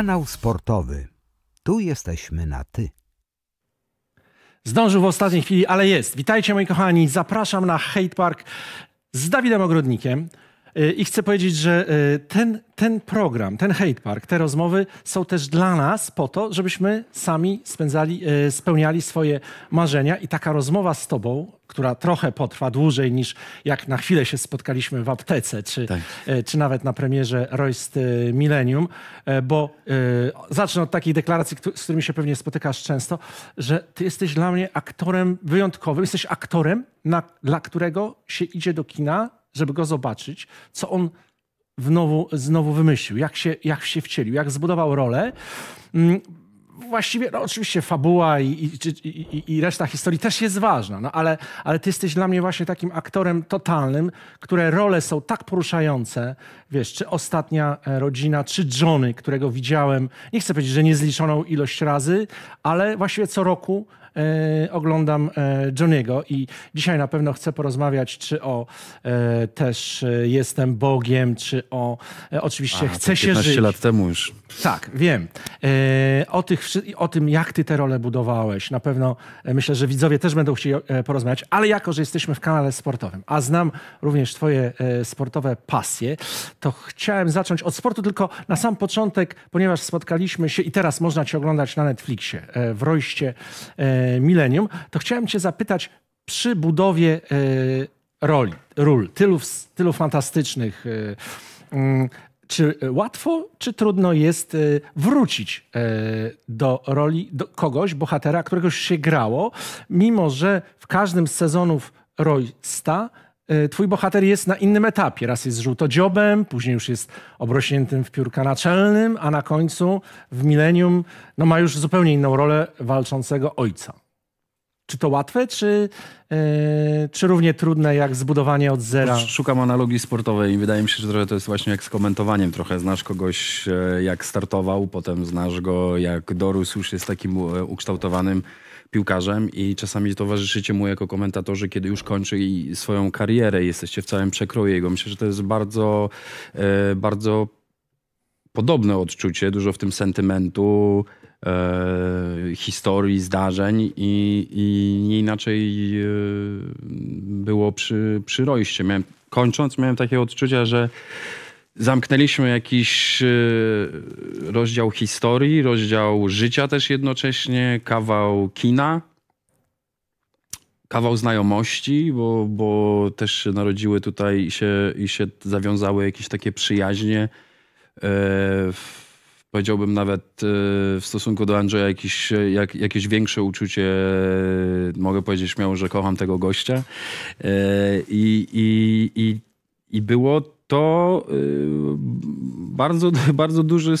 Kanał sportowy. Tu jesteśmy na ty. Zdążył w ostatniej chwili, ale jest. Witajcie moi kochani, zapraszam na Hate Park z Dawidem Ogrodnikiem. Y, I chcę powiedzieć, że y, ten, ten program, ten hate park, te rozmowy są też dla nas po to, żebyśmy sami spędzali, y, spełniali swoje marzenia i taka rozmowa z tobą która trochę potrwa dłużej niż jak na chwilę się spotkaliśmy w aptece, czy, tak. E, czy nawet na premierze Royst e, Millennium, e, bo zacznę od takiej deklaracji, z którymi się pewnie spotykasz często, że ty jesteś dla mnie aktorem wyjątkowym, jesteś aktorem, na, dla którego się idzie do kina, żeby go zobaczyć, co on w nowu, znowu wymyślił, jak się, jak się wcielił, jak zbudował rolę mm, właściwie, no oczywiście fabuła i, i, i, i, reszta historii też jest ważna, no ale, ale ty jesteś dla mnie właśnie takim aktorem totalnym, które role są tak poruszające, wiesz, czy Ostatnia e, Rodzina, czy Johnny, którego widziałem, nie chcę powiedzieć, że niezliczoną ilość razy, ale właściwie co roku e, oglądam yy, i dzisiaj na pewno chcę porozmawiać, czy o też jestem Bogiem, czy o oczywiście chcę się żyć. 15 lat temu już. Tak, wiem. E, o, tych, o, tym, jak ty te role budowałeś, na pewno e, myślę, że widzowie też będą chcieli e, porozmawiać, ale jako, że jesteśmy w kanale sportowym, a znam również twoje sportowe pasje, to chciałem zacząć od sportu, tylko na sam początek, ponieważ spotkaliśmy się i teraz można cię oglądać na Netflixie w rojście Millennium, to chciałem cię zapytać przy budowie roli, ról, tylu, tylu fantastycznych mm, czy e, łatwo, czy trudno jest e, wrócić e, do roli do kogoś, bohatera, którego już się grało, mimo że w każdym z sezonów Roysta twój bohater jest na innym etapie. Raz jest żółtodziobem, później już jest obrośniętym w piórka naczelnym, a na końcu w milenium no, ma już zupełnie inną rolę walczącego ojca. Czy to łatwe, czy, yy, czy równie trudne jak zbudowanie od zera? Szukam analogii sportowej i wydaje mi się, że to jest właśnie jak z komentowaniem. Trochę znasz kogoś e, jak startował, potem znasz go jak dorósł, już jest takim e, ukształtowanym piłkarzem i czasami towarzyszycie mu jako komentatorzy, kiedy już kończy swoją karierę, jesteście w całym przekroju jego. Myślę, że to jest bardzo, bardzo podobne odczucie, dużo w tym sentymentu, e, historii, zdarzeń i, i nie inaczej e, było przy, przy Miałem, kończąc, miałem takie odczucia, że zamknęliśmy jakiś e, rozdział historii, rozdział życia też jednocześnie, kawał kina. Kawał znajomości, bo, bo też się narodziły tutaj i się, i się zawiązały jakieś takie przyjaźnie, powiedziałbym nawet e, w stosunku do Andrzeja jakiś, jak, jakieś większe uczucie, e, mogę powiedzieć śmiało, że kocham tego gościa. E, I, i, i, i było to bardzo, bardzo duży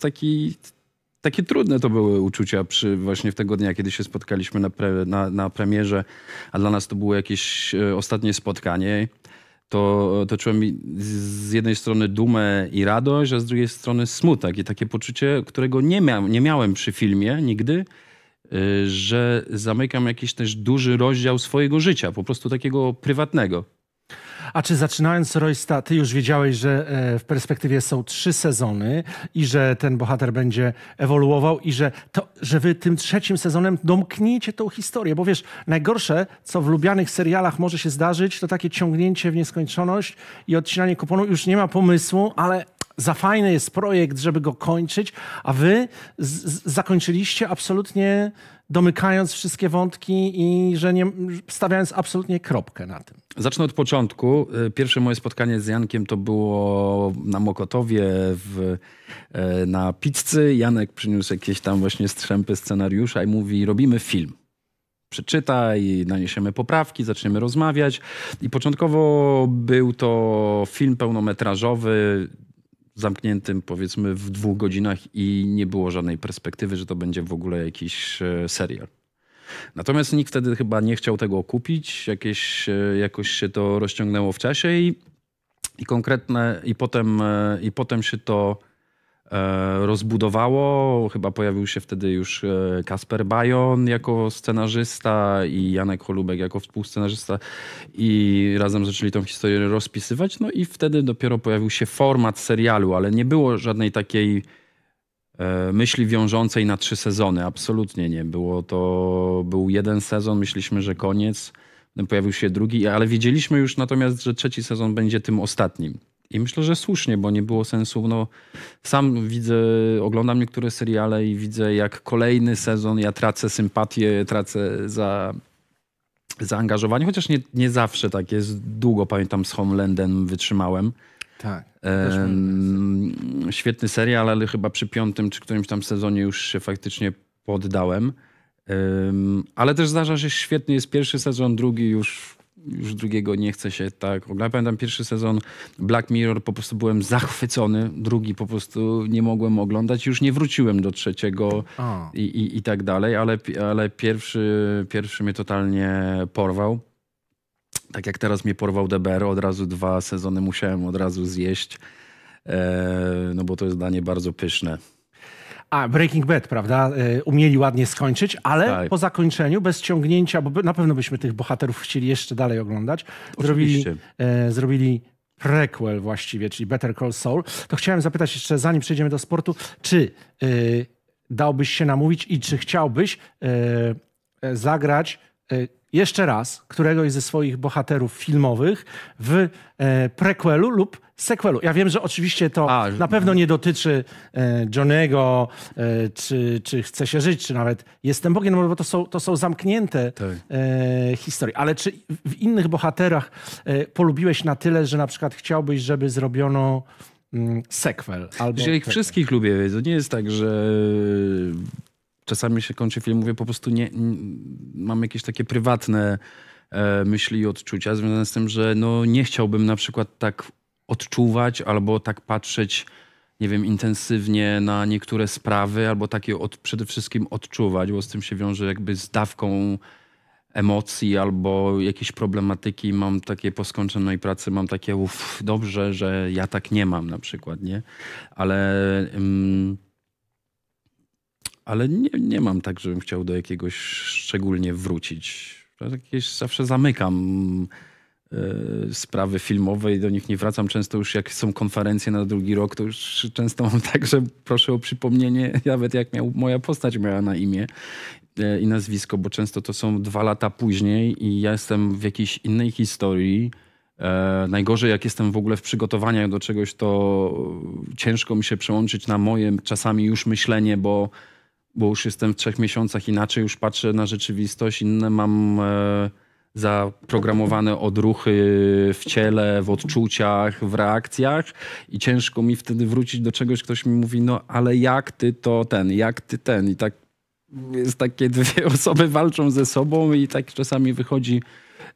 taki takie trudne to były uczucia przy, właśnie w tego dnia, kiedy się spotkaliśmy na, pre, na, na premierze, a dla nas to było jakieś ostatnie spotkanie to, to czułem z jednej strony dumę i radość, a z drugiej strony smutek i takie poczucie, którego nie, miał, nie miałem przy filmie nigdy, y, że zamykam jakiś też duży rozdział swojego życia, po prostu takiego prywatnego. A czy zaczynając Roysta, ty już wiedziałeś, że e, w perspektywie są trzy sezony i że ten bohater będzie ewoluował i że, to, że wy tym trzecim sezonem domknijcie tą historię, bo wiesz, najgorsze, co w lubianych serialach może się zdarzyć, to takie ciągnięcie w nieskończoność i odcinanie kuponu. Już nie ma pomysłu, ale za fajny jest projekt, żeby go kończyć, a wy zakończyliście absolutnie domykając wszystkie wątki i że nie, stawiając absolutnie kropkę na tym. Zacznę od początku. Y, pierwsze moje spotkanie z Jankiem to było na Mokotowie w, e, na pizzy. Janek przyniósł jakieś tam właśnie strzępy scenariusza i mówi robimy film przeczytaj, naniesiemy poprawki, zaczniemy rozmawiać. I początkowo był to film pełnometrażowy, zamkniętym powiedzmy w dwóch godzinach i nie było żadnej perspektywy, że to będzie w ogóle jakiś e, serial. Natomiast nikt wtedy chyba nie chciał tego kupić, jakieś, e, jakoś się to rozciągnęło w czasie i, i konkretne, i potem, e, i potem się to E, rozbudowało. Chyba pojawił się wtedy już e, Kasper Bajon jako scenarzysta i Janek Holubek jako współscenarzysta i razem zaczęli tą historię rozpisywać. No i wtedy dopiero pojawił się format serialu, ale nie było żadnej takiej e, myśli wiążącej na trzy sezony. Absolutnie nie. Było to, był jeden sezon, myśleliśmy, że koniec. Potem pojawił się drugi, ale wiedzieliśmy już natomiast, że trzeci sezon będzie tym ostatnim. I myślę, że słusznie, bo nie było sensu. No, sam widzę, oglądam niektóre seriale i widzę, jak kolejny sezon ja tracę sympatię, tracę za, zaangażowanie, chociaż nie, nie zawsze tak jest. Długo pamiętam z Homelandem wytrzymałem. Tak. Ehm, świetny serial, ale chyba przy piątym czy którymś tam sezonie już się faktycznie poddałem. Ehm, ale też zdarza się, świetny jest pierwszy sezon, drugi już już drugiego nie chce się tak oglądać. Pamiętam pierwszy sezon Black Mirror, po prostu byłem zachwycony, drugi po prostu nie mogłem oglądać, już nie wróciłem do trzeciego i, i, i, tak dalej, ale, ale pierwszy, pierwszy mnie totalnie porwał. Tak jak teraz mnie porwał DBR, od razu dwa sezony musiałem od razu zjeść, e, no bo to jest danie bardzo pyszne. A, Breaking Bad, prawda? Y, umieli ładnie skończyć, ale tak. po zakończeniu, bez ciągnięcia, bo na pewno byśmy tych bohaterów chcieli jeszcze dalej oglądać, zrobili, e, zrobili prequel właściwie, czyli Better Call Saul, to chciałem zapytać jeszcze, zanim przejdziemy do sportu, czy y, dałbyś się namówić i czy chciałbyś e, e, zagrać e, jeszcze raz któregoś ze swoich bohaterów filmowych w prequelu lub sequelu. Ja wiem, że oczywiście to A, na pewno nie dotyczy e, Johnego, e, czy, czy chce się żyć, czy nawet jestem Bogiem, no bo to są, to są zamknięte tak. e, historie. Ale czy w innych bohaterach e, polubiłeś na tyle, że na przykład chciałbyś, żeby zrobiono mm, sequel? Albo ja ich wszystkich lubię. To nie jest tak, że czasami się kończy film, mówię po prostu nie, nie mam jakieś takie prywatne e, myśli i odczucia związane z tym, że no nie chciałbym na przykład tak odczuwać albo tak patrzeć, nie wiem, intensywnie na niektóre sprawy, albo takie od, przede wszystkim odczuwać, bo z tym się wiąże jakby z dawką emocji albo jakiejś problematyki. Mam takie po skończonej pracy, mam takie uff, dobrze, że ja tak nie mam na przykład, nie? Ale... Mm, ale nie, nie mam tak, żebym chciał do jakiegoś szczególnie wrócić. Tak jakieś zawsze zamykam E, sprawy filmowe do nich nie wracam często już jak są konferencje na drugi rok, to już często mam tak, że proszę o przypomnienie nawet jak miał, moja postać miała na imię e, i nazwisko, bo często to są dwa lata później i ja jestem w jakiejś innej historii. E, najgorzej, jak jestem w ogóle w przygotowaniach do czegoś, to ciężko mi się przełączyć na moje czasami już myślenie, bo, bo już jestem w trzech miesiącach inaczej, już patrzę na rzeczywistość, inne mam. E zaprogramowane odruchy w ciele, w odczuciach, w reakcjach i ciężko mi wtedy wrócić do czegoś, ktoś mi mówi, no ale jak ty to ten, jak ty ten i tak jest takie dwie osoby walczą ze sobą i tak czasami wychodzi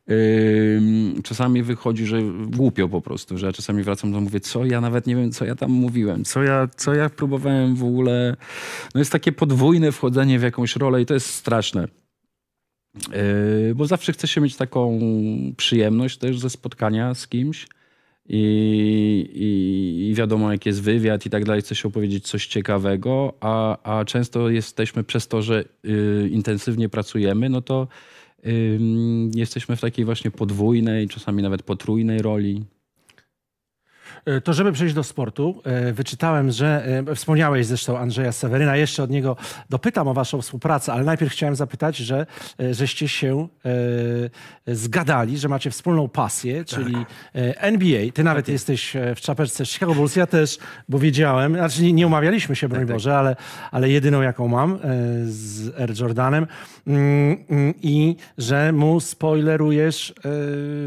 yy, czasami wychodzi, że głupio po prostu, że ja czasami wracam do mówię, co ja nawet nie wiem, co ja tam mówiłem, co ja, co ja próbowałem w ogóle. No jest takie podwójne wchodzenie w jakąś rolę i to jest straszne. Yy, bo zawsze chce się mieć taką przyjemność też ze spotkania z kimś. I, i, wiadomo, jak jest wywiad i tak dalej, chce się opowiedzieć coś ciekawego, a, a często jesteśmy przez to, że yy, intensywnie pracujemy, no to jesteśmy w takiej właśnie podwójnej, czasami nawet potrójnej roli. E, to żeby przejść do sportu, e, wyczytałem, że e, wspomniałeś zresztą Andrzeja Seweryna, jeszcze od niego dopytam o waszą współpracę, ale najpierw chciałem zapytać, że żeście się zgadali, że macie wspólną pasję, czyli tak. NBA. Ty nawet tak. jesteś w czapeczce Chicago Bulls, ja też, bo wiedziałem, znaczy nie umawialiśmy się, broń tak, tak, Boże, ale, ale jedyną jaką mam z Air Jordanem mm, mm, i że mu spoilerujesz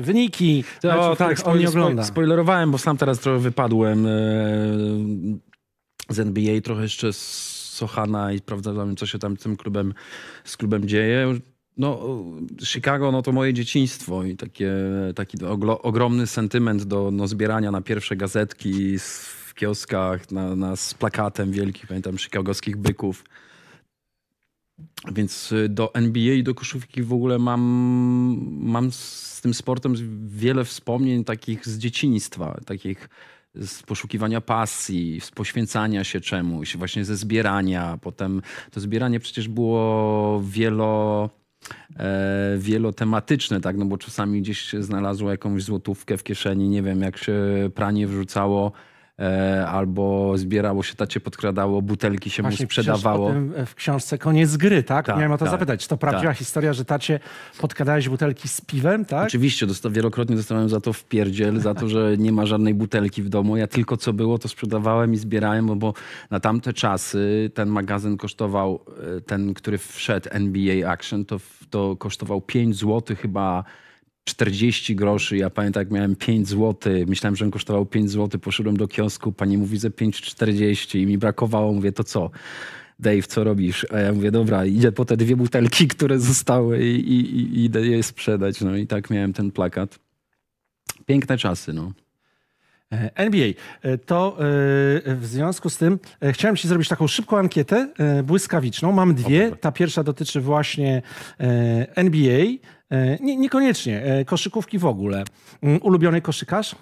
wyniki. O, tak, on nie ogląda. Spoilerowałem, bo sam teraz trochę wypadłem e, z NBA, trochę jeszcze z Sochana i sprawdzałem, co się tam z tym klubem, z klubem dzieje. No, Chicago no to moje dzieciństwo i takie, taki ogromny sentyment do no, zbierania na pierwsze gazetki w kioskach na, na, z plakatem wielki pamiętam, chicagowskich byków. Więc y, do NBA i do koszówki w ogóle mam, mam z tym sportem wiele wspomnień takich z dzieciństwa, takich z poszukiwania pasji, z poświęcania się czemuś, właśnie ze zbierania. Potem to zbieranie przecież było wielo, e, wielotematyczne, tak? No bo czasami gdzieś się znalazło jakąś złotówkę w kieszeni, nie wiem, jak się pranie wrzucało E, albo zbierało się, tacie podkradało, butelki się Właśnie mu sprzedawało. E, w książce Koniec gry, tak? tak Miałem o to tak, zapytać. Czy to prawdziwa tak. historia, że tacie podkradałeś butelki z piwem, tak? Oczywiście, dosta wielokrotnie dostałem za to w pierdziel, za to, że nie ma żadnej butelki w domu. Ja tylko co było, to sprzedawałem i zbierałem, no bo na tamte czasy ten magazyn kosztował, e, ten, który wszedł NBA Action, to, to kosztował 5 zł chyba 40 groszy. Ja pamiętam, jak miałem 5 zł, myślałem, że on kosztował 5 zł, poszedłem do kiosku, pani mówi, że 5,40 i mi brakowało. Mówię, to co? Dave, co robisz? A ja mówię, dobra, idę po te dwie butelki, które zostały i, i, i idę je sprzedać. No i tak miałem ten plakat. Piękne czasy, no. E, NBA. E, to e, w związku z tym chciałem Ci zrobić taką szybką ankietę błyskawiczną. Mam dwie. Ta pierwsza dotyczy właśnie NBA, E, nie, niekoniecznie. E, koszykówki w ogóle. Mm, ulubiony koszykarz?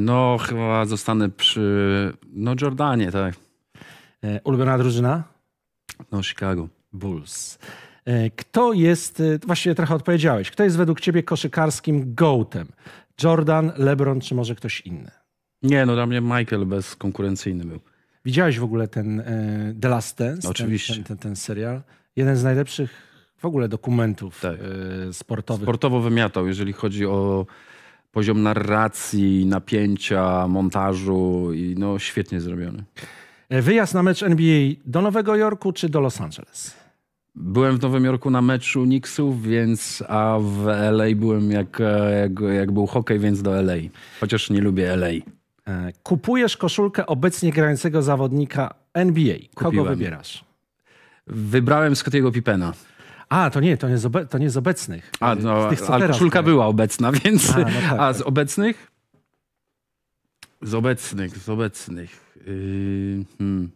No, chyba zostanę przy. No, Jordanie, tak. E, ulubiona drużyna? No, Chicago. Bulls. Kto jest, właściwie trochę odpowiedziałeś, kto jest według ciebie koszykarskim gołtem? Jordan, LeBron czy może ktoś inny? Nie, no dla mnie Michael bezkonkurencyjny był. Widziałeś w ogóle ten The Last Dance? No, oczywiście. Ten, ten, ten, ten serial? Jeden z najlepszych w ogóle dokumentów tak. E, sportowych. Sportowo wymiatał, jeżeli chodzi o poziom narracji, napięcia, montażu i no świetnie zrobiony. E, wyjazd na mecz NBA do Nowego Jorku czy do Los Angeles? Byłem w Nowym Jorku na meczu Knicksów, więc a w LA byłem jak, e, jak, jak był hokej, więc do LA. Chociaż nie lubię LA. Kupujesz koszulkę obecnie grającego zawodnika NBA. Kogo Kupiłem. wybierasz? Wybrałem Scottiego Pippena. A, to nie, to nie, obe, to nie z obecnych. A, no, z ale koszulka była obecna, więc... A, no tak, a z tak. obecnych? Z obecnych, z obecnych. Yy, hmm.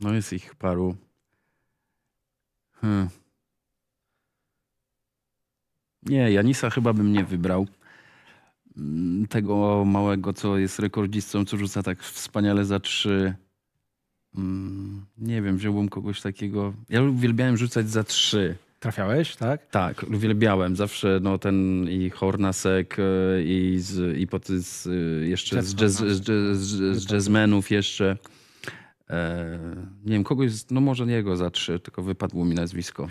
No jest ich paru. Hmm. Nie, Janisa chyba bym nie wybrał. Mm, tego małego, co jest rekordzistą, co rzuca tak wspaniale za trzy. Mm, nie wiem, wziąłbym kogoś takiego. Ja uwielbiałem rzucać za trzy. Trafiałeś, tak? Tak, uwielbiałem zawsze no, ten i Hornasek e, i, z, i z, e, jeszcze jazz, z, jazz, z, jazz, z jazzmenów jeszcze. E, nie wiem, kogoś, no może nie jego za trzy, tylko wypadło mi nazwisko.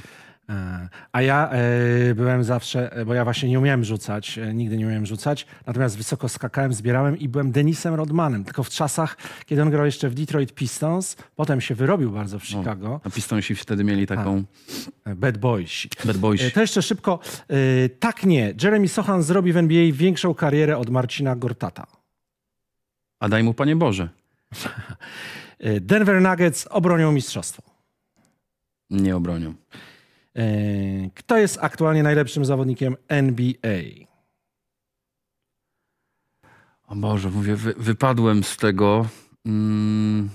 E, a ja e, byłem zawsze, e, bo ja właśnie nie umiałem rzucać, nigdy nie umiałem rzucać, natomiast wysoko skakałem, zbierałem i byłem Denisem Rodmanem, tylko w czasach, kiedy on grał jeszcze w Detroit Pistons, potem się wyrobił bardzo w no, Chicago. O, a Pistonsi wtedy mieli taką... bad Boys. Bad Boys. To jeszcze szybko. Tak nie, Jeremy Sochan zrobi w NBA większą karierę od Marcina Gortata. A daj mu Panie Boże. Denver Nuggets obronią mistrzostwo. Nie obronią. E, kto jest aktualnie najlepszym zawodnikiem NBA? O Boże, mówię, wy, wypadłem z tego. Mm,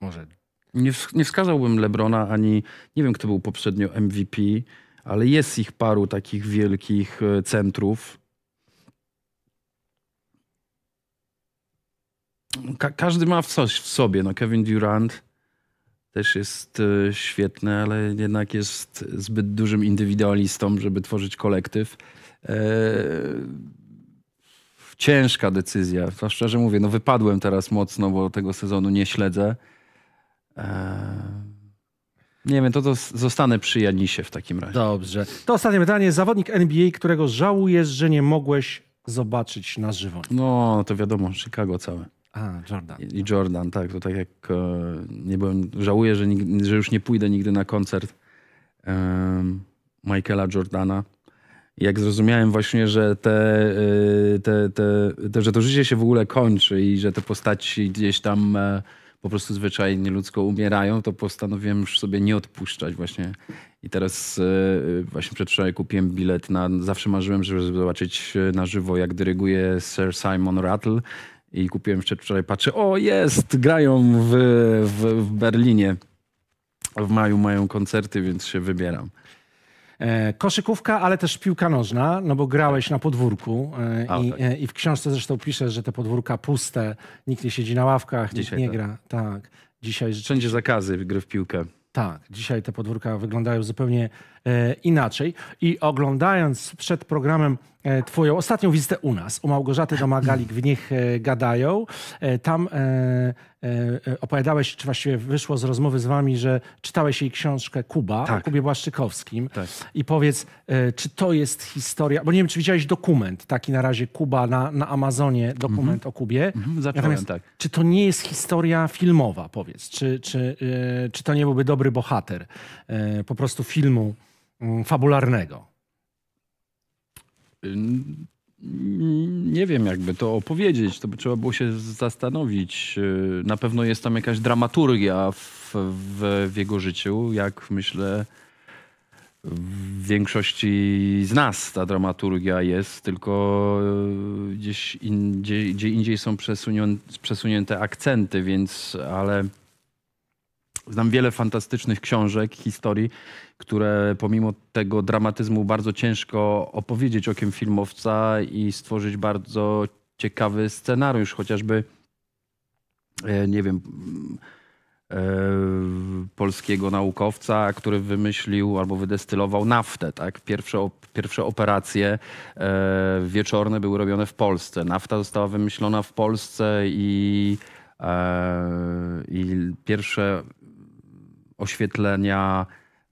może nie, nie wskazałbym Lebrona ani nie wiem, kto był poprzednio MVP, ale jest ich paru takich wielkich e, centrów. Ka każdy ma coś w sobie. No Kevin Durant, też jest e, świetny, ale jednak jest zbyt dużym indywidualistą, żeby tworzyć kolektyw. E, ciężka decyzja. Zwłaszcza, że mówię, no wypadłem teraz mocno, bo tego sezonu nie śledzę. E, nie wiem, to, to zostanę przy Janisie w takim razie. Dobrze. To ostatnie pytanie. Zawodnik NBA, którego żałujesz, że nie mogłeś zobaczyć na żywo? No, to wiadomo, Chicago całe. A, Jordan. I, Jordan, tak. To tak jak e, nie byłem, żałuję, że, że już nie pójdę nigdy na koncert Michaela Jordana. Jak zrozumiałem właśnie, że, te, e, te, te, te, że to życie się w ogóle kończy i że te postaci gdzieś tam e, po prostu zwyczajnie ludzko umierają, to postanowiłem już sobie nie odpuszczać właśnie. I teraz właśnie przedwczoraj kupiłem bilet na... Zawsze marzyłem, żeby zobaczyć na żywo, jak dyryguje Sir Simon Rattle i kupiłem jeszcze wczoraj, patrzę, o jest, grają w, w, w Berlinie. W maju mają koncerty, więc się wybieram. E, koszykówka, ale też piłka nożna, no bo grałeś na podwórku e, A, i, tak. E, i, w książce zresztą piszesz, że te podwórka puste, nikt nie siedzi na ławkach, dzisiaj nikt nie tak. gra. Tak, dzisiaj... Wszędzie zakazy gry w piłkę. Tak, dzisiaj te podwórka wyglądają zupełnie E, inaczej. I oglądając przed programem e, Twoją ostatnią wizytę u nas, u Małgorzaty Domagalik w nich e, Gadają, tam opowiadałeś, czy właściwie wyszło z rozmowy z Wami, że czytałeś jej książkę Kuba, tak. o Kubie Błaszczykowskim. Tak. I powiedz, czy to jest historia, bo nie wiem, czy widziałeś dokument taki na razie Kuba na, na Amazonie, dokument mhm. o Kubie. Mhm, zacząłem, Natomiast, tak. Czy to nie jest historia filmowa, powiedz? Czy, czy, czy to nie byłby dobry bohater po prostu filmu Mm, fabularnego? Nie wiem, jakby to opowiedzieć. To by trzeba było się zastanowić. Y, na pewno jest tam jakaś dramaturgia w, w, w jego życiu, jak myślę w większości z nas ta dramaturgia jest, tylko y, gdzieś indziej, gdzie indziej są przesunięte akcenty, więc ale Znam wiele fantastycznych książek, historii, które pomimo tego dramatyzmu bardzo ciężko opowiedzieć okiem filmowca i stworzyć bardzo ciekawy scenariusz, chociażby e, nie wiem e, polskiego naukowca, który wymyślił albo wydestylował naftę. Tak? Pierwsze, pierwsze operacje e, wieczorne były robione w Polsce. Nafta została wymyślona w Polsce i, i pierwsze oświetlenia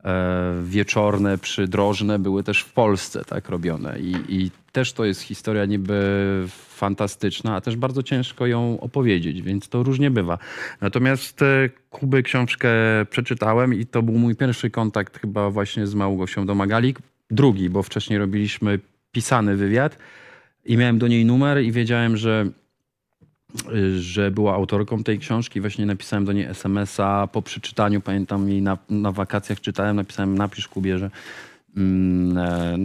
e, wieczorne, przydrożne były też w Polsce tak robione. I, I, też to jest historia niby fantastyczna, a też bardzo ciężko ją opowiedzieć, więc to różnie bywa. Natomiast e, Kuby książkę przeczytałem i to był mój pierwszy kontakt chyba właśnie z Małgosią Domagalik. Drugi, bo wcześniej robiliśmy pisany wywiad i miałem do niej numer i wiedziałem, że że była autorką tej książki. Właśnie napisałem do niej SMS-a po przeczytaniu, pamiętam jej na, na wakacjach czytałem, napisałem napisz Kubie, że mm, e,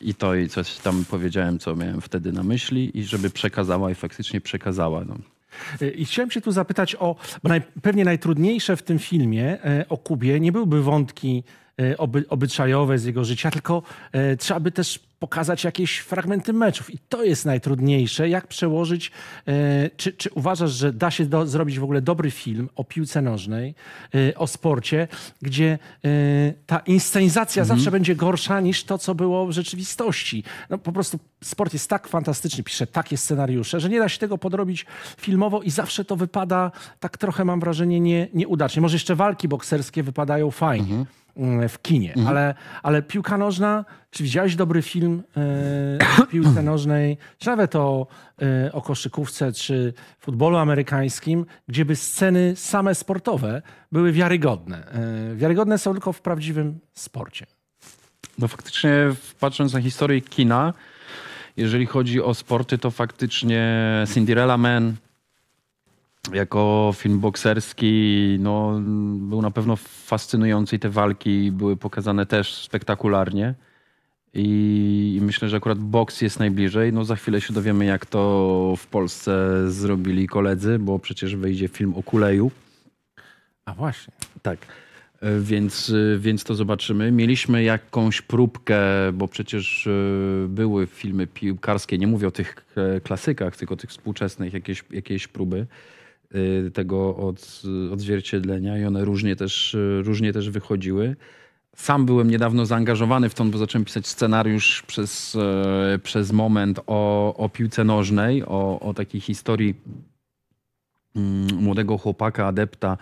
i to i coś tam powiedziałem, co miałem wtedy na myśli i żeby przekazała i faktycznie przekazała. No. I chciałem się tu zapytać o, bo naj, pewnie najtrudniejsze w tym filmie e, o Kubie nie byłby wątki e, oby, obyczajowe z jego życia, tylko e, trzeba by też pokazać jakieś fragmenty meczów. I to jest najtrudniejsze, jak przełożyć. E, czy, czy uważasz, że da się do, zrobić w ogóle dobry film o piłce nożnej, e, o sporcie, gdzie e, ta inscenizacja mhm. zawsze będzie gorsza niż to, co było w rzeczywistości? No, po prostu sport jest tak fantastyczny, pisze takie scenariusze, że nie da się tego podrobić filmowo i zawsze to wypada tak trochę, mam wrażenie, nie, nieudacznie. Może jeszcze walki bokserskie wypadają fajnie. Mhm Mm, w kinie. Mhm. Ale, ale piłka nożna, czy widziałeś dobry film yy, e, o piłce nożnej, czy nawet o, yy, o koszykówce, czy futbolu amerykańskim, gdzie by sceny same sportowe były wiarygodne. Yy, wiarygodne są tylko w prawdziwym sporcie. No faktycznie patrząc na historię kina, jeżeli chodzi o sporty, to faktycznie Cinderella Man, jako film bokserski no, był na pewno fascynujący i te walki były pokazane też spektakularnie. I myślę, że akurat boks jest najbliżej. No za chwilę się dowiemy, jak to w Polsce zrobili koledzy, bo przecież wyjdzie film o kuleju. A właśnie. Tak. E, więc, e, więc to zobaczymy. Mieliśmy jakąś próbkę, bo przecież e, były filmy piłkarskie, nie mówię o tych klasykach, tylko o tych współczesnych, jakieś, jakieś próby. Y, tego od, odzwierciedlenia i one różnie też, y, różnie też wychodziły. Sam byłem niedawno zaangażowany w to, bo zacząłem pisać scenariusz przez, e, przez moment o, o piłce nożnej, o, o takiej historii mm, młodego chłopaka, adepta,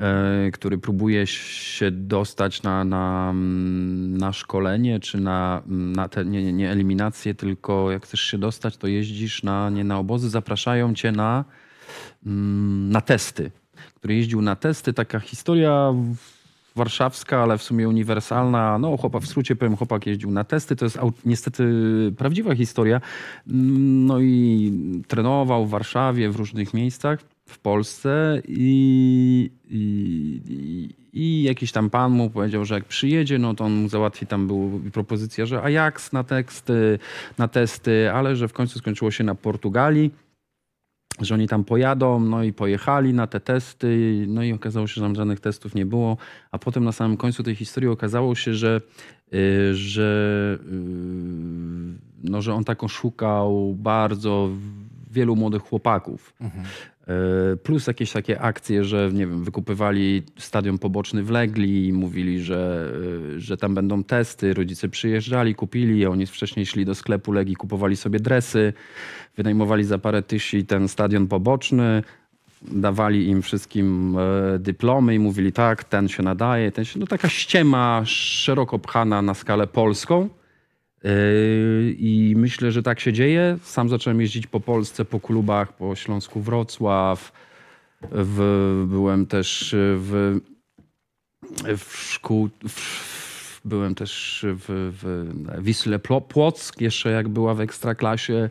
e, który próbuje się dostać na, na, mm, na szkolenie, czy na, mm, na te, nie, nie eliminację, tylko jak chcesz się dostać, to jeździsz na, nie na obozy, zapraszają cię na Mm, na testy, który jeździł na testy. Taka historia warszawska, ale w sumie uniwersalna. No, chłopak, w skrócie powiem, chłopak jeździł na testy. To jest niestety prawdziwa historia. Mm, no i trenował w Warszawie, w różnych miejscach w Polsce i, i, i, jakiś tam pan mu powiedział, że jak przyjedzie, no to on mu załatwi, tam była propozycja, że Ajax na teksty, na testy, ale że w końcu skończyło się na Portugalii że oni tam pojadą, no i pojechali na te testy, no i okazało się, że tam żadnych testów nie było, a potem na samym końcu tej historii okazało się, że, y, że, y, no, że on tak oszukał bardzo wielu młodych chłopaków. Mhm. E, plus jakieś takie akcje, że nie wiem, wykupywali stadion poboczny w Legli, mówili, że, e, że tam będą testy, rodzice przyjeżdżali, kupili, oni wcześniej szli do sklepu Legii, kupowali sobie dresy, wynajmowali za parę tysięcy ten stadion poboczny, dawali im wszystkim e, dyplomy i mówili tak, ten się nadaje, ten się... No taka ściema szeroko pchana na skalę polską. E, I myślę, że tak się dzieje. Sam zacząłem jeździć po Polsce, po klubach, po Śląsku Wrocław. W, byłem też w, w szkół. W, byłem też w, w Wisle Płock, jeszcze jak była w ekstraklasie.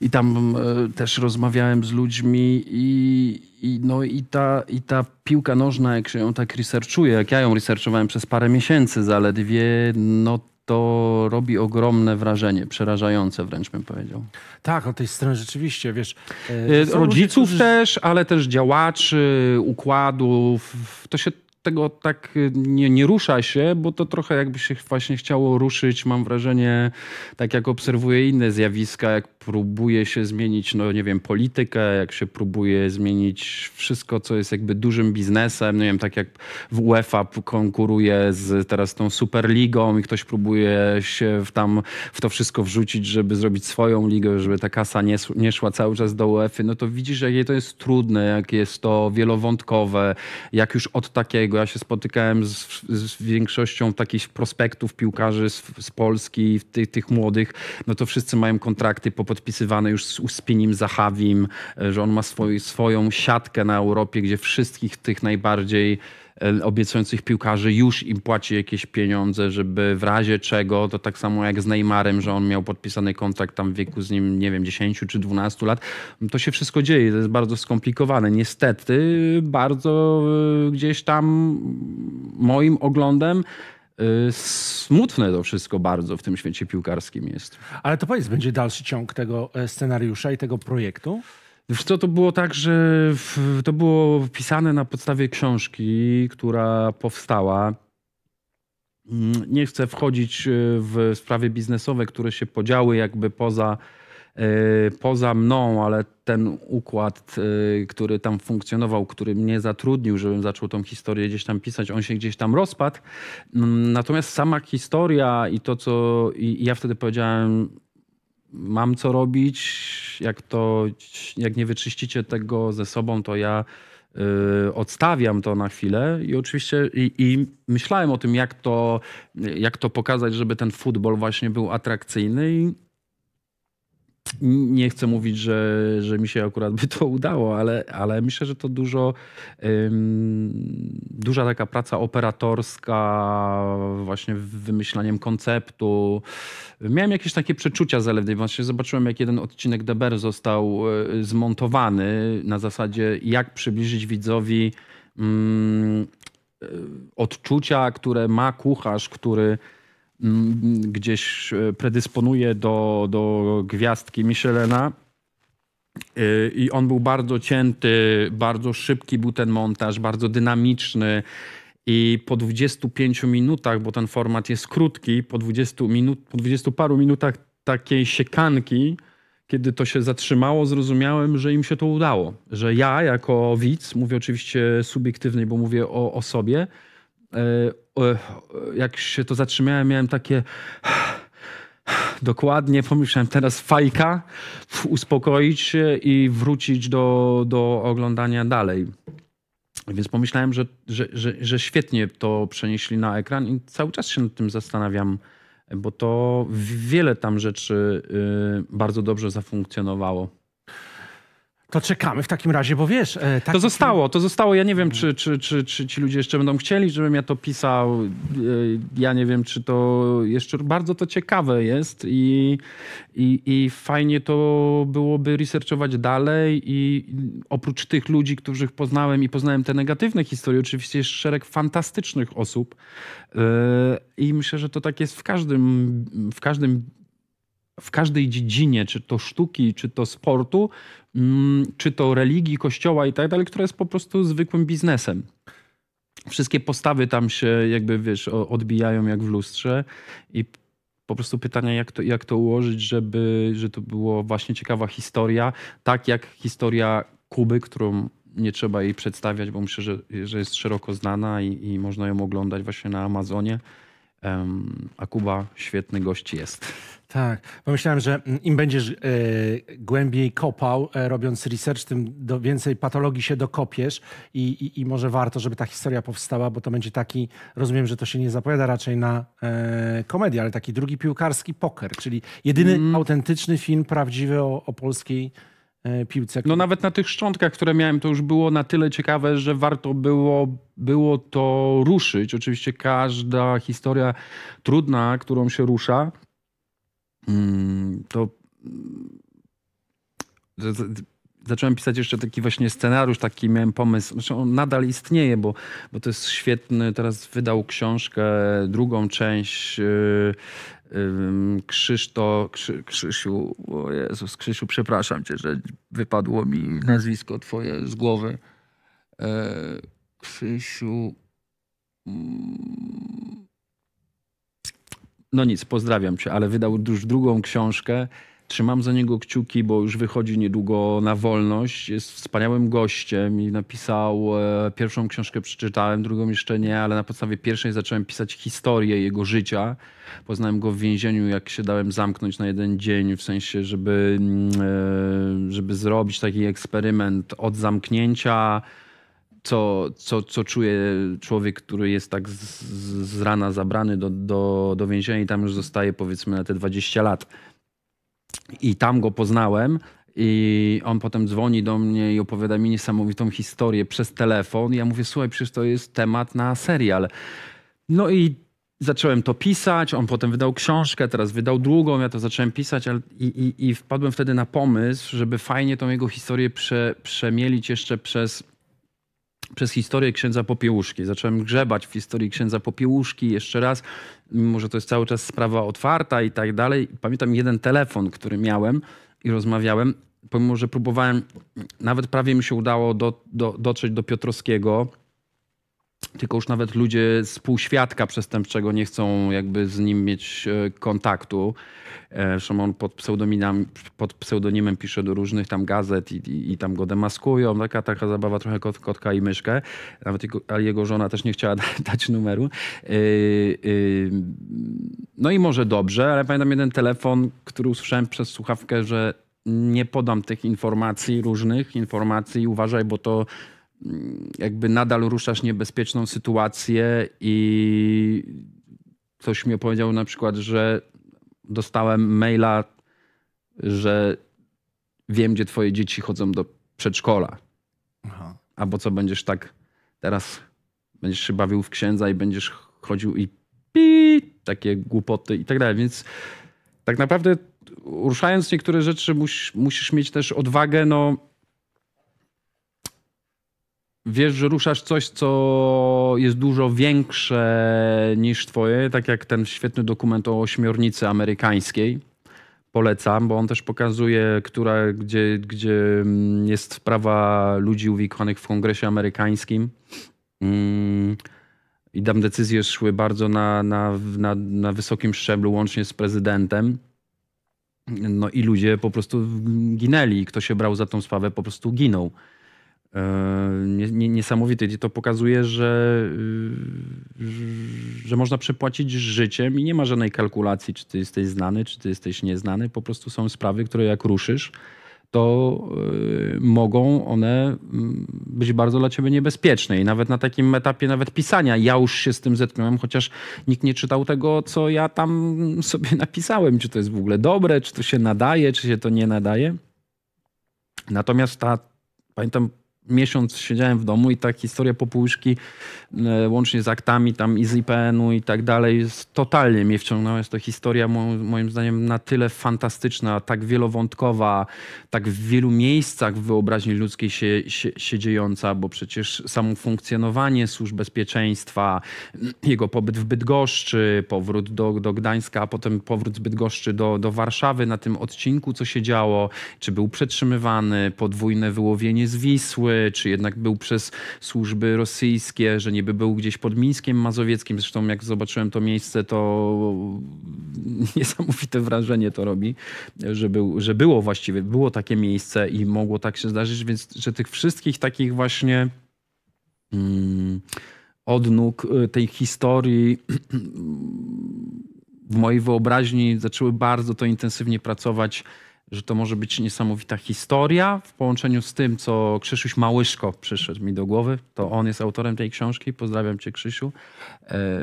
I tam e, też rozmawiałem z ludźmi i, i, no, i, ta, i ta piłka nożna, jak się ją tak researchuje, jak ja ją researchowałem przez parę miesięcy zaledwie, no to robi ogromne wrażenie, przerażające wręcz bym powiedział. Tak, od tej strony rzeczywiście, wiesz. E, e, rodziców ludzie, którzy... też, ale też działaczy, układów. To się tego tak y, nie, nie rusza się, bo to trochę jakby się właśnie chciało ruszyć, mam wrażenie, tak jak obserwuję inne zjawiska, jak próbuje się zmienić, no nie wiem, politykę, jak się próbuje zmienić wszystko, co jest jakby dużym biznesem, no nie wiem, tak jak w UEFA konkuruje z teraz tą Superligą i ktoś próbuje się w tam w to wszystko wrzucić, żeby zrobić swoją ligę, żeby ta kasa nie, nie szła cały czas do UEFA, no to widzisz, jakie to jest trudne, jak jest to wielowątkowe, jak już od takiego ja się spotykałem z, z większością takich prospektów piłkarzy z, z Polski, ty, tych młodych. No to wszyscy mają kontrakty popodpisywane już z Uspinim Zachawim, e, że on ma swój, swoją siatkę na Europie, gdzie wszystkich tych najbardziej obiecujących piłkarzy już im płaci jakieś pieniądze, żeby w razie czego, to tak samo jak z Neymarem, że on miał podpisany kontrakt tam w wieku z nim, nie wiem, 10 czy 12 lat. To się wszystko dzieje, to jest bardzo skomplikowane. Niestety, bardzo y, gdzieś tam moim oglądem y, smutne to wszystko bardzo w tym świecie piłkarskim jest. Ale to powiedz, będzie dalszy ciąg tego e, scenariusza i tego projektu? Wiesz co, to było tak, że w, to było pisane na podstawie książki, która powstała. Mm, nie chcę wchodzić e, w sprawy biznesowe, które się podziały jakby poza, e, poza mną, ale ten układ, e, który tam funkcjonował, który mnie zatrudnił, żebym zaczął tą historię gdzieś tam pisać, on się gdzieś tam rozpadł. Mm, natomiast sama historia i to, co ja wtedy powiedziałem, mam co robić. Jak to, jak nie wyczyścicie tego ze sobą, to ja y, odstawiam to na chwilę i oczywiście i, i, myślałem o tym, jak to, jak to pokazać, żeby ten futbol właśnie był atrakcyjny i nie chcę mówić, że, że mi się akurat by to udało, ale, ale myślę, że to dużo, ym, duża taka praca operatorska, właśnie wymyślaniem konceptu. Miałem jakieś takie przeczucia zaledwie, właśnie zobaczyłem jak jeden odcinek Deber został e, zmontowany na zasadzie jak przybliżyć widzowi mm, e, odczucia, które ma kucharz, który Mm, gdzieś e, predysponuje do, do gwiazdki Michelena. E, I on był bardzo cięty, bardzo szybki był ten montaż, bardzo dynamiczny. I po 25 minutach, bo ten format jest krótki, po 20, minut, po 20 paru minutach takiej siekanki, kiedy to się zatrzymało, zrozumiałem, że im się to udało. Że ja, jako widz, mówię oczywiście subiektywnie, bo mówię o, o sobie, E, jak się to zatrzymałem, miałem takie. Dokładnie, pomyślałem teraz fajka, uspokoić się i wrócić do, do oglądania dalej. Więc pomyślałem, że, że, że, że świetnie to przenieśli na ekran i cały czas się nad tym zastanawiam, bo to wiele tam rzeczy y, bardzo dobrze zafunkcjonowało. To czekamy w takim razie, bo wiesz... E, to zostało, to zostało. Ja nie wiem, czy, czy, czy, czy ci ludzie jeszcze będą chcieli, żebym ja to pisał. E, ja nie wiem, czy to jeszcze... Bardzo to ciekawe jest i, i, i fajnie to byłoby researchować dalej i oprócz tych ludzi, których poznałem i poznałem te negatywne historie, oczywiście jest szereg fantastycznych osób e, i myślę, że to tak jest w każdym, w każdym w każdej dziedzinie, czy to sztuki, czy to sportu, Mm, czy to religii, kościoła i tak dalej, która jest po prostu zwykłym biznesem. Wszystkie postawy tam się jakby, wiesz, odbijają jak w lustrze i po prostu pytania, jak to, jak to ułożyć, żeby że to było właśnie ciekawa historia, tak jak historia Kuby, którą nie trzeba jej przedstawiać, bo myślę, że, że jest szeroko znana i, i można ją oglądać właśnie na Amazonie. Um, a Kuba świetny gość jest. Tak, pomyślałem, że mm, im będziesz e, głębiej kopał, e, robiąc research, tym do więcej patologii się dokopiesz i, i, i, może warto, żeby ta historia powstała, bo to będzie taki, rozumiem, że to się nie zapowiada raczej na e, komedię, ale taki drugi piłkarski poker, czyli jedyny mm. autentyczny film prawdziwy o, o polskiej E, piłce. No nawet na tych szczątkach, które miałem, to już było na tyle ciekawe, że warto było, było to ruszyć. Oczywiście każda historia trudna, którą się rusza, mm, to mm, zacząłem pisać jeszcze taki właśnie scenariusz, taki miałem pomysł. Znaczy on nadal istnieje, bo, bo to jest świetny. Teraz wydał książkę, drugą część y, Krzyszto, Krzy, Krzysiu, o Jezus, Krzysiu, przepraszam cię, że wypadło mi nazwisko twoje z głowy. E, Krzysiu. Mm, no nic, pozdrawiam cię, ale wydał już drugą książkę Trzymam za niego kciuki, bo już wychodzi niedługo na wolność. Jest wspaniałym gościem i napisał, e, pierwszą książkę przeczytałem, drugą jeszcze nie, ale na podstawie pierwszej zacząłem pisać historię jego życia. Poznałem go w więzieniu, jak się dałem zamknąć na jeden dzień, w sensie, żeby, mm, e, żeby zrobić taki eksperyment od zamknięcia co, co, co czuje człowiek, który jest tak z, z rana zabrany do, do, do więzienia i tam już zostaje powiedzmy na te 20 lat. I tam go poznałem. I on potem dzwoni do mnie i opowiada mi niesamowitą historię przez telefon. I ja mówię, słuchaj, przecież to jest temat na serial. No i zacząłem to pisać, on potem wydał książkę, teraz wydał drugą, ja to zacząłem pisać ale, i, i, i wpadłem wtedy na pomysł, żeby fajnie tą jego historię prze, przemielić jeszcze przez przez historię księdza Popiełuszki. Zacząłem grzebać w historii księdza Popiełuszki jeszcze raz, mimo że to jest cały czas sprawa otwarta i tak dalej. Pamiętam jeden telefon, który miałem i rozmawiałem, pomimo że próbowałem, nawet prawie mi się udało do, do, dotrzeć do Piotrowskiego, tylko już nawet ludzie z półświadka przestępczego nie chcą jakby z nim mieć e, kontaktu. E, Szymon pod, pseudonimem, pod pseudonimem pisze do różnych tam gazet i, i, i tam go demaskują. Taka, taka zabawa trochę kot, kotka i myszkę. Nawet jego, ale jego żona też nie chciała da, dać numeru. Yy, yy. No i może dobrze, ale pamiętam jeden telefon, który usłyszałem przez słuchawkę, że nie podam tych informacji, różnych informacji, uważaj, bo to jakby nadal ruszasz niebezpieczną sytuację i coś mi opowiedział na przykład, że dostałem maila, że wiem, gdzie twoje dzieci chodzą do przedszkola. Aha. Albo co, będziesz tak teraz, będziesz się bawił w księdza i będziesz chodził i pi, takie głupoty i tak dalej. Więc tak naprawdę ruszając niektóre rzeczy musisz, musisz mieć też odwagę, no wiesz, że ruszasz coś, co jest dużo większe niż twoje, tak jak ten świetny dokument o ośmiornicy amerykańskiej. Polecam, bo on też pokazuje, która, gdzie, gdzie mm, jest sprawa ludzi uwikłanych w kongresie amerykańskim. Mm. I tam decyzje szły bardzo na, na, na, na wysokim szczeblu, łącznie z prezydentem. No i ludzie po prostu ginęli. Kto się brał za tą sprawę, po prostu ginął. E, niesamowite, I to pokazuje, że, y, że można przepłacić życiem i nie ma żadnej kalkulacji, czy ty jesteś znany, czy ty jesteś nieznany. Po prostu są sprawy, które jak ruszysz, to y, mogą one mm, być bardzo dla ciebie niebezpieczne. I nawet na takim etapie nawet pisania, ja już się z tym zetknąłem, chociaż nikt nie czytał tego, co ja tam sobie napisałem, czy to jest w ogóle dobre, czy to się nadaje, czy się to nie nadaje. Natomiast ta, pamiętam, miesiąc siedziałem w domu i ta historia popułyszki E, łącznie z aktami tam i z IPN-u i tak dalej. Totalnie mnie wciągnęła. Jest to historia moim zdaniem na tyle fantastyczna, tak wielowątkowa, tak w wielu miejscach w wyobraźni ludzkiej się, się, się dziejąca, bo przecież samo funkcjonowanie służb bezpieczeństwa, jego pobyt w Bydgoszczy, powrót do, do Gdańska, a potem powrót z Bydgoszczy do, do Warszawy na tym odcinku, co się działo, czy był przetrzymywany, podwójne wyłowienie z Wisły, czy jednak był przez służby rosyjskie, że nie niby był gdzieś pod Mińskiem Mazowieckim. Zresztą jak zobaczyłem to miejsce, to niesamowite wrażenie to robi, że, był, że było właściwie, było takie miejsce i mogło tak się zdarzyć, więc że tych wszystkich takich właśnie mm, odnóg y, tej historii w mojej wyobraźni zaczęły bardzo to intensywnie pracować że to może być niesamowita historia w połączeniu z tym, co Krzysiuś Małyszko przyszedł mi do głowy. To on jest autorem tej książki. Pozdrawiam cię, Krzysiu.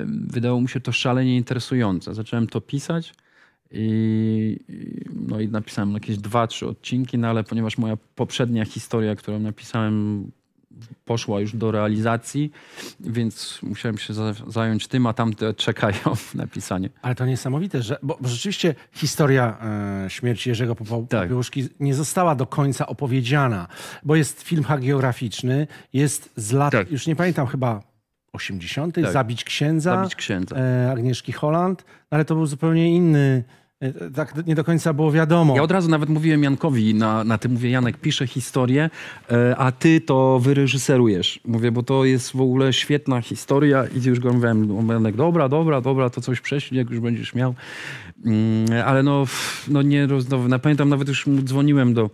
Wydało mu się to szalenie interesujące. Zacząłem to pisać i, no i napisałem jakieś dwa, trzy odcinki, no ale ponieważ moja poprzednia historia, którą napisałem, poszła już do realizacji, więc musiałem się zająć tym, a tamte czekają na pisanie. Ale to niesamowite, że, bo, rzeczywiście historia e, śmierci Jerzego tak. Popiełuszki tak. nie została do końca opowiedziana, bo jest film hagiograficzny, jest z lat, tak. już nie pamiętam chyba 80., tak. Zabić księdza, Zabić księdza. E, Agnieszki Holland, no, ale to był zupełnie inny E, e, tak nie do końca było wiadomo. Ja od razu nawet mówiłem Jankowi na, na tym, mówię Janek, pisze historię, e, a ty to wyreżyserujesz. Mówię, bo to jest w ogóle świetna historia i już go mówiłem, Janek, dobra, dobra, dobra, to coś prześlij, jak już będziesz miał. Mm, ale no, no nie, no, pamiętam, nawet już dzwoniłem do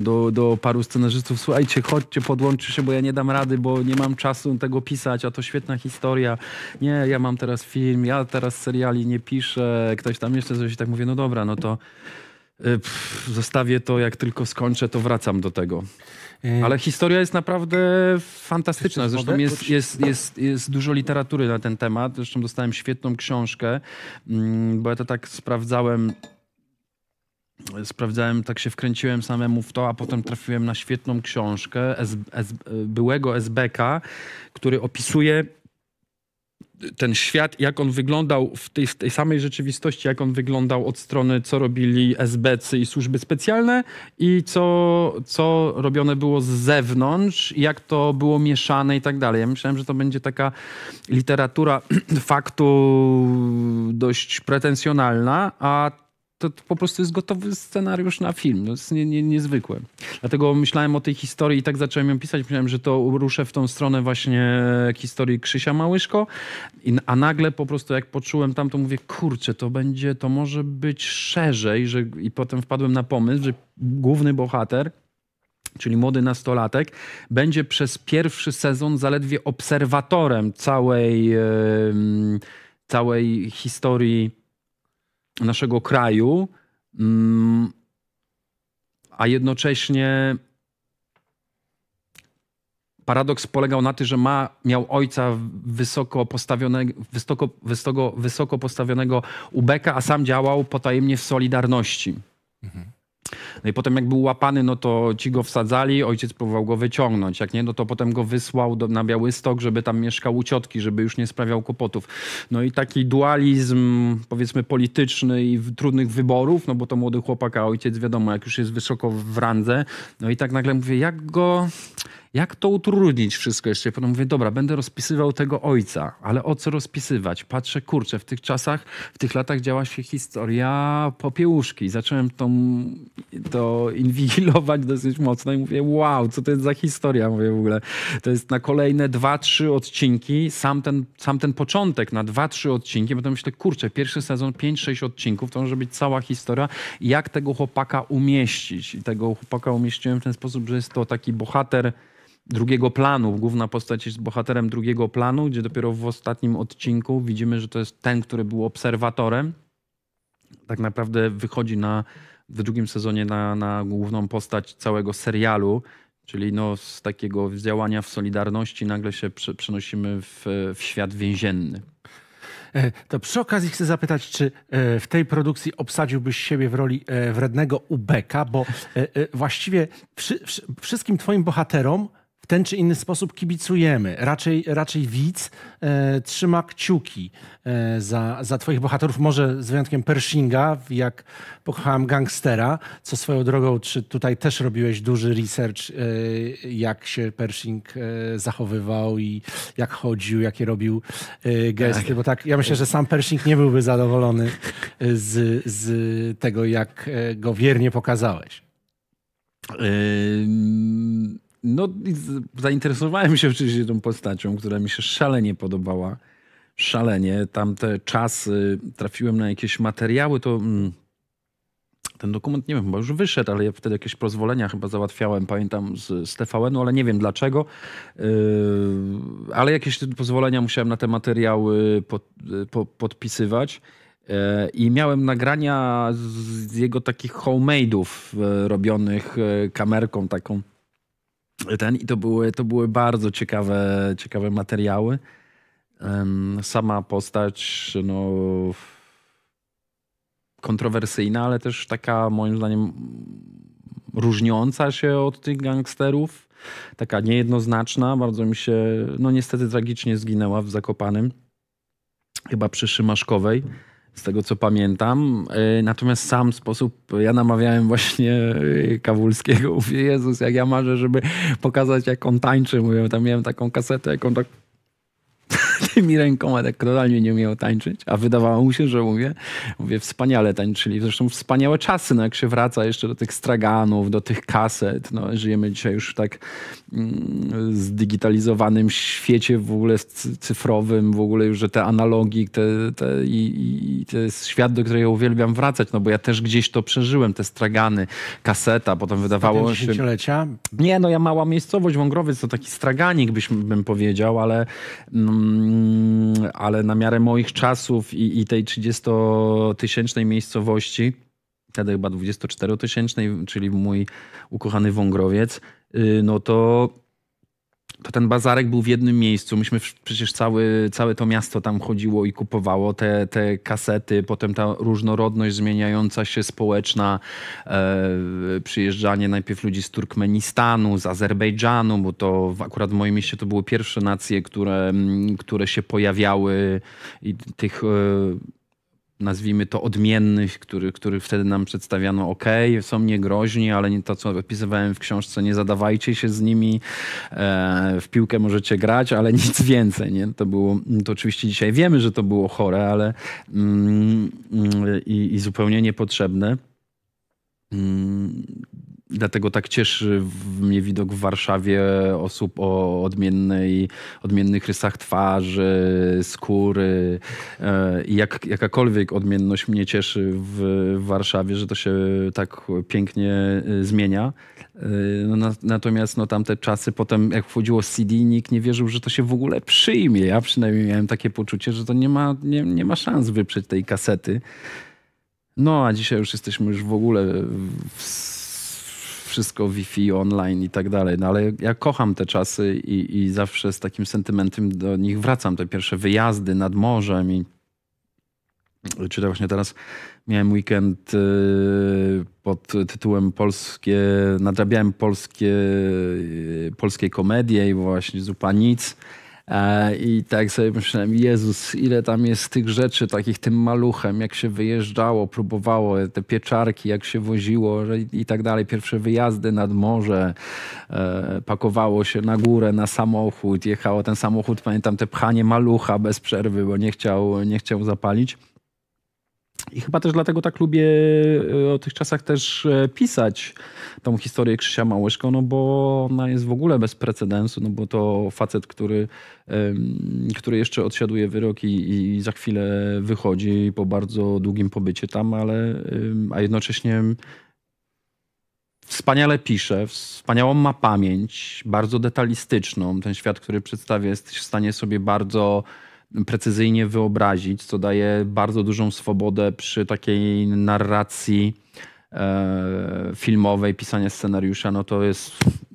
do, do paru scenarzystów, słuchajcie, chodźcie, podłączcie się, bo ja nie dam rady, bo nie mam czasu tego pisać, a to świetna historia. Nie, ja mam teraz film, ja teraz seriali nie piszę, ktoś tam jeszcze coś tak mówię, no dobra, no to y, pff, zostawię to, jak tylko skończę, to wracam do tego. Y, Ale historia jest naprawdę fantastyczna. Zresztą jest, jest, tak. jest, jest, dużo literatury na ten temat. Zresztą dostałem świetną książkę, mm, bo ja to tak sprawdzałem sprawdzałem, tak się wkręciłem samemu w to, a potem trafiłem na świetną książkę S, S, byłego SBK, który opisuje ten świat, jak on wyglądał w tej, tej, samej rzeczywistości, jak on wyglądał od strony, co robili SBC i służby specjalne i co, co robione było z zewnątrz, jak to było mieszane i tak dalej. Ja myślałem, że to będzie taka literatura faktu dość pretensjonalna, a to, po prostu jest gotowy scenariusz na film. To jest nie, nie, niezwykłe. Dlatego myślałem o tej historii i tak zacząłem ją pisać. Myślałem, że to ruszę w tą stronę właśnie historii Krzysia Małyszko. I, a nagle po prostu jak poczułem tam, to mówię, kurczę, to będzie, to może być szerzej. Że, I potem wpadłem na pomysł, że główny bohater czyli młody nastolatek, będzie przez pierwszy sezon zaledwie obserwatorem całej, całej historii naszego kraju, mm, a jednocześnie paradoks polegał na tym, że ma, miał ojca wysoko postawionego, wysoko, wysoko, wysoko postawionego ubeka, a sam działał potajemnie w Solidarności. Mhm. No i potem jak był łapany, no to ci go wsadzali, ojciec próbował go wyciągnąć. Jak nie, no to potem go wysłał do, na Białystok, żeby tam mieszkał u ciotki, żeby już nie sprawiał kłopotów. No i taki dualizm, powiedzmy, polityczny i trudnych wyborów, no bo to młody chłopak, a ojciec wiadomo, jak już jest wysoko w randze. No i tak nagle mówię, jak go jak to utrudnić wszystko jeszcze? Potem mówię, dobra, będę rozpisywał tego ojca, ale o co rozpisywać? Patrzę, kurczę, w tych czasach, w tych latach działa się historia popiełuszki. Zacząłem tą, to inwigilować dosyć mocno i mówię, wow, co to jest za historia? Mówię w ogóle, to jest na kolejne dwa, trzy odcinki, sam ten, sam ten początek na dwa, trzy odcinki, potem myślę, kurczę, pierwszy sezon, pięć, sześć odcinków, to może być cała historia, jak tego chłopaka umieścić. I tego chłopaka umieściłem w ten sposób, że jest to taki bohater, drugiego planu. Główna postać jest bohaterem drugiego planu, gdzie dopiero w ostatnim odcinku widzimy, że to jest ten, który był obserwatorem. Tak naprawdę wychodzi na, w drugim sezonie na, na główną postać całego serialu. Czyli no, z takiego działania w Solidarności nagle się przenosimy w, w świat więzienny. E, to przy okazji chcę zapytać, czy e, w tej produkcji obsadziłbyś siebie w roli e, wrednego ubeka, bo właściwie wszy, wszystkim twoim bohaterom ten czy inny sposób kibicujemy. Raczej, raczej widz e, trzyma kciuki e, za, za twoich bohaterów. Może z wyjątkiem Pershinga, jak pokochałem Gangstera, co swoją drogą, czy tutaj też robiłeś duży research, e, jak się Pershing e, zachowywał i jak chodził, jakie robił e, gesty, tak. bo tak, ja myślę, że sam Pershing nie byłby zadowolony z, z tego, jak e, go wiernie pokazałeś. Yy... No, zainteresowałem się oczywiście tą postacią, która mi się szalenie podobała. Szalenie. Tamte czasy trafiłem na jakieś materiały, to mm, ten dokument, nie wiem, chyba już wyszedł, ale ja wtedy jakieś pozwolenia chyba załatwiałem, pamiętam, z, z TVN-u, ale nie wiem dlaczego. Yy, ale jakieś pozwolenia musiałem na te materiały pod, yy, po, podpisywać. Yy, I miałem nagrania z jego takich homemade'ów yy, robionych kamerką taką ten i to były, to były bardzo ciekawe, ciekawe materiały. Sama postać, no kontrowersyjna, ale też taka moim zdaniem różniąca się od tych gangsterów. Taka niejednoznaczna, bardzo mi się, no niestety tragicznie zginęła w Zakopanym, chyba przy Szymaszkowej z tego co pamiętam. E, natomiast sam sposób, ja namawiałem właśnie e, Kawulskiego, mówię, Jezus, jak ja marzę, żeby pokazać jak on tańczy, mówię, tam miałem taką kasetę, jak on tak tymi rękoma tak totalnie nie umiał tańczyć, a wydawało mu się, że umie. Mówię, wspaniale tańczyli. Zresztą wspaniałe czasy, no jak się wraca jeszcze do tych straganów, do tych kaset. No, żyjemy dzisiaj już w tak mm, zdigitalizowanym świecie w ogóle cyfrowym, w ogóle już, że te analogi te, te i, i, to jest świat, do którego uwielbiam wracać, no bo ja też gdzieś to przeżyłem, te stragany, kaseta, potem wydawało się... Nie, no ja mała miejscowość, Wągrowiec to taki straganik byś, bym powiedział, ale... Mm, Mm, ale na miarę moich czasów i, i tej 30-tysięcznej miejscowości, wtedy chyba 24-tysięcznej, czyli mój ukochany Wągrowiec, y, no to to ten bazarek był w jednym miejscu. Myśmy przecież cały, całe to miasto tam chodziło i kupowało te, te kasety, potem ta różnorodność zmieniająca się społeczna, e, przyjeżdżanie najpierw ludzi z Turkmenistanu, z Azerbejdżanu, bo to akurat w moim mieście to były pierwsze nacje, które, które się pojawiały i tych e, nazwijmy to odmiennych, który, który wtedy nam przedstawiano, ok, są niegroźni, ale nie to, co opisywałem w książce, nie zadawajcie się z nimi, e, w piłkę możecie grać, ale nic więcej. Nie? To było, to oczywiście dzisiaj wiemy, że to było chore, ale mm, mm i, i zupełnie niepotrzebne. Mm, Dlatego tak cieszy mnie widok w Warszawie osób o odmiennej, odmiennych rysach twarzy, skóry. E, I jak, jakakolwiek odmienność mnie cieszy w, w Warszawie, że to się tak pięknie e, zmienia. E, no, natomiast no, tamte czasy, potem jak wchodziło CD, nikt nie wierzył, że to się w ogóle przyjmie. Ja przynajmniej miałem takie poczucie, że to nie ma, nie, nie ma szans wyprzeć tej kasety. No a dzisiaj już jesteśmy już w ogóle w wszystko Wi-Fi, online i tak dalej. No ale ja kocham te czasy i, i zawsze z takim sentymentem do nich wracam. Te pierwsze wyjazdy nad morzem i czy to właśnie teraz miałem weekend y, pod tytułem Polskie, nadrabiałem polskie, y, polskie komedie i właśnie zupa nic. E, I tak sobie myślałem, Jezus, ile tam jest tych rzeczy takich tym maluchem, jak się wyjeżdżało, próbowało, te pieczarki, jak się woziło i tak dalej. Pierwsze wyjazdy nad morze, e, pakowało się na górę, na samochód, jechało ten samochód, pamiętam te pchanie malucha bez przerwy, bo nie chciał, nie chciał zapalić. I chyba też dlatego tak lubię e, o tych czasach też e, pisać tą historię Krzysia Małyszko, no bo ona jest w ogóle bez precedensu, no bo to facet, który, który jeszcze odsiaduje wyrok i, i za chwilę wychodzi po bardzo długim pobycie tam, ale a jednocześnie wspaniale pisze, wspaniałą ma pamięć, bardzo detalistyczną. Ten świat, który przedstawia, jest w stanie sobie bardzo precyzyjnie wyobrazić, co daje bardzo dużą swobodę przy takiej narracji e, filmowej, pisania scenariusza, no to jest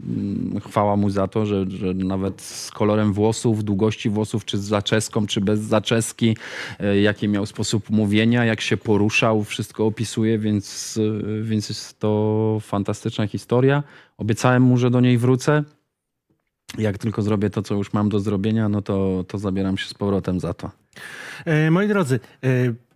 mm, chwała mu za to, że, że nawet z kolorem włosów, długości włosów, czy z zaczeską, czy bez zaczeski, e, jaki miał sposób mówienia, jak się poruszał, wszystko opisuje, więc, e, więc jest to fantastyczna historia. Obiecałem mu, że do niej wrócę jak tylko zrobię to, co już mam do zrobienia, no to, to zabieram się z powrotem za to. E, moi drodzy, e,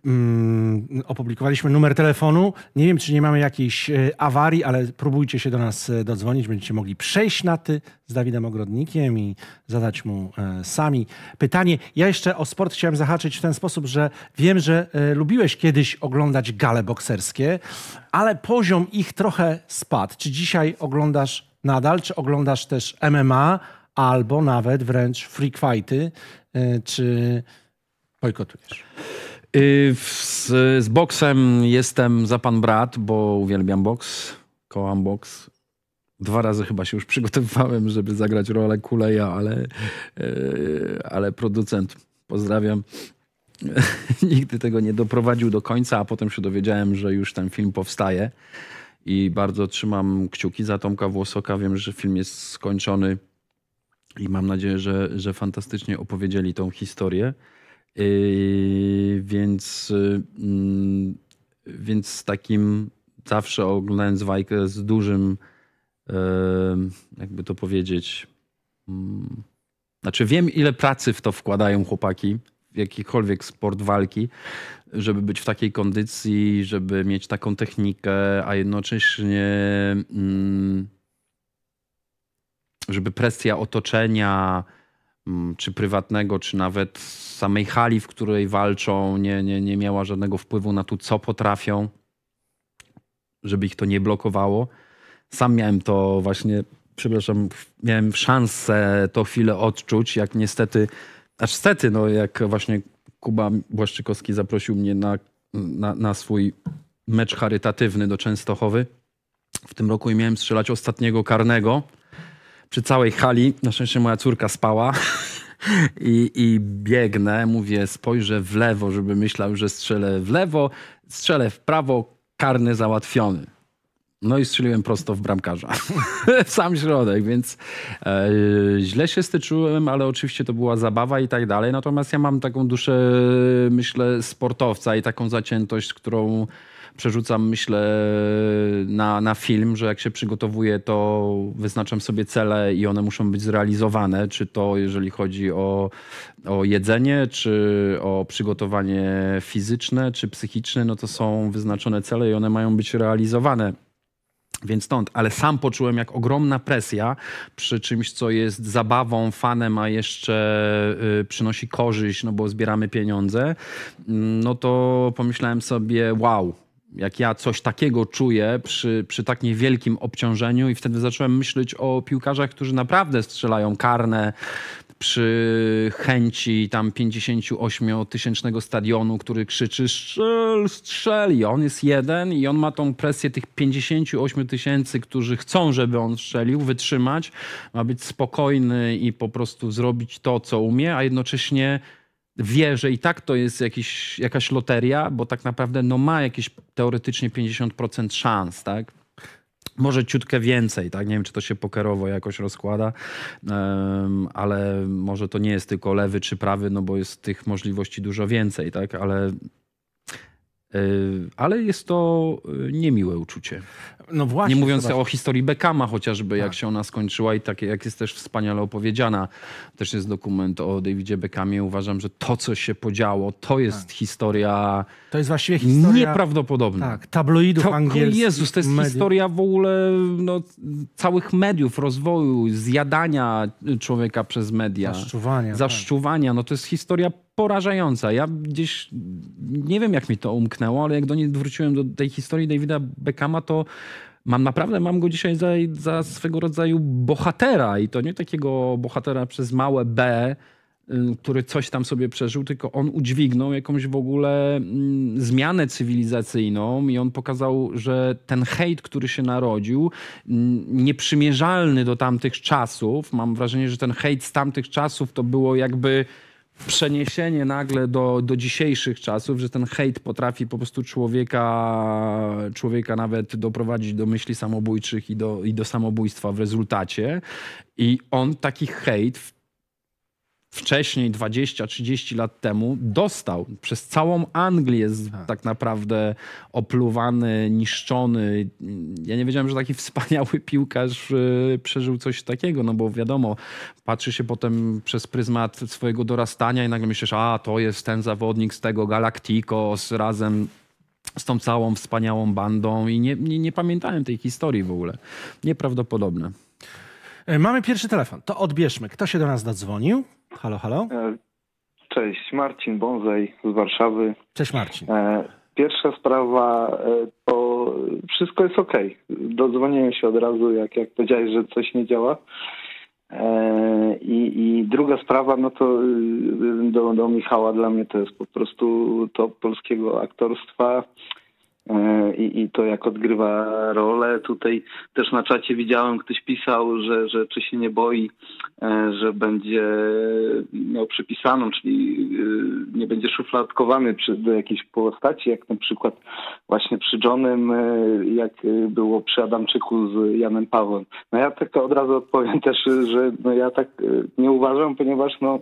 mm, opublikowaliśmy numer telefonu. Nie wiem, czy nie mamy jakiejś e, awarii, ale próbujcie się do nas dodzwonić. Będziecie mogli przejść na ty z Dawidem Ogrodnikiem i zadać mu sami pytanie. Ja jeszcze o sport chciałem zahaczyć w ten sposób, że wiem, że lubiłeś kiedyś oglądać gale bokserskie, ale poziom ich trochę spadł. Czy dzisiaj oglądasz nadal, czy oglądasz też MMA, albo nawet wręcz free fighty, y, czy bojkotujesz? Y, z, z boksem jestem za pan brat, bo uwielbiam boks, kołam boks. Dwa razy chyba się już przygotowywałem, żeby zagrać rolę Kuleja, ale, y, ale producent, pozdrawiam, nigdy tego nie doprowadził do końca, a potem się dowiedziałem, że już ten film powstaje i bardzo trzymam kciuki za Tomka Włosoka. Wiem, że film jest skończony i mam nadzieję, że, że fantastycznie opowiedzieli tą historię. Yy, więc, yy, więc z takim zawsze oglądając Wajkę z dużym, yy, jakby to powiedzieć, mm, znaczy wiem ile pracy w to wkładają chłopaki, jakikolwiek sport walki, żeby być w takiej kondycji, żeby mieć taką technikę, a jednocześnie mm, żeby presja otoczenia mm, czy prywatnego, czy nawet samej hali, w której walczą, nie, nie, nie miała żadnego wpływu na to, co potrafią, żeby ich to nie blokowało. Sam miałem to właśnie, przepraszam, miałem szansę to chwilę odczuć, jak niestety aż wstety, no jak właśnie Kuba Błaszczykowski zaprosił mnie na, na, na swój mecz charytatywny do Częstochowy. W tym roku i miałem strzelać ostatniego karnego przy całej hali. Na szczęście moja córka spała. I, I, biegnę, mówię, spojrzę w lewo, żeby myślał, że strzelę w lewo, strzelę w prawo, karny załatwiony. No i strzeliłem prosto w bramkarza. w sam środek, więc e, źle się styczyłem, ale oczywiście to była zabawa i tak dalej. Natomiast ja mam taką duszę, myślę, sportowca i taką zaciętość, którą przerzucam, myślę, na, na film, że jak się przygotowuję, to wyznaczam sobie cele i one muszą być zrealizowane. Czy to jeżeli chodzi o, o jedzenie, czy o przygotowanie fizyczne, czy psychiczne, no to są wyznaczone cele i one mają być realizowane. Więc stąd, ale sam poczułem, jak ogromna presja przy czymś, co jest zabawą, fanem, a jeszcze y, przynosi korzyść, no bo zbieramy pieniądze, mm, no to pomyślałem sobie, wow, jak ja coś takiego czuję przy, przy tak niewielkim obciążeniu i wtedy zacząłem myśleć o piłkarzach, którzy naprawdę strzelają karne, przy chęci tam 58-tysięcznego stadionu, który krzyczy strzel, strzel i on jest jeden i on ma tą presję tych 58 tysięcy, którzy chcą, żeby on strzelił, wytrzymać, ma być spokojny i po prostu zrobić to, co umie, a jednocześnie wie, że i tak to jest jakiś, jakaś loteria, bo tak naprawdę no, ma jakieś teoretycznie 50% szans, tak? może ciutkę więcej, tak? Nie wiem, czy to się pokerowo jakoś rozkłada, ale może to nie jest tylko lewy czy prawy, no bo jest tych możliwości dużo więcej, tak? Ale y, ale jest to y, niemiłe uczucie. No właśnie, nie mówiąc zobacz. o historii Beckama chociażby, tak. jak się ona skończyła i takie, jak jest też wspaniale opowiedziana. Też jest dokument o Davidzie Beckamie. Uważam, że to, co się podziało, to jest tak. historia... To jest właściwie historia... Nieprawdopodobna. Tak, tabloidów to, angielskich. Jezus, to jest mediów. historia w ogóle no, całych mediów, rozwoju, zjadania człowieka przez media. Zaszczuwania. Tak. Zaszczuwania. Tak. No to jest historia porażająca. Ja gdzieś nie wiem, jak mi to umknęło, ale jak do niej wróciłem do tej historii Davida Beckama, to mam naprawdę, mam go dzisiaj za, za swego rodzaju bohatera i to nie takiego bohatera przez małe B, y, który coś tam sobie przeżył, tylko on udźwignął jakąś w ogóle mm, zmianę cywilizacyjną i on pokazał, że ten hejt, który się narodził, mm, nieprzymierzalny do tamtych czasów, mam wrażenie, że ten hejt z tamtych czasów to było jakby przeniesienie nagle do, do dzisiejszych czasów, że ten hejt potrafi po prostu człowieka, człowieka nawet doprowadzić do myśli samobójczych i do, i do samobójstwa w rezultacie. I on taki hejt w wcześniej, 20-30 lat temu, dostał. Przez całą Anglię jest tak. tak naprawdę opluwany, niszczony. Ja nie wiedziałem, że taki wspaniały piłkarz y, przeżył coś takiego, no bo wiadomo, patrzy się potem przez pryzmat swojego dorastania i nagle myślisz, a to jest ten zawodnik z tego Galacticos razem z tą całą wspaniałą bandą i nie, nie, nie pamiętałem tej historii w ogóle. Nieprawdopodobne. E, mamy pierwszy telefon, to odbierzmy. Kto się do nas zadzwonił? Halo, halo. E, cześć, Marcin Bonzej z Warszawy. Cześć Marcin. E, pierwsza sprawa to wszystko jest ok. Dodzwoniłem się od razu, jak, jak powiedziałeś, że coś nie działa. I, I, druga sprawa, no to do, do Michała dla mnie to jest po prostu to polskiego aktorstwa E, i, i to jak odgrywa rolę. Tutaj też na czacie widziałem, ktoś pisał, że, że czy się nie boi, e, że będzie miał przypisaną, czyli e, nie będzie szufladkowany przy, do jakiejś postaci, jak na przykład właśnie przy Johnem, jak było przy Adamczyku z Janem Pawłem. No ja tak to od razu odpowiem też, że no ja tak nie uważam, ponieważ no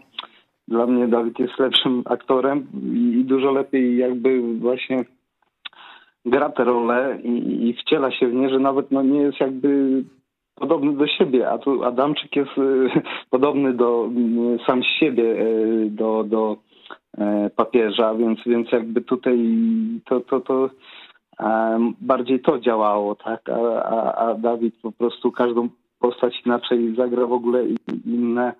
dla mnie Dawid jest lepszym aktorem i dużo lepiej jakby właśnie gra tę rolę i, i wciela się w nie, że nawet no, nie jest jakby podobny do siebie, a tu Adamczyk jest y, podobny do y, sam siebie, y, do, do papieża, więc, więc jakby tutaj to, to, to bardziej to działało, tak? A, a, a Dawid po prostu każdą postać inaczej zagra w ogóle inne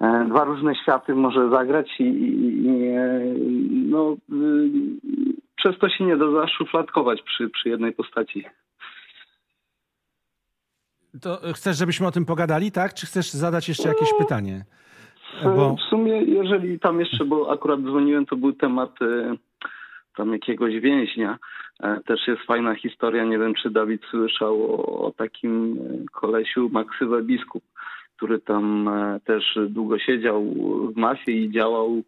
e, dwa różne światy może zagrać i, i, i no, przez to się nie da zaszufladkować przy, przy jednej postaci. To chcesz, żebyśmy o tym pogadali, tak? Czy chcesz zadać jeszcze jakieś no, pytanie? Bo... W sumie, jeżeli tam jeszcze, bo akurat dzwoniłem, to był temat y, tam jakiegoś więźnia. E, też jest fajna historia, nie wiem czy Dawid słyszał o, o takim e, kolesiu Maksywe Biskup, który tam e, też długo siedział w masie i działał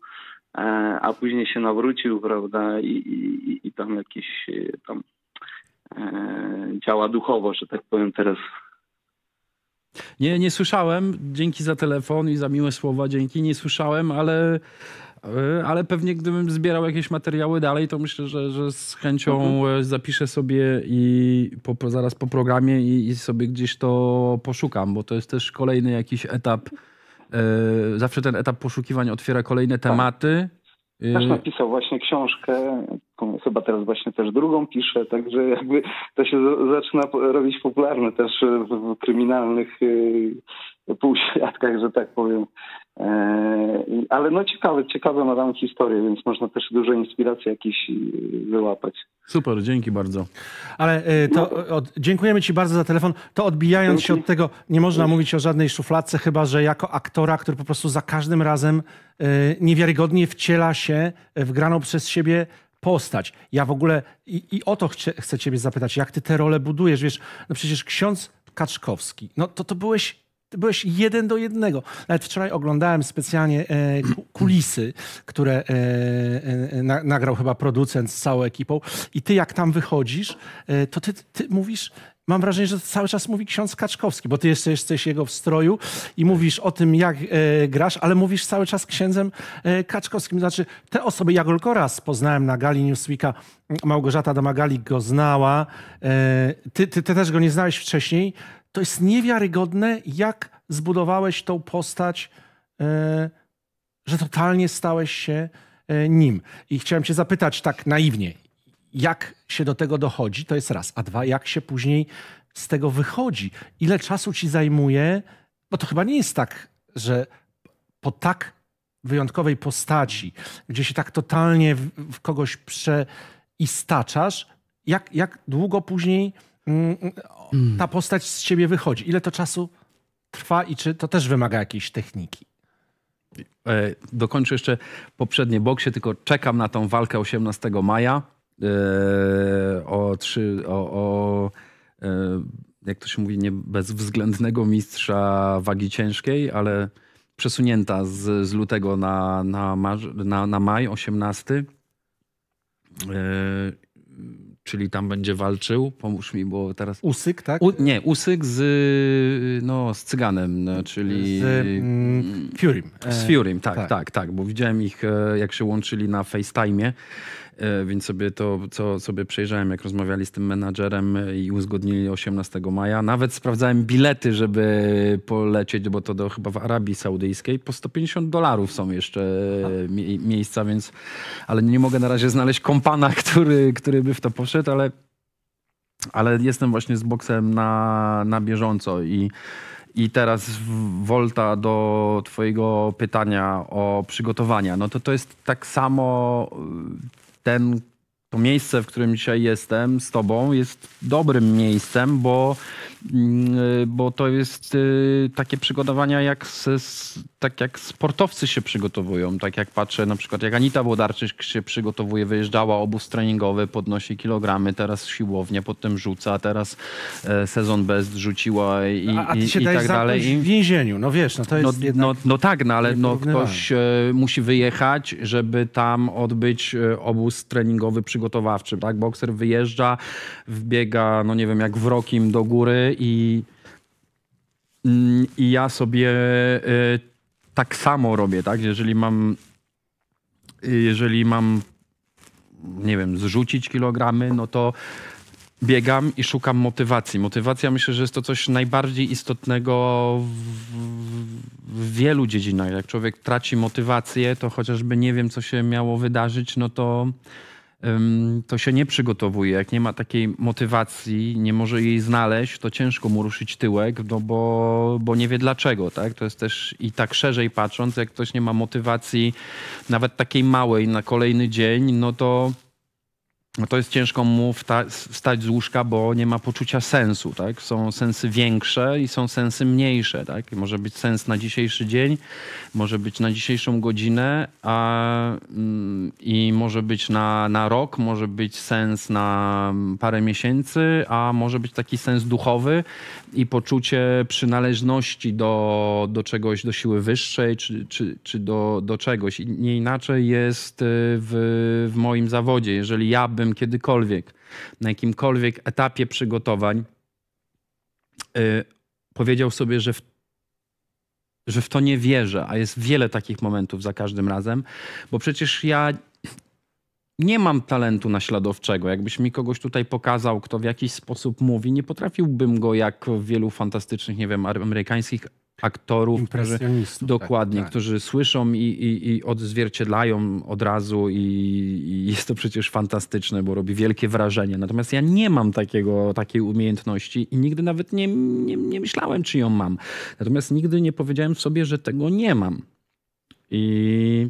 E, a później się nawrócił, prawda, i, i, i tam jakieś e, tam e, działa duchowo, że tak powiem teraz. Nie, nie słyszałem. Dzięki za telefon i za miłe słowa. Dzięki. Nie słyszałem, ale, ale pewnie gdybym zbierał jakieś materiały dalej, to myślę, że, że z chęcią mhm. zapiszę sobie i po, zaraz po programie i, i sobie gdzieś to poszukam, bo to jest też kolejny jakiś etap Y, zawsze ten etap poszukiwań otwiera kolejne tak. tematy. Y, Też napisał właśnie książkę chyba teraz właśnie też drugą piszę, także jakby to się zaczyna robić popularne też w, kryminalnych y, półświadkach, że tak powiem. E, ale no ciekawe, ciekawe ma tam historię, więc można też dużo inspiracji jakieś y, wyłapać. Super, dzięki bardzo. Ale y, to no. od, dziękujemy Ci bardzo za telefon. To odbijając dzięki. się od tego, nie można mówić o żadnej szufladce, chyba że jako aktora, który po prostu za każdym razem niewiarygodnie wciela się w graną przez siebie postać. Ja w ogóle i, i o to chcę, chcę ciebie zapytać, jak ty te role budujesz? Wiesz, no przecież ksiądz Kaczkowski, no to to byłeś byłeś jeden do jednego. Nawet wczoraj oglądałem specjalnie e, kulisy, które e, e, na, nagrał chyba producent z całą ekipą i ty jak tam wychodzisz, e, to ty, ty mówisz, mam wrażenie, że cały czas mówi ksiądz Kaczkowski, bo ty jesteś, jesteś jego w stroju i mówisz o tym, jak e, grasz, ale mówisz cały czas księdzem e, Kaczkowskim. Znaczy, te osoby, ja go tylko raz poznałem na gali Newsweeka, Małgorzata Damagali go znała, e, ty, ty, ty też go nie znałeś wcześniej. To jest niewiarygodne, jak zbudowałeś tą postać, e, że totalnie stałeś się e, nim. I chciałem cię zapytać tak naiwnie, jak się do tego dochodzi, to jest raz. A dwa, jak się później z tego wychodzi. Ile czasu ci zajmuje, bo to chyba nie jest tak, że po tak wyjątkowej postaci, gdzie się tak totalnie w, kogoś przeistaczasz, jak, jak długo później mm, mm, ta postać z ciebie wychodzi? Ile to czasu trwa i czy to też wymaga jakiejś techniki? E, dokończę jeszcze poprzednie boksie, tylko czekam na tą walkę 18 maja. E, o, trzy, o, o e, jak to się mówi, nie bezwzględnego mistrza wagi ciężkiej, ale przesunięta z, z lutego na, na, na, na maj 18. E, czyli tam będzie walczył, pomóż mi, bo teraz... Usyk, tak? U, nie, Usyk z, no, z Cyganem, no, czyli... Z mm, Furym. Z Furym, tak, tak, tak, tak, bo widziałem ich, jak się łączyli na FaceTime'ie. E, więc sobie to, co sobie przejrzałem, jak rozmawiali z tym menadżerem e, i uzgodnili 18 maja. Nawet sprawdzałem bilety, żeby polecieć, bo to do, chyba w Arabii Saudyjskiej. Po 150 dolarów są jeszcze e, mi, miejsca, więc ale nie mogę na razie znaleźć kompana, który, który by w to poszedł, ale, ale jestem właśnie z boksem na, na bieżąco i i teraz Volta do Twojego pytania o przygotowania. No to to jest tak samo ten, to miejsce, w którym dzisiaj jestem z Tobą, jest dobrym miejscem, bo, mm, y, bo to jest y, takie przygotowania jak z, z tak jak sportowcy się przygotowują, tak jak patrzę na przykład jak Anita Włodarczyk się przygotowuje, wyjeżdżała obóz treningowy, podnosi kilogramy, teraz siłownia, potem rzuca, teraz e, sezon bez rzuciła i, a, a ty się i, i tak dalej. w więzieniu, no wiesz, no to no, jest No, no, no tak, no ale no, ktoś e, musi wyjechać, żeby tam odbyć e, obóz treningowy przygotowawczy, tak? Bokser wyjeżdża, wbiega, no nie wiem, jak wrokim do góry i mm, i ja sobie tak samo robię, tak? Jeżeli mam, jeżeli mam, nie wiem, zrzucić kilogramy, no to biegam i szukam motywacji. Motywacja myślę, że jest to coś najbardziej istotnego w, w, wielu dziedzinach. Jak człowiek traci motywację, to chociażby nie wiem, co się miało wydarzyć, no to to się nie przygotowuje. Jak nie ma takiej motywacji, nie może jej znaleźć, to ciężko mu ruszyć tyłek, no bo, bo nie wie dlaczego. Tak? To jest też i tak szerzej patrząc, jak ktoś nie ma motywacji, nawet takiej małej na kolejny dzień, no to no to jest ciężko mu wstać z łóżka, bo nie ma poczucia sensu. Tak? Są sensy większe i są sensy mniejsze. Tak? Może być sens na dzisiejszy dzień, może być na dzisiejszą godzinę a, mm, i może być na, na rok, może być sens na mm, parę miesięcy, a może być taki sens duchowy i poczucie przynależności do, do czegoś, do siły wyższej czy, czy, czy do, do czegoś. I nie inaczej jest y, w, w moim zawodzie. Jeżeli ja bym bym kiedykolwiek na jakimkolwiek etapie przygotowań yy, powiedział sobie, że w, że w to nie wierzę, a jest wiele takich momentów za każdym razem, bo przecież ja nie mam talentu naśladowczego. Jakbyś mi kogoś tutaj pokazał, kto w jakiś sposób mówi, nie potrafiłbym go jak wielu fantastycznych, nie wiem, amerykańskich aktorów, którzy, tak, dokładnie, tak, tak. którzy słyszą i, i, i odzwierciedlają od razu i, i, jest to przecież fantastyczne, bo robi wielkie wrażenie. Natomiast ja nie mam takiego, takiej umiejętności i nigdy nawet nie, nie, nie myślałem, czy ją mam. Natomiast nigdy nie powiedziałem sobie, że tego nie mam. I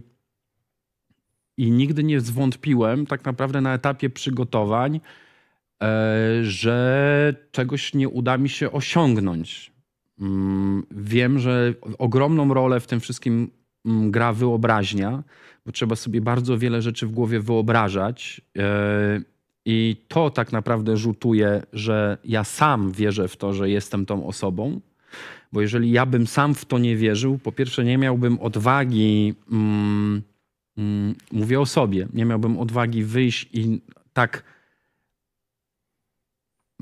i nigdy nie zwątpiłem tak naprawdę na etapie przygotowań, e, że czegoś nie uda mi się osiągnąć. Mm, wiem, że ogromną rolę w tym wszystkim mm, gra wyobraźnia, bo trzeba sobie bardzo wiele rzeczy w głowie wyobrażać. E, I to tak naprawdę rzutuje, że ja sam wierzę w to, że jestem tą osobą, bo jeżeli ja bym sam w to nie wierzył, po pierwsze nie miałbym odwagi, mm, mm, mówię o sobie, nie miałbym odwagi wyjść i tak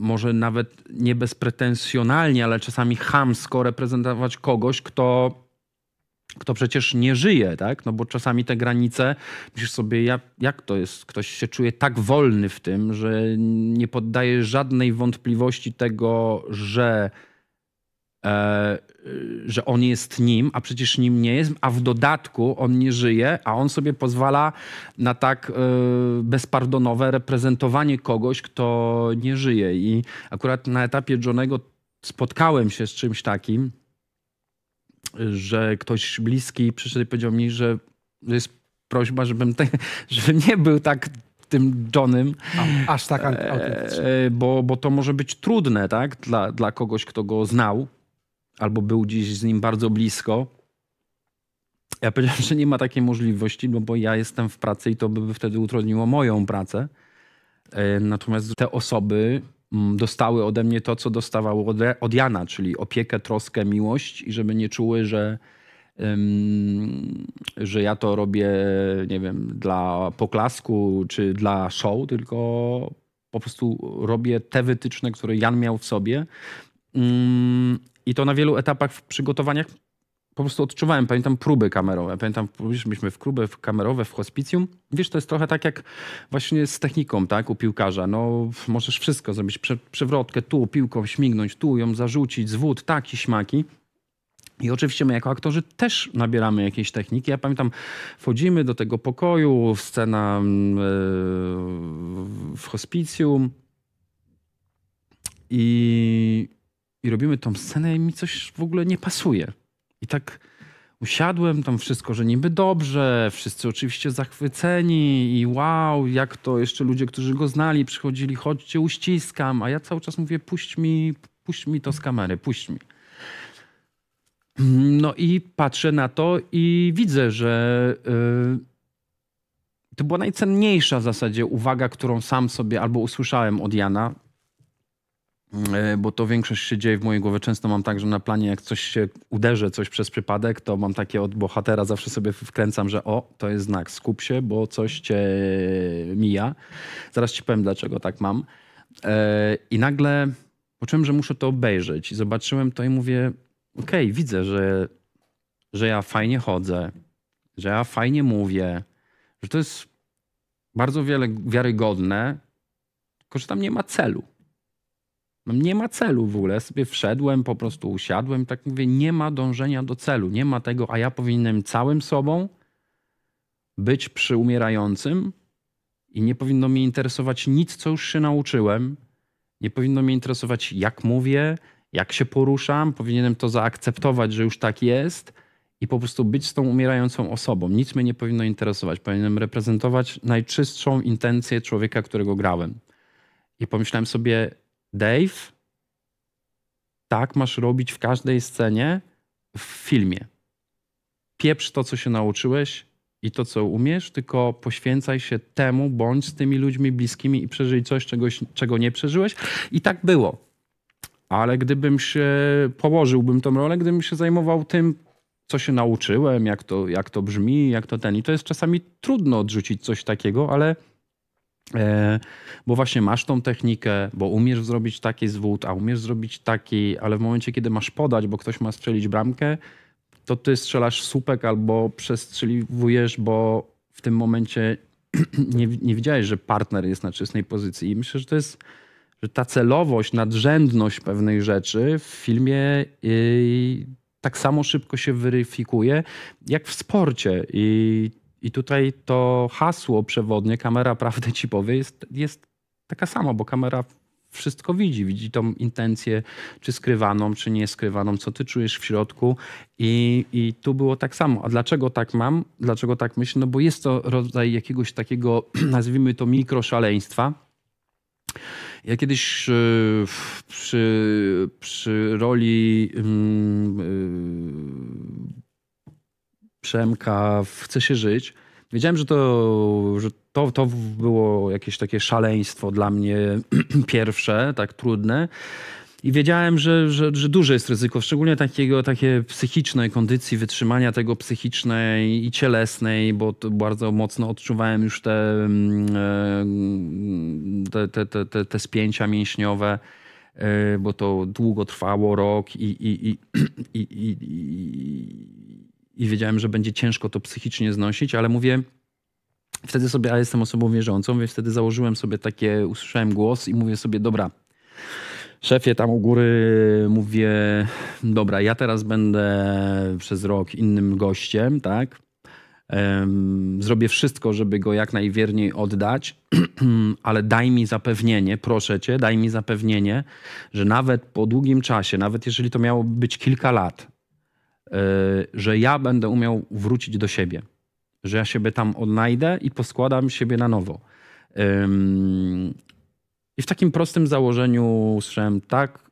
może nawet nie bezpretensjonalnie, ale czasami chamsko reprezentować kogoś, kto, kto przecież nie żyje, tak? No bo czasami te granice, myślisz sobie, jak, jak to jest? Ktoś się czuje tak wolny w tym, że nie poddaje żadnej wątpliwości tego, że, e, Y, że on jest nim, a przecież nim nie jest, a w dodatku on nie żyje, a on sobie pozwala na tak y, bezpardonowe reprezentowanie kogoś, kto nie żyje. I akurat na etapie Johnego spotkałem się z czymś takim, że ktoś bliski przyszedł i powiedział mi, że jest prośba, żebym, te, nie był tak tym Johnem. aż tak e, autentycznie. Bo, bo to może być trudne tak? dla, dla kogoś, kto go znał albo był gdzieś z nim bardzo blisko. Ja powiedziałem, że nie ma takiej możliwości, no bo ja jestem w pracy i to by wtedy utrudniło moją pracę. E, natomiast te osoby mm, dostały ode mnie to, co dostawały od, Jana, czyli opiekę, troskę, miłość i żeby nie czuły, że, że ja to robię, nie wiem, dla poklasku czy dla show, tylko po prostu robię te wytyczne, które Jan miał w sobie mm, i to na wielu etapach w przygotowaniach po prostu odczuwałem. Pamiętam próby kamerowe. Pamiętam, byliśmy w próby kamerowe w hospicjum. Wiesz, to jest trochę tak jak właśnie z techniką, tak, u piłkarza. No, możesz wszystko zrobić. Prze przewrotkę tu, piłką śmignąć tu, ją zarzucić, zwód, taki, śmaki. I oczywiście my jako aktorzy też nabieramy jakiejś techniki. Ja pamiętam, wchodzimy do tego pokoju, scena mm, e, w hospicjum i i robimy tą scenę i mi coś w ogóle nie pasuje. I tak usiadłem tam wszystko, że niby dobrze, wszyscy oczywiście zachwyceni i wow, jak to jeszcze ludzie, którzy go znali, przychodzili, chodźcie, uściskam, a ja cały czas mówię, puść mi, puść mi to z kamery, puść mi. No i patrzę na to i widzę, że yy, to była najcenniejsza w zasadzie uwaga, którą sam sobie albo usłyszałem od Jana, E, bo to większość się dzieje w mojej głowie. Często mam tak, że na planie jak coś się uderzy, coś przez przypadek, to mam takie od bohatera, zawsze sobie wkręcam, że o, to jest znak, skup się, bo coś cię mija. Zaraz ci powiem, dlaczego tak mam. E, I nagle poczułem, że muszę to obejrzeć i zobaczyłem to i mówię, okej, okay, widzę, że, że ja fajnie chodzę, że ja fajnie mówię, że to jest bardzo wiele wiarygodne, tylko że tam nie ma celu. No nie ma celu w ogóle. Sobie wszedłem, po prostu usiadłem, tak mówię, nie ma dążenia do celu, nie ma tego, a ja powinienem całym sobą być przy umierającym i nie powinno mnie interesować nic, co już się nauczyłem. Nie powinno mnie interesować, jak mówię, jak się poruszam. Powinienem to zaakceptować, że już tak jest i po prostu być z tą umierającą osobą. Nic mnie nie powinno interesować. Powinienem reprezentować najczystszą intencję człowieka, którego grałem. I pomyślałem sobie, Dave, tak masz robić w każdej scenie w filmie. Pieprz to, co się nauczyłeś i to, co umiesz, tylko poświęcaj się temu, bądź z tymi ludźmi bliskimi i przeżyj coś, czegoś, czego nie przeżyłeś. I tak było. Ale gdybym się położyłbym tą rolę, gdybym się zajmował tym, co się nauczyłem, jak to, jak to brzmi, jak to ten. I to jest czasami trudno odrzucić coś takiego, ale E, bo właśnie masz tą technikę, bo umiesz zrobić taki zwód, a umiesz zrobić taki, ale w momencie, kiedy masz podać, bo ktoś ma strzelić bramkę, to ty strzelasz słupek albo przestrzeliwujesz, bo w tym momencie nie, nie widziałeś, że partner jest na czystej pozycji. I myślę, że to jest, że ta celowość, nadrzędność pewnej rzeczy w filmie yy, tak samo szybko się weryfikuje, jak w sporcie. I i tutaj to hasło przewodnie, kamera prawdę ci powie, jest, jest taka sama, bo kamera wszystko widzi. Widzi tą intencję, czy skrywaną, czy nieskrywaną, co ty czujesz w środku. I, I tu było tak samo. A dlaczego tak mam? Dlaczego tak myślę? No bo jest to rodzaj jakiegoś takiego, nazwijmy to mikroszaleństwa. Ja kiedyś y, przy, przy roli mm, y, Przemka, chce się żyć. Wiedziałem, że to, że to, to było jakieś takie szaleństwo dla mnie pierwsze, tak trudne. I wiedziałem, że, że, że, duże jest ryzyko, szczególnie takiego, takie psychicznej kondycji, wytrzymania tego psychicznej i cielesnej, bo bardzo mocno odczuwałem już mm, e, te, te, te, te, te spięcia mięśniowe, e, bo to długo trwało, rok i, i, i, i, i, i i wiedziałem, że będzie ciężko to psychicznie znosić, ale mówię, wtedy sobie, a jestem osobą wierzącą, więc wtedy założyłem sobie takie, usłyszałem głos i mówię sobie, dobra, szefie tam u góry mówię, dobra, ja teraz będę przez rok innym gościem, tak? Zrobię wszystko, żeby go jak najwierniej oddać, ale daj mi zapewnienie, proszę cię, daj mi zapewnienie, że nawet po długim czasie, nawet jeżeli to miało być kilka lat, Y, że ja będę umiał wrócić do siebie, że ja siebie tam odnajdę i poskładam siebie na nowo. I w takim prostym założeniu usłyszałem tak,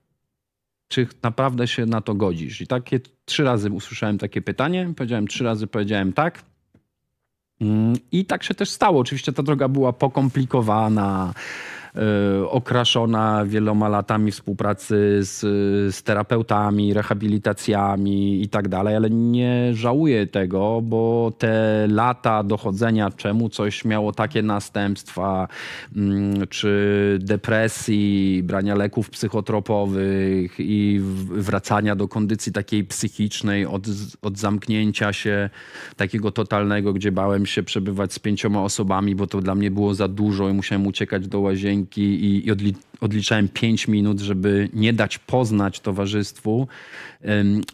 czy naprawdę się na to godzisz? I takie trzy razy usłyszałem takie pytanie, powiedziałem trzy razy, powiedziałem tak. I tak się też stało. Oczywiście ta droga była pokomplikowana, E, okraszona wieloma latami współpracy z, z terapeutami, rehabilitacjami i tak dalej, ale nie żałuję tego, bo te lata dochodzenia, czemu coś miało takie następstwa, mm, czy depresji, brania leków psychotropowych i wracania do kondycji takiej psychicznej od, od zamknięcia się takiego totalnego, gdzie bałem się przebywać z pięcioma osobami, bo to dla mnie było za dużo i musiałem uciekać do łazienki i, i odli odliczałem 5 minut, żeby nie dać poznać towarzystwu,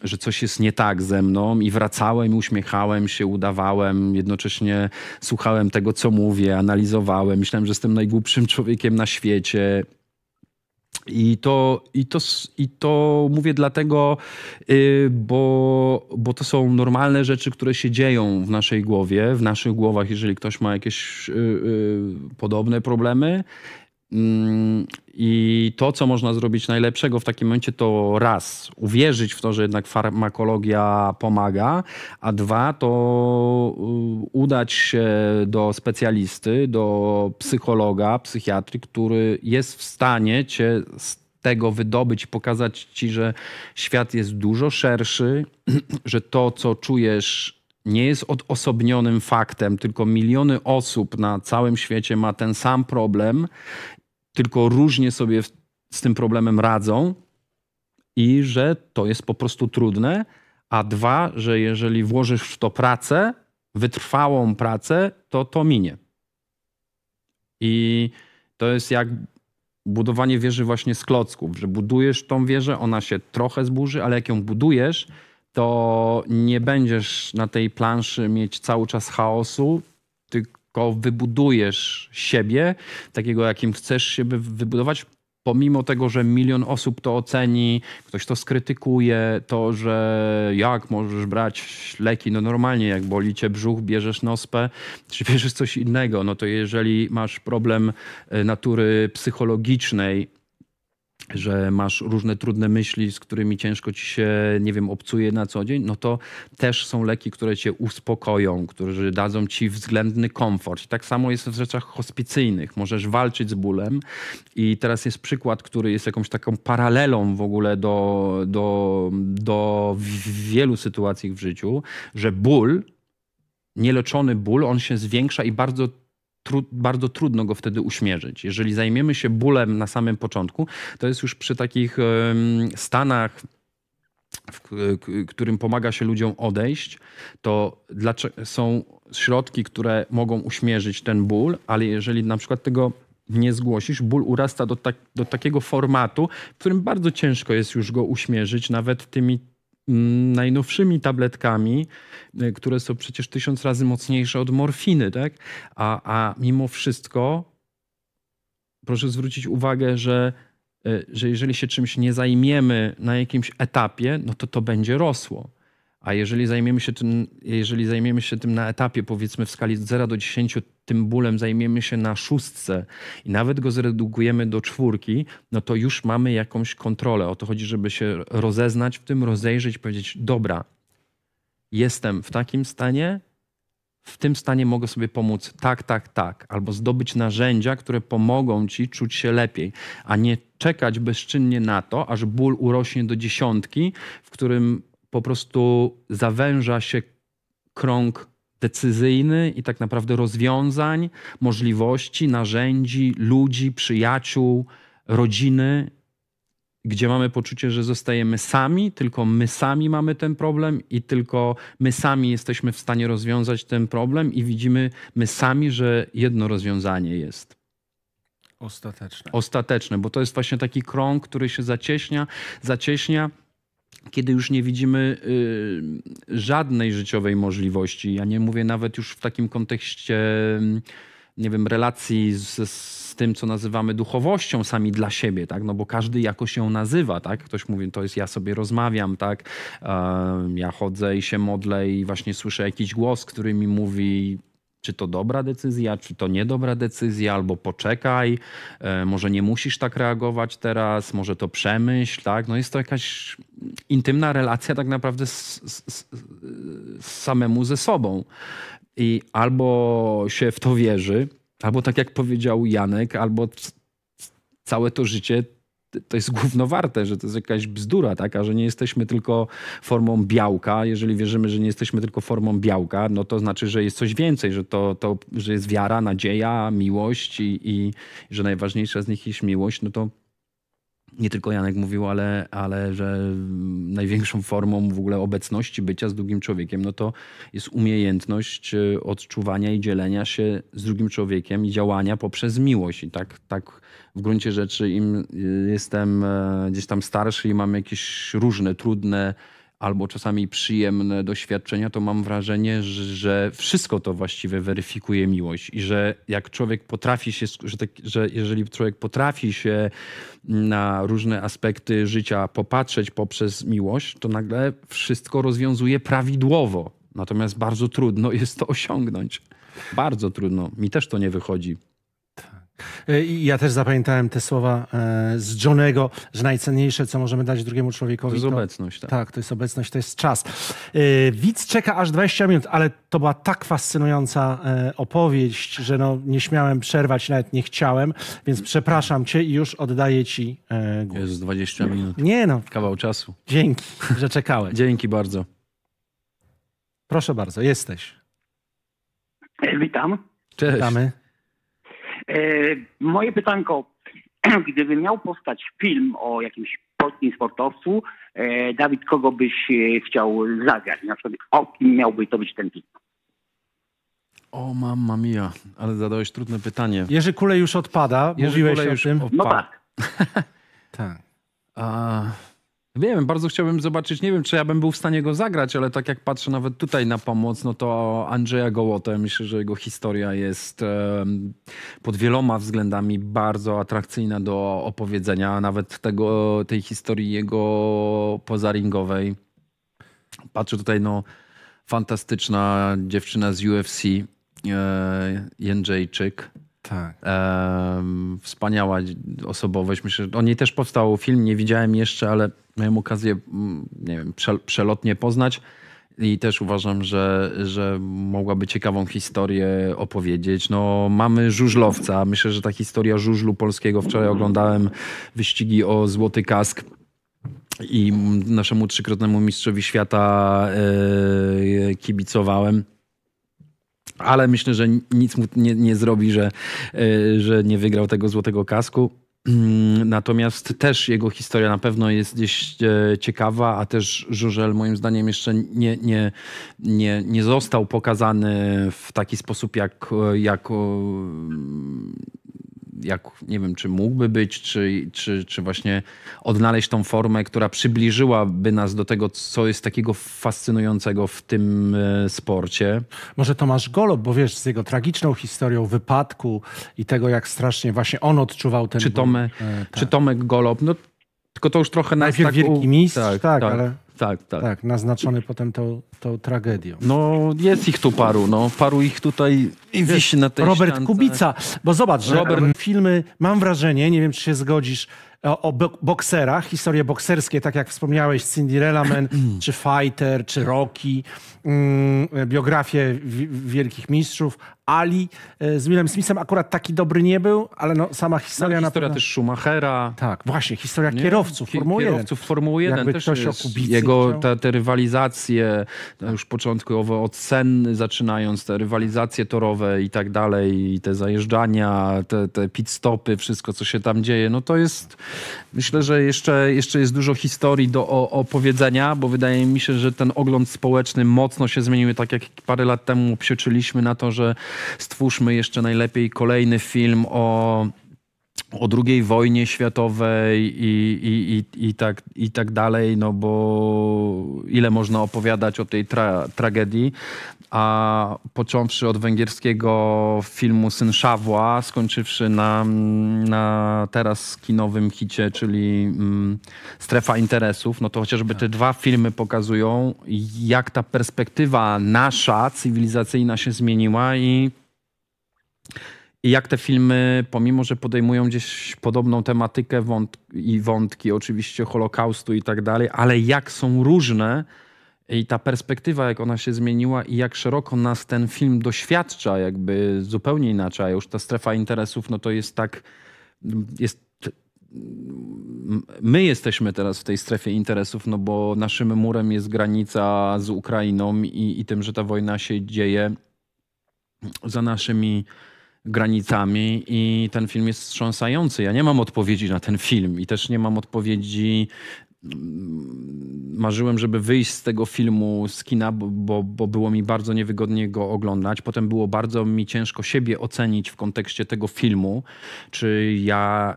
że coś jest nie tak ze mną i wracałem, uśmiechałem się, udawałem, jednocześnie słuchałem tego, co mówię, analizowałem, myślałem, że jestem najgłupszym człowiekiem na świecie. I to, i, to, I to mówię dlatego, y, bo, bo to są normalne rzeczy, które się dzieją w naszej głowie, w naszych głowach, jeżeli ktoś ma jakieś y, y, podobne problemy. Mm, I to, co można zrobić najlepszego w takim momencie, to raz, uwierzyć w to, że jednak farmakologia pomaga, a dwa, to y, udać się do specjalisty, do psychologa, psychiatry, który jest w stanie cię z tego wydobyć i pokazać ci, że świat jest dużo szerszy, że to, co czujesz, nie jest odosobnionym faktem, tylko miliony osób na całym świecie ma ten sam problem tylko różnie sobie z tym problemem radzą i że to jest po prostu trudne, a dwa, że jeżeli włożysz w to pracę, wytrwałą pracę, to to minie. I to jest jak budowanie wieży właśnie z klocków, że budujesz tą wieżę, ona się trochę zburzy, ale jak ją budujesz, to nie będziesz na tej planszy mieć cały czas chaosu, wybudujesz siebie, takiego jakim chcesz siebie wybudować, pomimo tego, że milion osób to oceni, ktoś to skrytykuje, to, że jak możesz brać leki, no normalnie jak boli cię brzuch, bierzesz nospę, czy bierzesz coś innego, no to jeżeli masz problem e, natury psychologicznej, że masz różne trudne myśli, z którymi ciężko ci się, nie wiem, obcuje na co dzień, no to też są leki, które cię uspokoją, które dadzą ci względny komfort. Tak samo jest w rzeczach hospicyjnych. Możesz walczyć z bólem i teraz jest przykład, który jest jakąś taką paralelą w ogóle do, do, do wielu sytuacji w życiu, że ból, nieleczony ból, on się zwiększa i bardzo Trud, bardzo trudno go wtedy uśmierzyć. Jeżeli zajmiemy się bólem na samym początku, to jest już przy takich stanach, w którym pomaga się ludziom odejść, to są środki, które mogą uśmierzyć ten ból, ale jeżeli na przykład tego nie zgłosisz, ból urasta do, tak, do takiego formatu, w którym bardzo ciężko jest już go uśmierzyć, nawet tymi najnowszymi tabletkami, y, które są przecież tysiąc razy mocniejsze od morfiny, tak? A, a mimo wszystko proszę zwrócić uwagę, że, y, że jeżeli się czymś nie zajmiemy na jakimś etapie, no to to będzie rosło. A jeżeli zajmiemy się tym, jeżeli zajmiemy się tym na etapie, powiedzmy w skali 0 do 10, tym bólem zajmiemy się na szóstce i nawet go zredukujemy do czwórki, no to już mamy jakąś kontrolę. O to chodzi, żeby się rozeznać w tym, rozejrzeć, powiedzieć: Dobra, jestem w takim stanie, w tym stanie mogę sobie pomóc tak, tak, tak, albo zdobyć narzędzia, które pomogą ci czuć się lepiej, a nie czekać bezczynnie na to, aż ból urośnie do dziesiątki, w którym po prostu zawęża się krąg decyzyjny i tak naprawdę rozwiązań, możliwości, narzędzi, ludzi, przyjaciół, rodziny, gdzie mamy poczucie, że zostajemy sami, tylko my sami mamy ten problem i tylko my sami jesteśmy w stanie rozwiązać ten problem i widzimy my sami, że jedno rozwiązanie jest. Ostateczne. Ostateczne, bo to jest właśnie taki krąg, który się zacieśnia, zacieśnia kiedy już nie widzimy y, żadnej życiowej możliwości. Ja nie mówię nawet już w takim kontekście, mm, nie wiem, relacji z, z tym, co nazywamy duchowością sami dla siebie, tak? No bo każdy jakoś ją nazywa, tak? Ktoś mówi, to jest ja sobie rozmawiam, tak? Ja chodzę i się modlę i właśnie słyszę jakiś głos, który mi mówi czy to dobra decyzja, czy to niedobra decyzja, albo poczekaj, e, może nie musisz tak reagować teraz, może to przemyśl, tak? No jest to jakaś intymna relacja tak naprawdę z, z, z samemu ze sobą. I albo się w to wierzy, albo tak jak powiedział Janek, albo całe to życie to jest głównowarte, że to jest jakaś bzdura taka, że nie jesteśmy tylko formą białka. Jeżeli wierzymy, że nie jesteśmy tylko formą białka, no to znaczy, że jest coś więcej, że to, to że jest wiara, nadzieja, miłość i, i że najważniejsza z nich jest miłość, no to nie tylko Janek mówił, ale, ale że największą formą w ogóle obecności bycia z drugim człowiekiem, no to jest umiejętność e, odczuwania i dzielenia się z drugim człowiekiem i działania poprzez miłość. I tak, tak w gruncie rzeczy im y, jestem e, gdzieś tam starszy i mam jakieś różne, trudne albo czasami przyjemne doświadczenia, to mam wrażenie, że wszystko to właściwie weryfikuje miłość i że jak człowiek potrafi się, że, tak, że jeżeli człowiek potrafi się na różne aspekty życia popatrzeć poprzez miłość, to nagle wszystko rozwiązuje prawidłowo. Natomiast bardzo trudno jest to osiągnąć. Bardzo trudno. Mi też to nie wychodzi. E, ja też zapamiętałem te słowa e, z Johnego, że najcenniejsze, co możemy dać drugiemu człowiekowi. To jest to, obecność, tak. Tak, to jest obecność, to jest czas. E, widz czeka aż 20 minut, ale to była tak fascynująca opowieść, że no, nie śmiałem przerwać, nawet nie chciałem, więc przepraszam cię i już oddaję ci głos. Jest 20 minut. Nie no. Kawał czasu. Dzięki, że czekałeś. Dzięki bardzo. Proszę bardzo, jesteś. Witam. Cześć. Witamy. E, moje pytanko, gdyby miał powstać film o jakimś polskim sportowcu, e, Dawid, kogo byś e, chciał zagrać? Na przykład o kim miałby to być ten film? O mamma mia, ale zadałeś trudne pytanie. Jerzy Kule już odpada, Jerzy mówiłeś Kule już o tym. Odpada. No tak. tak. A... Wiem, bardzo chciałbym zobaczyć, nie wiem czy ja bym był w stanie go zagrać, ale tak jak patrzę nawet tutaj na pomoc, no to Andrzeja Gołotę, myślę, że jego historia jest pod wieloma względami bardzo atrakcyjna do opowiedzenia, nawet tego, tej historii jego pozaringowej. Patrzę tutaj, no fantastyczna dziewczyna z UFC, e, Jędrzejczyk, tak. wspaniała osobowość. Myślę, że o niej też powstał film, nie widziałem jeszcze, ale miałem okazję mm, nie wiem, przelotnie poznać. I też uważam, że, że mogłaby ciekawą historię opowiedzieć. No, mamy żużlowca. Myślę, że ta historia żużlu polskiego. Wczoraj mhm. oglądałem wyścigi o Złoty Kask i naszemu trzykrotnemu mistrzowi świata yy, kibicowałem ale myślę, że nic mu nie, nie zrobi, że, e, że nie wygrał tego złotego kasku. Mm, natomiast też jego historia na pewno jest gdzieś e, ciekawa, a też Żurzel moim zdaniem jeszcze nie, nie, nie, nie został pokazany w taki sposób, jak, e, jak jak nie wiem, czy mógłby być, czy, czy, czy właśnie odnaleźć tą formę, która przybliżyłaby nas do tego, co jest takiego fascynującego w tym e, sporcie. Może Tomasz Golob, bo wiesz, z jego tragiczną historią wypadku i tego, jak strasznie właśnie on odczuwał ten... Czy, Tomek, e, tak. czy Tomek Golob, no tylko to już trochę... Najpierw tak, wielki mistrz, tak, tak, tak. ale... Tak, tak. Tak, naznaczony potem tą, tą tragedią. No jest ich tu paru, no. Paru ich tutaj wisi na tej Robert ściance. Kubica, bo zobacz, że filmy, mam wrażenie, nie wiem czy się zgodzisz, o, bokserach, historie bokserskie, tak jak wspomniałeś, Cinderella Man, czy Fighter, czy Rocky, mm, biografie wielkich mistrzów, Ali e, z Willem Smithem akurat taki dobry nie był, ale no, sama historia... No, historia na pewno... też Schumachera. Tak, właśnie, historia nie? kierowców Formuły Kierowców Formuły 1 Jakby też ktoś jest. O jego te, te rywalizacje, tak. już początkowo od Sen zaczynając, te rywalizacje torowe i tak dalej, i te zajeżdżania, te, te pit stopy, wszystko co się tam dzieje, no to jest Myślę, że jeszcze, jeszcze jest dużo historii do opowiedzenia, bo wydaje mi się, że ten ogląd społeczny mocno się zmienił, tak jak parę lat temu przeczyliśmy na to, że stwórzmy jeszcze najlepiej kolejny film o o II wojnie światowej i, i, i, i, tak, i tak dalej, no bo ile można opowiadać o tej tra tragedii, a począwszy od węgierskiego filmu Syn Szawła, skończywszy na, na teraz kinowym hicie, czyli mm, Strefa Interesów, no to chociażby te dwa filmy pokazują, jak ta perspektywa nasza, cywilizacyjna się zmieniła i, i jak te filmy, pomimo że podejmują gdzieś podobną tematykę wąt i wątki, oczywiście Holokaustu i tak dalej, ale jak są różne, i ta perspektywa, jak ona się zmieniła i jak szeroko nas ten film doświadcza, jakby zupełnie inaczej. A już ta strefa interesów, no to jest tak, jest my jesteśmy teraz w tej strefie interesów, no bo naszym murem jest granica z Ukrainą i, i tym, że ta wojna się dzieje za naszymi granicami i ten film jest wstrząsający. Ja nie mam odpowiedzi na ten film i też nie mam odpowiedzi marzyłem, żeby wyjść z tego filmu z kina, bo, bo było mi bardzo niewygodnie go oglądać. Potem było bardzo mi ciężko siebie ocenić w kontekście tego filmu, czy ja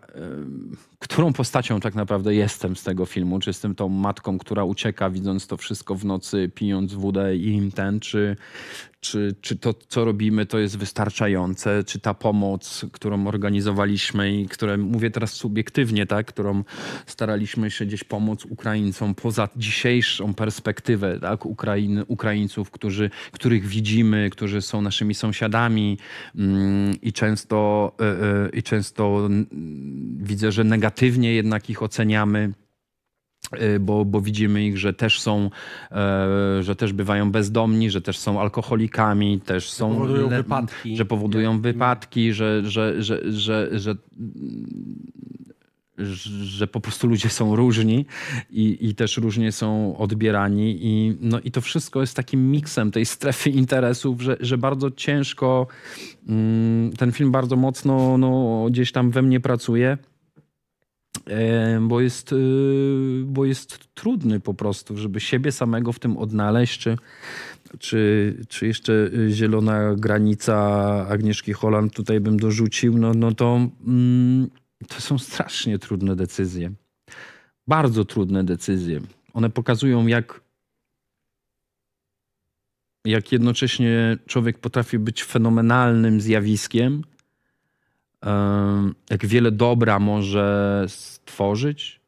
którą postacią tak naprawdę jestem z tego filmu. Czy jestem tą matką, która ucieka, widząc to wszystko w nocy, pijąc wódę i im ten, czy, czy, czy to, co robimy, to jest wystarczające, czy ta pomoc, którą organizowaliśmy i które mówię teraz subiektywnie, tak, którą staraliśmy się gdzieś pomóc Ukraińcom poza dzisiejszą perspektywę tak, Ukrain, Ukraińców, którzy, których widzimy, którzy są naszymi sąsiadami mm, i często, e, e, i często mm, widzę, że negatywnie negatywnie jednak ich oceniamy. Y, bo, bo, widzimy ich, że też są, e, że też bywają bezdomni, że też są alkoholikami, też są. Powodują le, wypadki. Że powodują wypadki, że, że, że, że, że że po prostu ludzie są różni i, i też różnie są odbierani. I, no, I to wszystko jest takim miksem tej strefy interesów, że, że bardzo ciężko. Mm, ten film bardzo mocno no, gdzieś tam we mnie pracuje bo jest, y, bo jest trudny po prostu, żeby siebie samego w tym odnaleźć, czy, czy, czy jeszcze y, zielona granica Agnieszki Holland tutaj bym dorzucił, no, no to, mm, to są strasznie trudne decyzje. Bardzo trudne decyzje. One pokazują, jak, jak jednocześnie człowiek potrafi być fenomenalnym zjawiskiem – jak wiele dobra może stworzyć,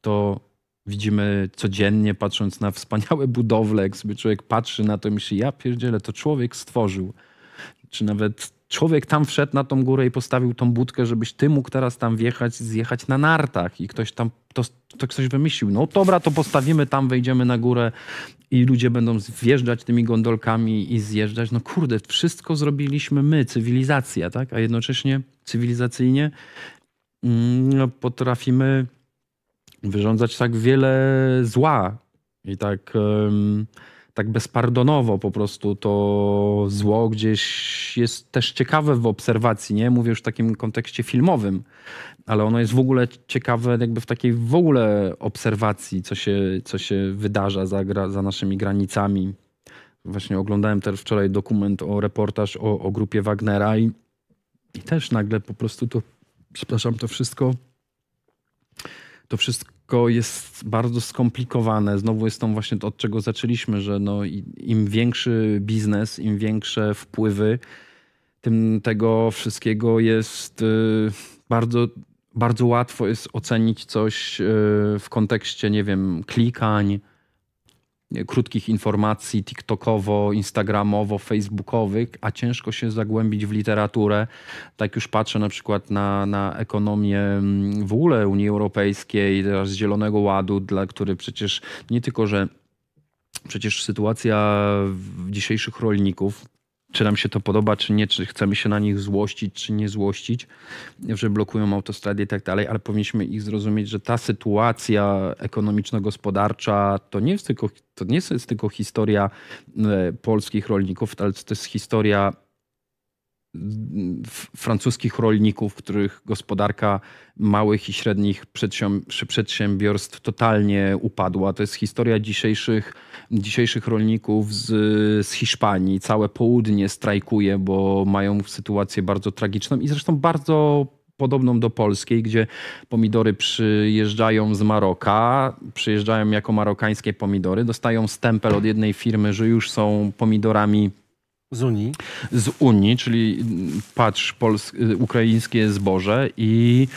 to widzimy codziennie, patrząc na wspaniałe budowle, jak sobie człowiek patrzy na to i myśli, ja pierdzielę, to człowiek stworzył. Czy nawet człowiek tam wszedł na tą górę i postawił tą budkę, żebyś ty mógł teraz tam wjechać, zjechać na nartach i ktoś tam, to, to ktoś wymyślił, no dobra, to postawimy tam, wejdziemy na górę i ludzie będą wjeżdżać tymi gondolkami i zjeżdżać. No kurde, wszystko zrobiliśmy my, cywilizacja, tak? A jednocześnie cywilizacyjnie mm, no, potrafimy wyrządzać tak wiele zła i tak tak bezpardonowo po prostu to zło gdzieś jest też ciekawe w obserwacji, nie? Mówię już w takim kontekście filmowym, ale ono jest w ogóle ciekawe jakby w takiej w ogóle obserwacji, co się, co się wydarza za, za naszymi granicami. Właśnie oglądałem też wczoraj dokument o reportaż o, o grupie Wagnera i, i też nagle po prostu to, przepraszam, to wszystko to wszystko wszystko jest bardzo skomplikowane. Znowu jest to właśnie od czego zaczęliśmy, że no, im większy biznes, im większe wpływy, tym tego wszystkiego jest y, bardzo, bardzo łatwo jest ocenić coś y, w kontekście, nie wiem, klikań, krótkich informacji TikTokowo, Instagramowo, Facebookowych, a ciężko się zagłębić w literaturę. Tak już patrzę na przykład na, na ekonomię mm, w ogóle Unii Europejskiej, teraz Zielonego Ładu, dla który przecież nie tylko, że Przecież sytuacja dzisiejszych rolników czy nam się to podoba, czy nie, czy chcemy się na nich złościć, czy nie złościć, że blokują autostrady i tak dalej, ale powinniśmy ich zrozumieć, że ta sytuacja ekonomiczno-gospodarcza to nie jest tylko, to nie jest tylko historia e, polskich rolników, ale to jest historia francuskich rolników, których gospodarka małych i średnich przedsiębiorstw totalnie upadła. To jest historia dzisiejszych, dzisiejszych rolników z, z Hiszpanii. Całe południe strajkuje, bo mają sytuację bardzo tragiczną i zresztą bardzo podobną do polskiej, gdzie pomidory przyjeżdżają z Maroka, przyjeżdżają jako marokańskie pomidory, dostają stempel od jednej firmy, że już są pomidorami z Unii? Z Unii, czyli mm, patrz, polsk, y, ukraińskie zboże i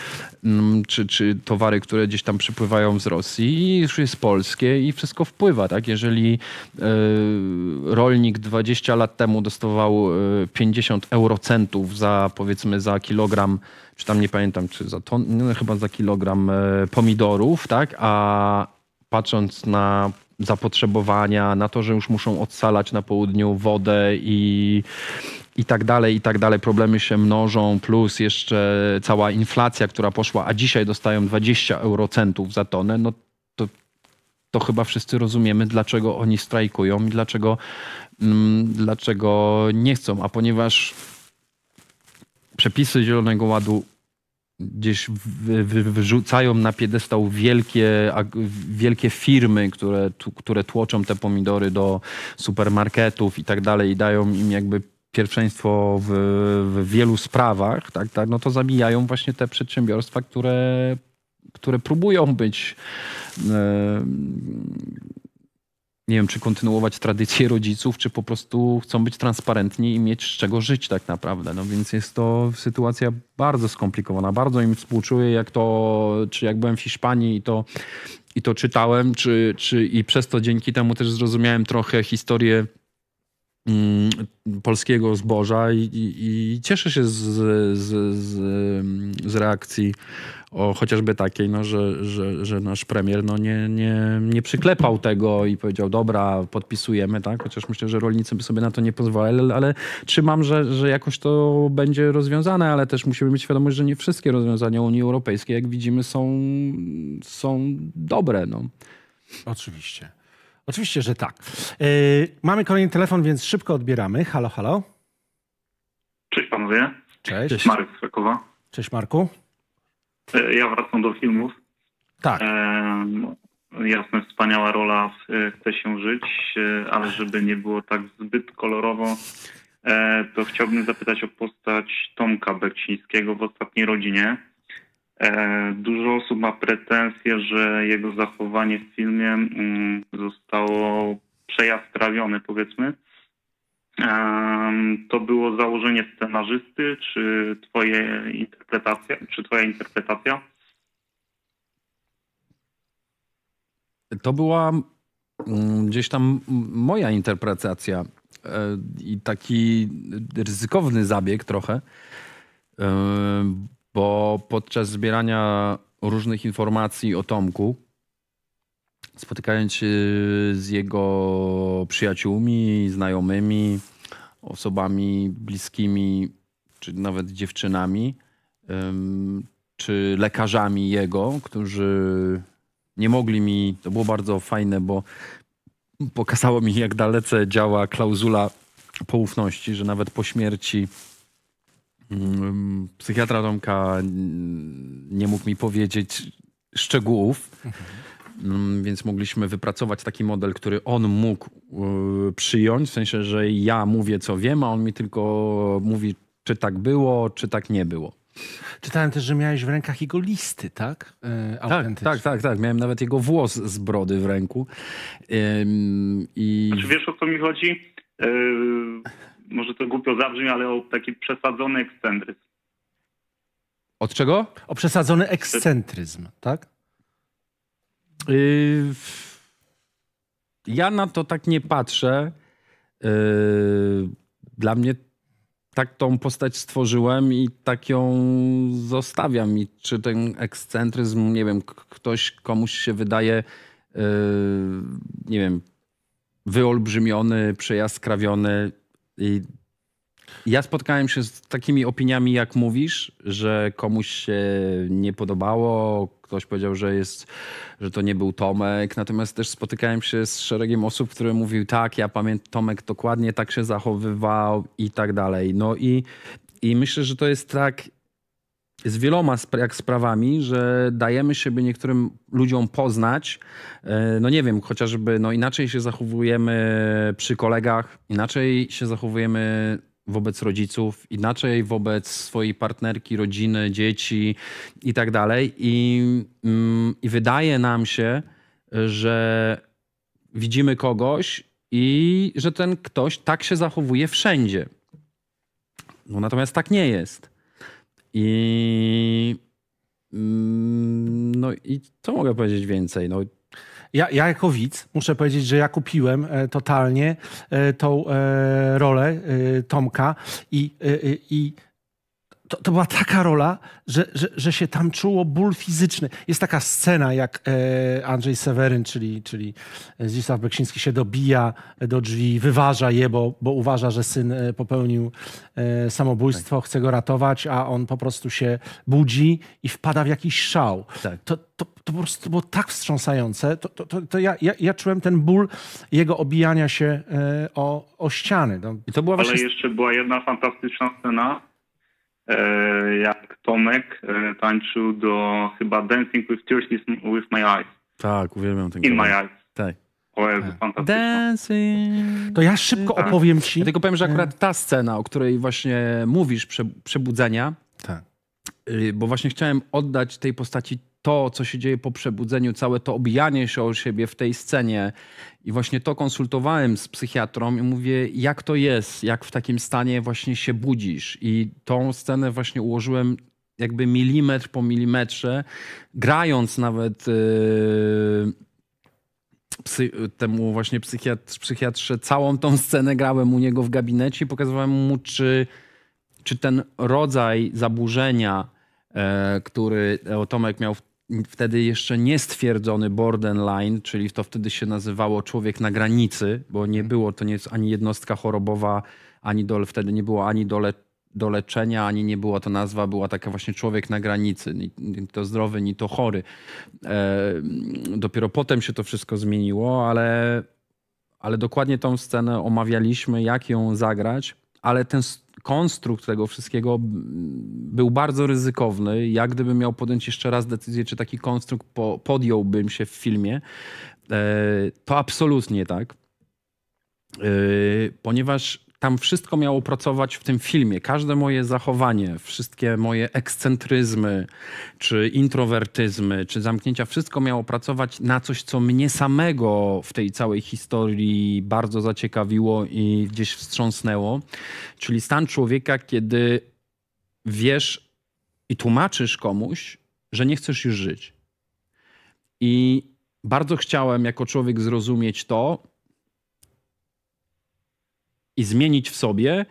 mm, czy, czy towary, które gdzieś tam przypływają z Rosji, już jest polskie i wszystko wpływa. Tak? Jeżeli y, rolnik 20 lat temu dostawał 50 e, eurocentów za powiedzmy za kilogram, czy tam nie pamiętam, czy za ton, no, chyba za kilogram e, pomidorów, tak? a patrząc na zapotrzebowania, na to, że już muszą odsalać na południu wodę i, i tak dalej, i tak dalej. Problemy się mnożą, plus jeszcze cała inflacja, która poszła, a dzisiaj dostają 20 eurocentów za tonę, no to, to chyba wszyscy rozumiemy, dlaczego oni strajkują i dlaczego, mm, dlaczego nie chcą. A ponieważ przepisy Zielonego Ładu gdzieś wyrzucają na piedestał wielkie, wielkie firmy, które, które tłoczą te pomidory do supermarketów i tak dalej i dają im jakby pierwszeństwo w, w wielu sprawach, tak, tak, no to zabijają właśnie te przedsiębiorstwa, które, które próbują być yy, nie wiem, czy kontynuować tradycję rodziców, czy po prostu chcą być transparentni i mieć z czego żyć tak naprawdę. No więc jest to sytuacja bardzo skomplikowana. Bardzo im współczuję, jak to, czy jak byłem w Hiszpanii i to, i to czytałem, czy, czy i przez to dzięki temu też zrozumiałem trochę historię mm, polskiego zboża i, i, i cieszę się z, z, z, z reakcji o chociażby takiej, no, że, że, że nasz premier no, nie, nie, nie przyklepał tego i powiedział, dobra, podpisujemy, tak? Chociaż myślę, że rolnicy by sobie na to nie pozwolili, ale, ale trzymam, że, że jakoś to będzie rozwiązane, ale też musimy mieć świadomość, że nie wszystkie rozwiązania Unii Europejskiej, jak widzimy, są, są dobre. No. Oczywiście. Oczywiście, że tak. Yy, mamy kolejny telefon, więc szybko odbieramy. Halo, halo. Cześć panowie. Cześć. Cześć. Marek z Krakowa. Cześć Marku. E, ja wracam do filmów. Tak. E, jasne, wspaniała rola w e, Chce się żyć, ale żeby nie było tak zbyt kolorowo, to chciałbym zapytać o postać Tomka Beksińskiego w Ostatniej Rodzinie. Dużo osób ma pretensje, że jego zachowanie w filmie mm, zostało przejastrawione, powiedzmy. To było założenie scenarzysty, czy twoje interpretacja, czy twoja interpretacja? To była mm, gdzieś tam moja interpretacja e, i taki ryzykowny zabieg trochę, e, bo podczas zbierania różnych informacji o Tomku spotykając się z jego przyjaciółmi, znajomymi, osobami bliskimi, czy nawet dziewczynami, czy lekarzami jego, którzy nie mogli mi, to było bardzo fajne, bo pokazało mi, jak dalece działa klauzula poufności, że nawet po śmierci mm, psychiatra Tomka mm, nie mógł mi powiedzieć szczegółów. Mhm Mm, więc mogliśmy wypracować taki model, który on mógł y, przyjąć, w sensie, że ja mówię co wiem, a on mi tylko mówi, czy tak było, czy tak nie było. Czytałem też, że miałeś w rękach jego listy, tak? Yy, tak, tak, tak, tak. Miałem nawet jego włos z brody w ręku. Yy, i... Znaczy, wiesz o co mi chodzi? Yy, może to głupio zabrzmi, ale o taki przesadzony ekscentryzm. Od czego? O przesadzony ekscentryzm, tak? Yy, ja na to tak nie patrzę. Yy, dla mnie tak tą postać stworzyłem i tak ją zostawiam. I czy ten ekscentryzm, nie wiem, ktoś komuś się wydaje, yy, nie wiem, wyolbrzymiony, przejaskrawiony i ja spotkałem się z takimi opiniami, jak mówisz, że komuś się nie podobało, ktoś powiedział, że, jest, że to nie był Tomek. Natomiast też spotykałem się z szeregiem osób, które mówiły, tak, ja pamiętam, Tomek dokładnie tak się zachowywał i tak dalej. No i, i myślę, że to jest tak z wieloma spra jak sprawami, że dajemy siebie niektórym ludziom poznać. E, no nie wiem, chociażby no inaczej się zachowujemy przy kolegach, inaczej się zachowujemy wobec rodziców, inaczej wobec swojej partnerki, rodziny, dzieci i tak dalej. I, mm, I wydaje nam się, że widzimy kogoś i że ten ktoś tak się zachowuje wszędzie. No natomiast tak nie jest. I mm, no i co mogę powiedzieć więcej? No, ja, ja jako widz muszę powiedzieć, że ja kupiłem e, totalnie e, tą e, rolę Tomka i, i to, to była taka rola, że, że, że się tam czuło ból fizyczny. Jest taka scena, jak e, Andrzej Seweryn, czyli, czyli Zdzisław Beksiński się dobija do drzwi, wyważa je, bo, bo uważa, że syn e, popełnił e, samobójstwo, tak. chce go ratować, a on po prostu się budzi i wpada w jakiś szał. Tak. To, to, to po prostu było tak wstrząsające. To, to, to, to ja, ja, ja, czułem ten ból jego obijania się e, o, o ściany. No. I to była Ale właśnie... jeszcze była jedna fantastyczna scena, E, jak Tomek e, tańczył do chyba Dancing with Tears with My Eyes. Tak, uwielbiam ten In kawałek. My Eyes. Tak. O Jezu, Dancing. To ja szybko tak. opowiem ci. Ja tylko powiem, że akurat ta scena, o której właśnie mówisz, przebudzenia, tak. Y, bo właśnie chciałem oddać tej postaci to, co się dzieje po przebudzeniu, całe to obijanie się o siebie w tej scenie. I właśnie to konsultowałem z psychiatrą i mówię, jak to jest, jak w takim stanie właśnie się budzisz. I tą scenę właśnie ułożyłem jakby milimetr po milimetrze, grając nawet yy, psy, temu właśnie psychiatr, psychiatrze całą tą scenę grałem u niego w gabinecie i pokazywałem mu, czy, czy ten rodzaj zaburzenia E, który e, Tomek miał wtedy jeszcze niestwierdzony borderline, czyli to wtedy się nazywało człowiek na granicy, bo nie mhm. było to nie jest ani jednostka chorobowa, ani do, wtedy nie było ani dole do leczenia, ani nie była to nazwa, była taka właśnie człowiek na granicy, ni to zdrowy, ni to chory. E, dopiero potem się to wszystko zmieniło, ale, ale dokładnie tą scenę omawialiśmy, jak ją zagrać, ale ten konstrukt tego wszystkiego był bardzo ryzykowny. Ja gdybym miał podjąć jeszcze raz decyzję, czy taki konstrukt po, podjąłbym się w filmie, e, to absolutnie tak. E, ponieważ tam wszystko miało pracować w tym filmie. Każde moje zachowanie, wszystkie moje ekscentryzmy, czy introwertyzmy, czy zamknięcia, wszystko miało pracować na coś, co mnie samego w tej całej historii bardzo zaciekawiło i gdzieś wstrząsnęło. Czyli stan człowieka, kiedy wiesz i tłumaczysz komuś, że nie chcesz już żyć. I bardzo chciałem jako człowiek zrozumieć to, i zmienić w sobie,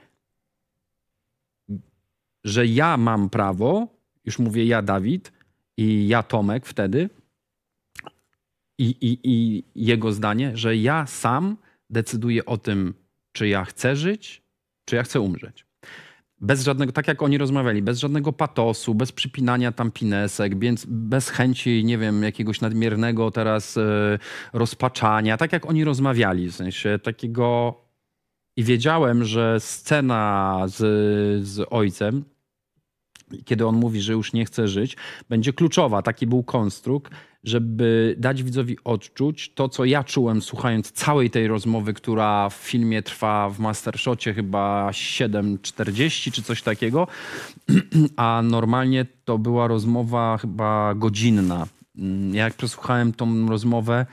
że ja mam prawo, już mówię ja, Dawid, i ja, Tomek, wtedy, i, i, i jego zdanie, że ja sam decyduję o tym, czy ja chcę żyć, czy ja chcę umrzeć. Bez żadnego, tak jak oni rozmawiali, bez żadnego patosu, bez przypinania tam pinesek, więc bez chęci, nie wiem, jakiegoś nadmiernego teraz e, rozpaczania. Tak jak oni rozmawiali, w sensie takiego i wiedziałem, że scena z, z ojcem, kiedy on mówi, że już nie chce żyć, będzie kluczowa. Taki był konstrukt, żeby dać widzowi odczuć to, co ja czułem słuchając całej tej rozmowy, która w filmie trwa w Mastershocie chyba 7.40 czy coś takiego, a normalnie to była rozmowa chyba godzinna. Ja mm, jak przesłuchałem tą rozmowę,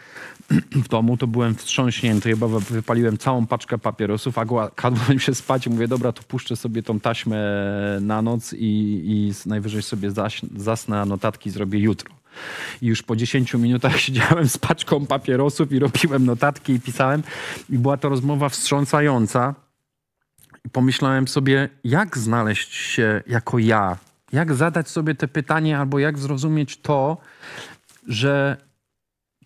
w domu, to byłem wstrząśnięty. Chyba wypaliłem całą paczkę papierosów, a kładłem się spać i mówię, dobra, to puszczę sobie tą taśmę na noc i, i najwyżej sobie zaś, zasnę, a notatki zrobię jutro. I już po 10 minutach siedziałem z paczką papierosów i robiłem notatki i pisałem. I była to rozmowa wstrząsająca. I pomyślałem sobie, jak znaleźć się jako ja? Jak zadać sobie te pytanie, albo jak zrozumieć to, że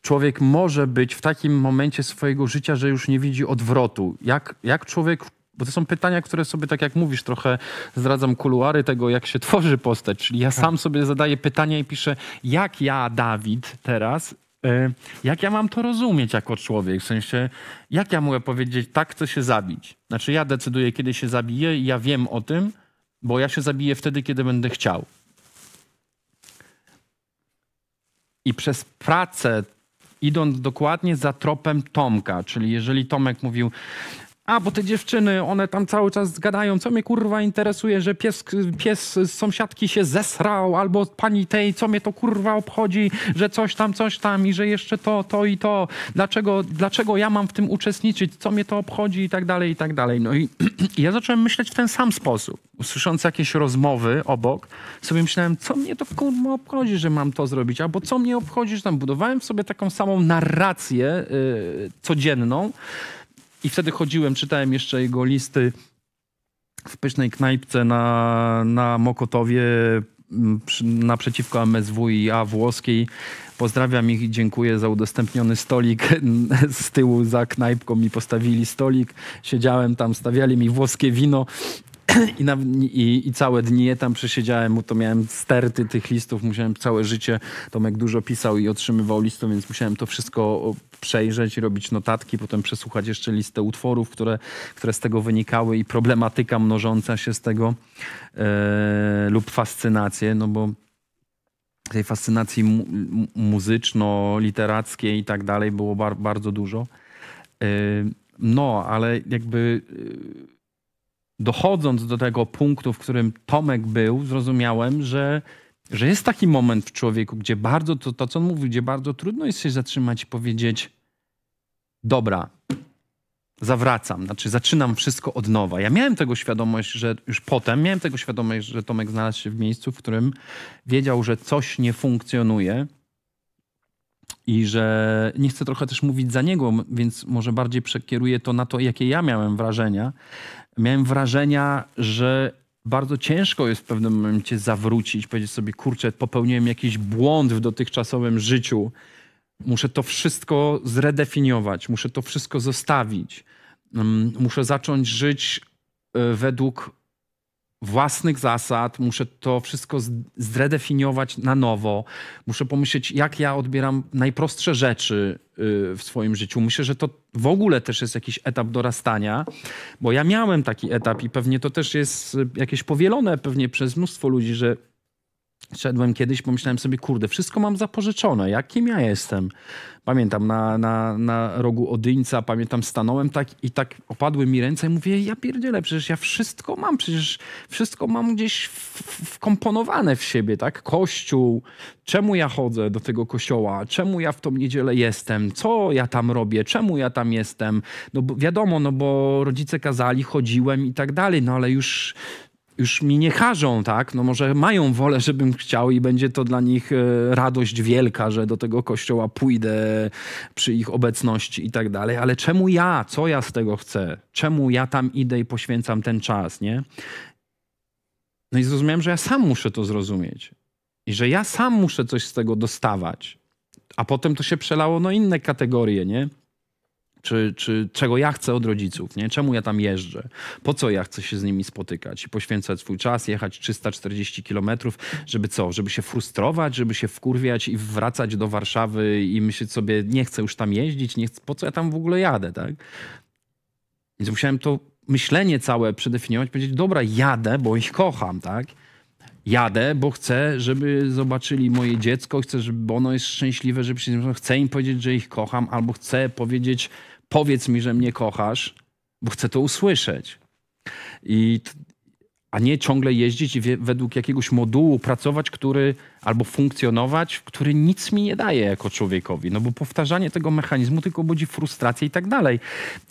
człowiek może być w takim momencie swojego życia, że już nie widzi odwrotu? Jak, jak człowiek bo to są pytania, które sobie, tak jak mówisz, trochę zdradzam kuluary tego, jak się tworzy postać. Czyli ja sam sobie zadaję pytania i piszę, jak ja, Dawid, teraz, e, jak ja mam to rozumieć jako człowiek? W sensie, jak ja mogę powiedzieć, tak chcę się zabić? Znaczy, ja decyduję, kiedy się zabiję i ja wiem o tym, bo ja się zabiję wtedy, kiedy będę chciał. I przez pracę idąc dokładnie za tropem Tomka, czyli jeżeli Tomek mówił a, bo te dziewczyny, one tam cały czas gadają, co mnie kurwa interesuje, że pies, pies z sąsiadki się zesrał, albo pani tej, co mnie to kurwa obchodzi, że coś tam, coś tam i że jeszcze to, to i to, dlaczego, dlaczego ja mam w tym uczestniczyć, co mnie to obchodzi i tak dalej, i tak dalej. No i, i ja zacząłem myśleć w ten sam sposób. słysząc jakieś rozmowy obok, sobie myślałem, co mnie to kurwa obchodzi, że mam to zrobić, albo co mnie obchodzi, że tam budowałem w sobie taką samą narrację yy, codzienną, i wtedy chodziłem, czytałem jeszcze jego listy w pysznej knajpce na, na Mokotowie naprzeciwko MSW i A włoskiej. Pozdrawiam ich i dziękuję za udostępniony stolik. Z tyłu za knajpką mi postawili stolik. Siedziałem tam, stawiali mi włoskie wino I, na, i, i, całe dnie tam przesiedziałem, to miałem sterty tych listów, musiałem całe życie, Tomek dużo pisał i otrzymywał listy, więc musiałem to wszystko przejrzeć, robić notatki, potem przesłuchać jeszcze listę utworów, które, które z tego wynikały i problematyka mnożąca się z tego e, lub fascynacje, no bo tej fascynacji mu muzyczno-literackiej i tak dalej było bar bardzo dużo. E, no, ale jakby... E, dochodząc do tego punktu, w którym Tomek był, zrozumiałem, że, że jest taki moment w człowieku, gdzie bardzo, to, to co on mówił, gdzie bardzo trudno jest się zatrzymać i powiedzieć, dobra, zawracam, znaczy zaczynam wszystko od nowa. Ja miałem tego świadomość, że już potem miałem tego świadomość, że Tomek znalazł się w miejscu, w którym wiedział, że coś nie funkcjonuje, i że nie chcę trochę też mówić za niego, więc może bardziej przekieruję to na to, jakie ja miałem wrażenia. Miałem wrażenia, że bardzo ciężko jest w pewnym momencie zawrócić, powiedzieć sobie, kurczę, popełniłem jakiś błąd w dotychczasowym życiu. Muszę to wszystko zredefiniować, muszę to wszystko zostawić. Mm, muszę zacząć żyć e, według własnych zasad, muszę to wszystko zredefiniować na nowo, muszę pomyśleć, jak ja odbieram najprostsze rzeczy y, w swoim życiu. Myślę, że to w ogóle też jest jakiś etap dorastania, bo ja miałem taki etap i pewnie to też jest y, jakieś powielone pewnie przez mnóstwo ludzi, że Szedłem kiedyś, pomyślałem sobie, kurde, wszystko mam zapożyczone, jakim ja jestem. Pamiętam, na, na, na rogu Odyńca, pamiętam, stanąłem tak i tak opadły mi ręce i mówię, ja pierdzielę, przecież ja wszystko mam, przecież wszystko mam gdzieś wkomponowane w siebie, tak? Kościół, czemu ja chodzę do tego kościoła, czemu ja w tą niedzielę jestem, co ja tam robię, czemu ja tam jestem. No wiadomo, no bo rodzice kazali, chodziłem i tak dalej, no ale już już mi nie każą, tak? No może mają wolę, żebym chciał i będzie to dla nich e, radość wielka, że do tego kościoła pójdę przy ich obecności i tak dalej, ale czemu ja? Co ja z tego chcę? Czemu ja tam idę i poświęcam ten czas, nie? No i zrozumiałem, że ja sam muszę to zrozumieć i że ja sam muszę coś z tego dostawać. A potem to się przelało na no, inne kategorie, nie? czy, czy czego ja chcę od rodziców, nie? czemu ja tam jeżdżę, po co ja chcę się z nimi spotykać i poświęcać swój czas, jechać 340 kilometrów, żeby co, żeby się frustrować, żeby się wkurwiać i wracać do Warszawy i myśleć sobie, nie chcę już tam jeździć, nie chcę, po co ja tam w ogóle jadę, tak? Więc musiałem to myślenie całe przedefiniować, powiedzieć, dobra, jadę, bo ich kocham, tak? jadę, bo chcę, żeby zobaczyli moje dziecko, chcę, żeby ono jest szczęśliwe, żeby się chcę im powiedzieć, że ich kocham, albo chcę powiedzieć, powiedz mi, że mnie kochasz, bo chcę to usłyszeć. I, a nie ciągle jeździć i według jakiegoś modułu pracować, który albo funkcjonować, który nic mi nie daje jako człowiekowi. No bo powtarzanie tego mechanizmu tylko budzi frustrację i tak dalej.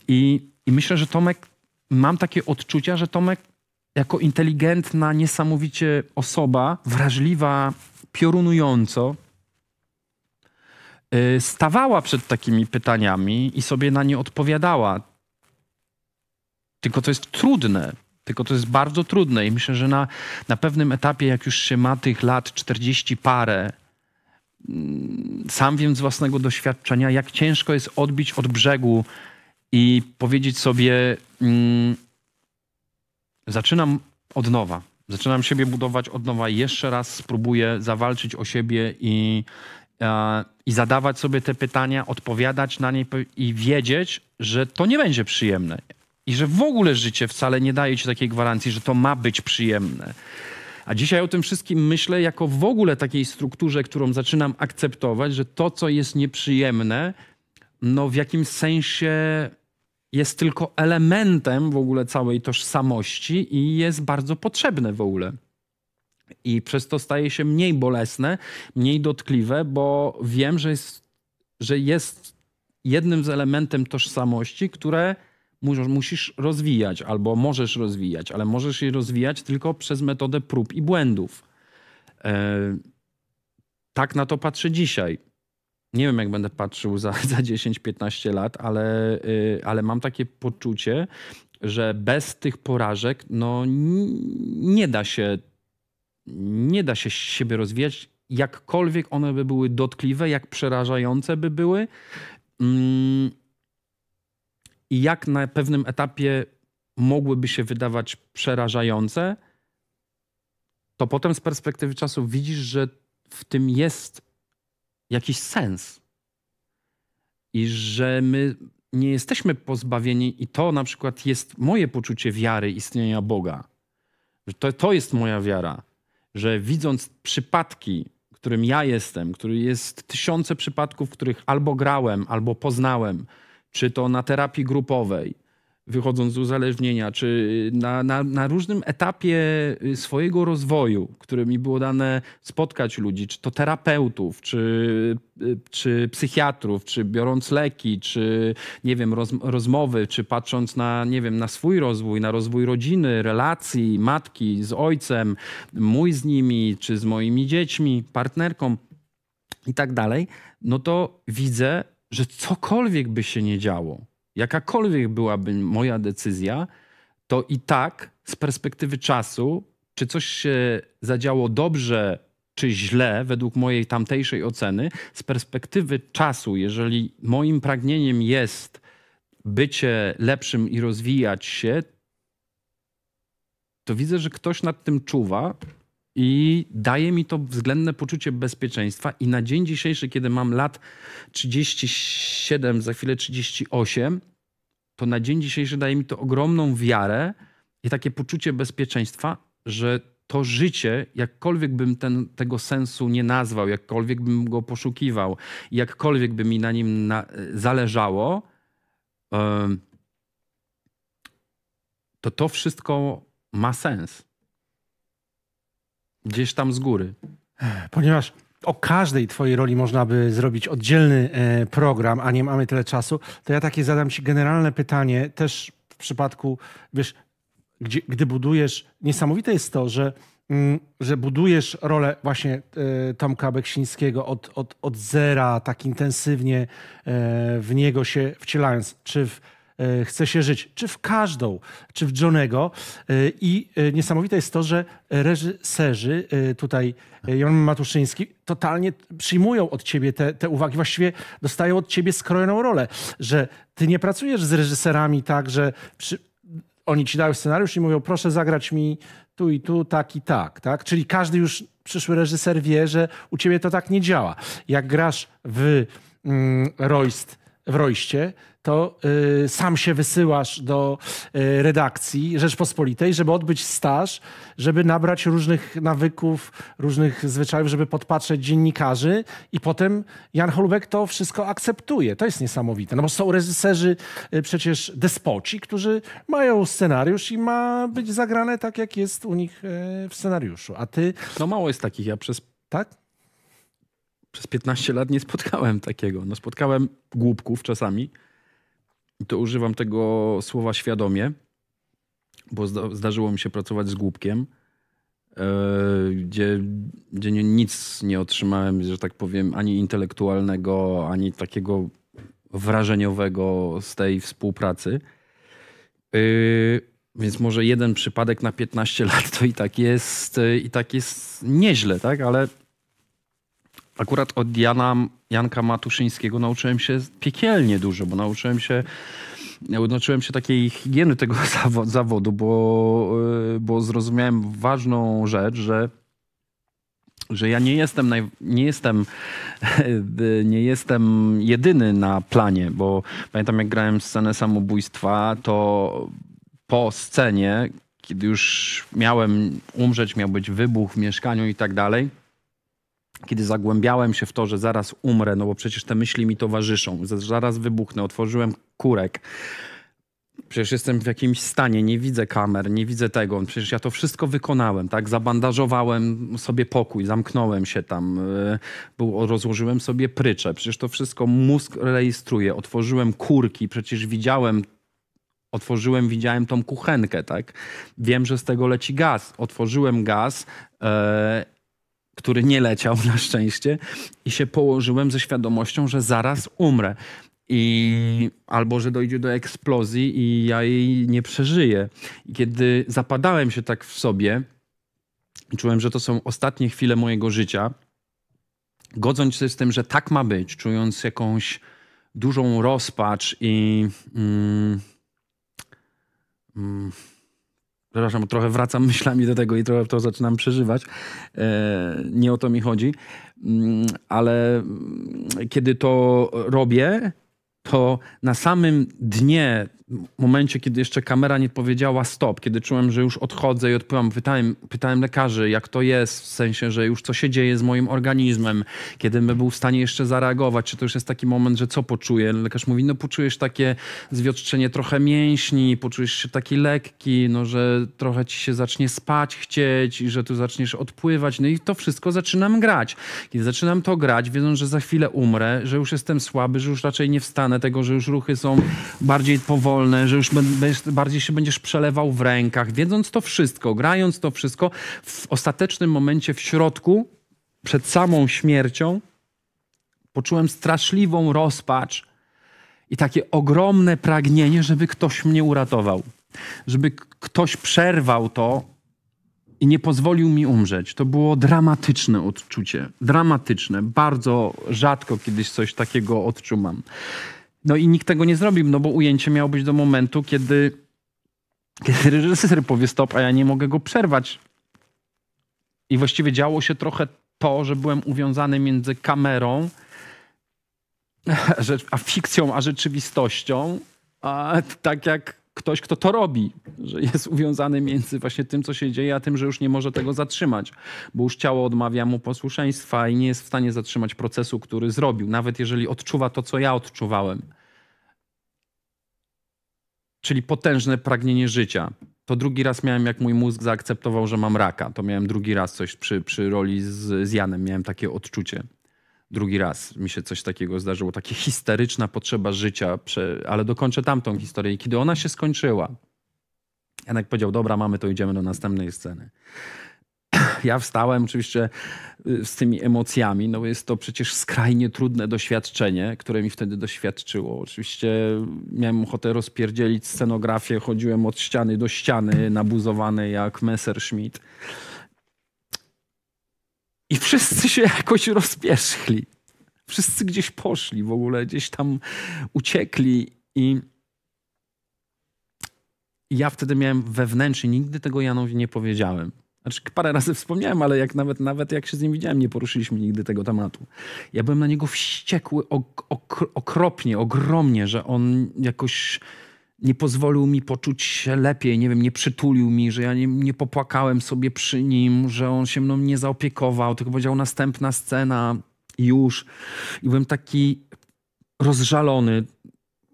I, i myślę, że Tomek, mam takie odczucia, że Tomek jako inteligentna, niesamowicie osoba, wrażliwa, piorunująco, Y, stawała przed takimi pytaniami i sobie na nie odpowiadała. Tylko to jest trudne, tylko to jest bardzo trudne i myślę, że na, na pewnym etapie, jak już się ma tych lat 40 parę, mm, sam wiem z własnego doświadczenia, jak ciężko jest odbić od brzegu i powiedzieć sobie: mm, Zaczynam od nowa. Zaczynam siebie budować od nowa i jeszcze raz spróbuję zawalczyć o siebie i, E, i zadawać sobie te pytania, odpowiadać na nie i wiedzieć, że to nie będzie przyjemne. I że w ogóle życie wcale nie daje ci takiej gwarancji, że to ma być przyjemne. A dzisiaj o tym wszystkim myślę jako w ogóle takiej strukturze, którą zaczynam akceptować, że to, co jest nieprzyjemne, no w jakimś sensie jest tylko elementem w ogóle całej tożsamości i jest bardzo potrzebne w ogóle. I przez to staje się mniej bolesne, mniej dotkliwe, bo wiem, że jest, że jest jednym z elementem tożsamości, które musisz rozwijać albo możesz rozwijać, ale możesz je rozwijać tylko przez metodę prób i błędów. E, tak na to patrzę dzisiaj. Nie wiem, jak będę patrzył za, za 10-15 lat, ale, y, ale mam takie poczucie, że bez tych porażek no, nie da się nie da się siebie rozwijać, jakkolwiek one by były dotkliwe, jak przerażające by były. Mm, I jak na pewnym etapie mogłyby się wydawać przerażające, to potem z perspektywy czasu widzisz, że w tym jest jakiś sens. I że my nie jesteśmy pozbawieni, i to na przykład jest moje poczucie wiary istnienia Boga. To, to jest moja wiara, że widząc przypadki, którym ja jestem, który jest tysiące przypadków, których albo grałem, albo poznałem, czy to na terapii grupowej, wychodząc z uzależnienia, czy na, na, na, różnym etapie y, swojego rozwoju, które mi było dane spotkać ludzi, czy to terapeutów, czy, y, czy psychiatrów, czy biorąc leki, czy nie wiem, roz, rozmowy, czy patrząc na, nie wiem, na swój rozwój, na rozwój rodziny, relacji, matki z ojcem, mój z nimi, czy z moimi dziećmi, partnerką i tak dalej, no to widzę, że cokolwiek by się nie działo, jakakolwiek byłaby moja decyzja, to i tak z perspektywy czasu, czy coś się zadziało dobrze czy źle, według mojej tamtejszej oceny, z perspektywy czasu, jeżeli moim pragnieniem jest bycie lepszym i rozwijać się, to widzę, że ktoś nad tym czuwa, i daje mi to względne poczucie bezpieczeństwa. I na dzień dzisiejszy, kiedy mam lat 37, za chwilę 38, to na dzień dzisiejszy daje mi to ogromną wiarę i takie poczucie bezpieczeństwa, że to życie, jakkolwiek bym ten, tego sensu nie nazwał, jakkolwiek bym go poszukiwał, jakkolwiek by mi na nim na, zależało, to to wszystko ma sens. Gdzieś tam z góry. Ponieważ o każdej twojej roli można by zrobić oddzielny e, program, a nie mamy tyle czasu, to ja takie zadam ci generalne pytanie też w przypadku, wiesz, gdzie, gdy budujesz, niesamowite jest to, że, mm, że budujesz rolę właśnie e, Tomka Beksińskiego od, od, od zera, tak intensywnie e, w niego się wcielając, czy w E, chce się żyć, czy w każdą, czy w Johnego. E, I e, niesamowite jest to, że reżyserzy, tutaj Jan Matuszyński, totalnie przyjmują od ciebie te, te uwagi, właściwie dostają od ciebie skrojoną rolę, że ty nie pracujesz z reżyserami tak, że przy... oni ci dają scenariusz i mówią, proszę zagrać mi tu i tu, tak i tak, tak? Czyli każdy już przyszły reżyser wie, że u ciebie to tak nie działa. Jak grasz w mm, Royst, w Royście, to y, sam się wysyłasz do y, redakcji Rzeczpospolitej, żeby odbyć staż, żeby nabrać różnych nawyków, różnych zwyczajów, żeby podpatrzeć dziennikarzy i potem Jan Holubek to wszystko akceptuje. To jest niesamowite, no bo są reżyserzy y, przecież despoci, którzy mają scenariusz i ma być zagrane tak, jak jest u nich y, w scenariuszu, a ty... No mało jest takich, ja przez... Tak? Przez 15 lat nie spotkałem takiego. No spotkałem głupków czasami, i to używam tego słowa świadomie, bo zdarzyło mi się pracować z głupkiem, e, gdzie, gdzie nic nie otrzymałem, że tak powiem, ani intelektualnego, ani takiego wrażeniowego z tej współpracy. E, więc może jeden przypadek na 15 lat to i tak jest, e, i tak jest nieźle, tak? Ale akurat od Jana, Janka Matuszyńskiego nauczyłem się piekielnie dużo, bo nauczyłem się nauczyłem się takiej higieny tego zawodu, bo, y, bo zrozumiałem ważną rzecz, że że ja nie jestem, naj... nie, jestem, nie jestem jedyny na planie, bo pamiętam jak grałem scenę samobójstwa, to po scenie, kiedy już miałem umrzeć, miał być wybuch w mieszkaniu i tak dalej, kiedy zagłębiałem się w to, że zaraz umrę, no bo przecież te myśli mi towarzyszą, zaraz wybuchnę, otworzyłem kurek. Przecież jestem w jakimś stanie, nie widzę kamer, nie widzę tego. Przecież ja to wszystko wykonałem, tak? Zabandażowałem sobie pokój, zamknąłem się tam, y, był, rozłożyłem sobie prycze. Przecież to wszystko mózg rejestruje. Otworzyłem kurki, przecież widziałem otworzyłem, widziałem tą kuchenkę, tak? Wiem, że z tego leci gaz. Otworzyłem gaz, e, który nie leciał na szczęście, i się położyłem ze świadomością, że zaraz umrę. I albo że dojdzie do eksplozji i ja jej nie przeżyję. I kiedy zapadałem się tak w sobie i czułem, że to są ostatnie chwile mojego życia, godząc się z tym, że tak ma być, czując jakąś dużą rozpacz i. Mm, mm, przepraszam, trochę wracam myślami do tego i trochę to zaczynam przeżywać. E, nie o to mi chodzi, mm, ale mm, kiedy to robię, to na samym dnie momencie, kiedy jeszcze kamera nie powiedziała stop, kiedy czułem, że już odchodzę i odpływam, pytałem, pytałem lekarzy, jak to jest, w sensie, że już co się dzieje z moim organizmem, kiedy bym był w stanie jeszcze zareagować, czy to już jest taki moment, że co poczuję. Lekarz mówi, no poczujesz takie zwiotczenie trochę mięśni, poczujesz się taki lekki, no że trochę ci się zacznie spać chcieć i że tu zaczniesz odpływać, no i to wszystko zaczynam grać. Kiedy zaczynam to grać, wiedząc, że za chwilę umrę, że już jestem słaby, że już raczej nie wstanę, tego, że już ruchy są bardziej powolne, wolne, że już bardziej się będziesz przelewał w rękach, wiedząc to wszystko, grając to wszystko, w ostatecznym momencie w środku, przed samą śmiercią, poczułem straszliwą rozpacz i takie ogromne pragnienie, żeby ktoś mnie uratował, żeby ktoś przerwał to i nie pozwolił mi umrzeć. To było dramatyczne odczucie. Dramatyczne. Bardzo rzadko kiedyś coś takiego odczuwam. No i nikt tego nie zrobił, no bo ujęcie miało być do momentu, kiedy, kiedy reżyser powie stop, a ja nie mogę go przerwać. I właściwie działo się trochę to, że byłem uwiązany między kamerą, a fikcją, a rzeczywistością. A tak jak ktoś, kto to robi, że jest uwiązany między właśnie tym, co się dzieje, a tym, że już nie może tego zatrzymać, bo już ciało odmawia mu posłuszeństwa i nie jest w stanie zatrzymać procesu, który zrobił, nawet jeżeli odczuwa to, co ja odczuwałem. Czyli potężne pragnienie życia. To drugi raz miałem, jak mój mózg zaakceptował, że mam raka. To miałem drugi raz coś przy, przy roli z, z Janem. Miałem takie odczucie drugi raz mi się coś takiego zdarzyło. Taka historyczna potrzeba życia, ale dokończę tamtą historię. I kiedy ona się skończyła, Janek powiedział, dobra, mamy to, idziemy do następnej sceny. Ja wstałem oczywiście y, z tymi emocjami, no bo jest to przecież skrajnie trudne doświadczenie, które mi wtedy doświadczyło. Oczywiście miałem ochotę rozpierdzielić scenografię, chodziłem od ściany do ściany, nabuzowany jak Messerschmitt. Schmidt i wszyscy się jakoś rozpierzchli. Wszyscy gdzieś poszli w ogóle, gdzieś tam uciekli i ja wtedy miałem wewnętrznie, nigdy tego Janowi nie powiedziałem. Znaczy, parę razy wspomniałem, ale jak nawet, nawet jak się z nim widziałem, nie poruszyliśmy nigdy tego tematu. Ja byłem na niego wściekły ok, okropnie, ogromnie, że on jakoś nie pozwolił mi poczuć się lepiej, nie wiem, nie przytulił mi, że ja nie, nie popłakałem sobie przy nim, że on się mną nie zaopiekował, tylko powiedział następna scena, już. I byłem taki rozżalony.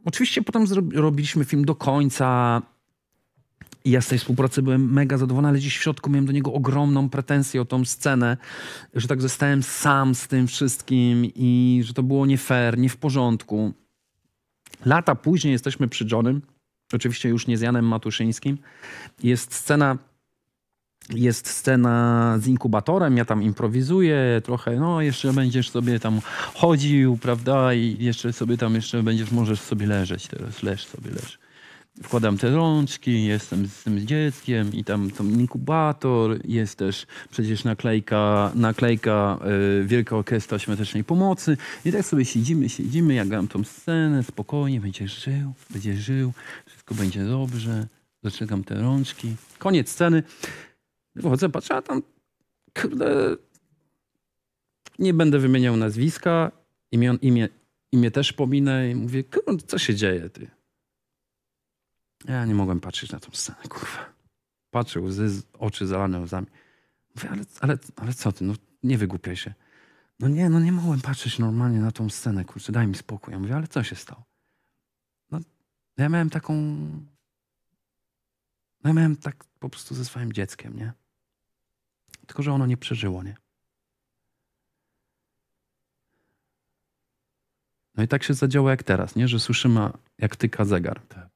Oczywiście potem robiliśmy film do końca, i ja z tej współpracy byłem mega zadowolony, ale gdzieś w środku miałem do niego ogromną pretensję o tą scenę, że tak zostałem sam z tym wszystkim i że to było nie fair, nie w porządku. Lata później jesteśmy przy Johnem oczywiście już nie z Janem Matuszyńskim, jest scena jest scena z inkubatorem, ja tam improwizuję trochę, no jeszcze będziesz sobie tam chodził, prawda, i jeszcze sobie tam, jeszcze będziesz, możesz sobie leżeć teraz, leż sobie, leż wkładam te rączki, jestem z tym z dzieckiem i tam, tam inkubator, jest też przecież naklejka, naklejka yy, Wielka Orkiestra Świątecznej Pomocy i tak sobie siedzimy, siedzimy, ja gram tą scenę, spokojnie, będziesz żył, będzie żył, wszystko będzie dobrze, zaczekam te rączki, koniec sceny, wychodzę, patrzę, a tam kurde, nie będę wymieniał nazwiska, imion, imię, imię też pominę i mówię, kurde, co się dzieje ty? Ja nie mogłem patrzeć na tą scenę, kurwa. Patrzył, łzy, oczy zalane łzami. Mówię, ale, ale, ale co ty, no nie wygłupiaj się. No nie, no nie mogłem patrzeć normalnie na tą scenę, kurczę, daj mi spokój. Ja mówię, ale co się stało? No, ja miałem taką... No ja miałem tak po prostu ze swoim dzieckiem, nie? Tylko, że ono nie przeżyło, nie? No i tak się zadziało jak teraz, nie? Że słyszymy, jak tyka zegar. Tak.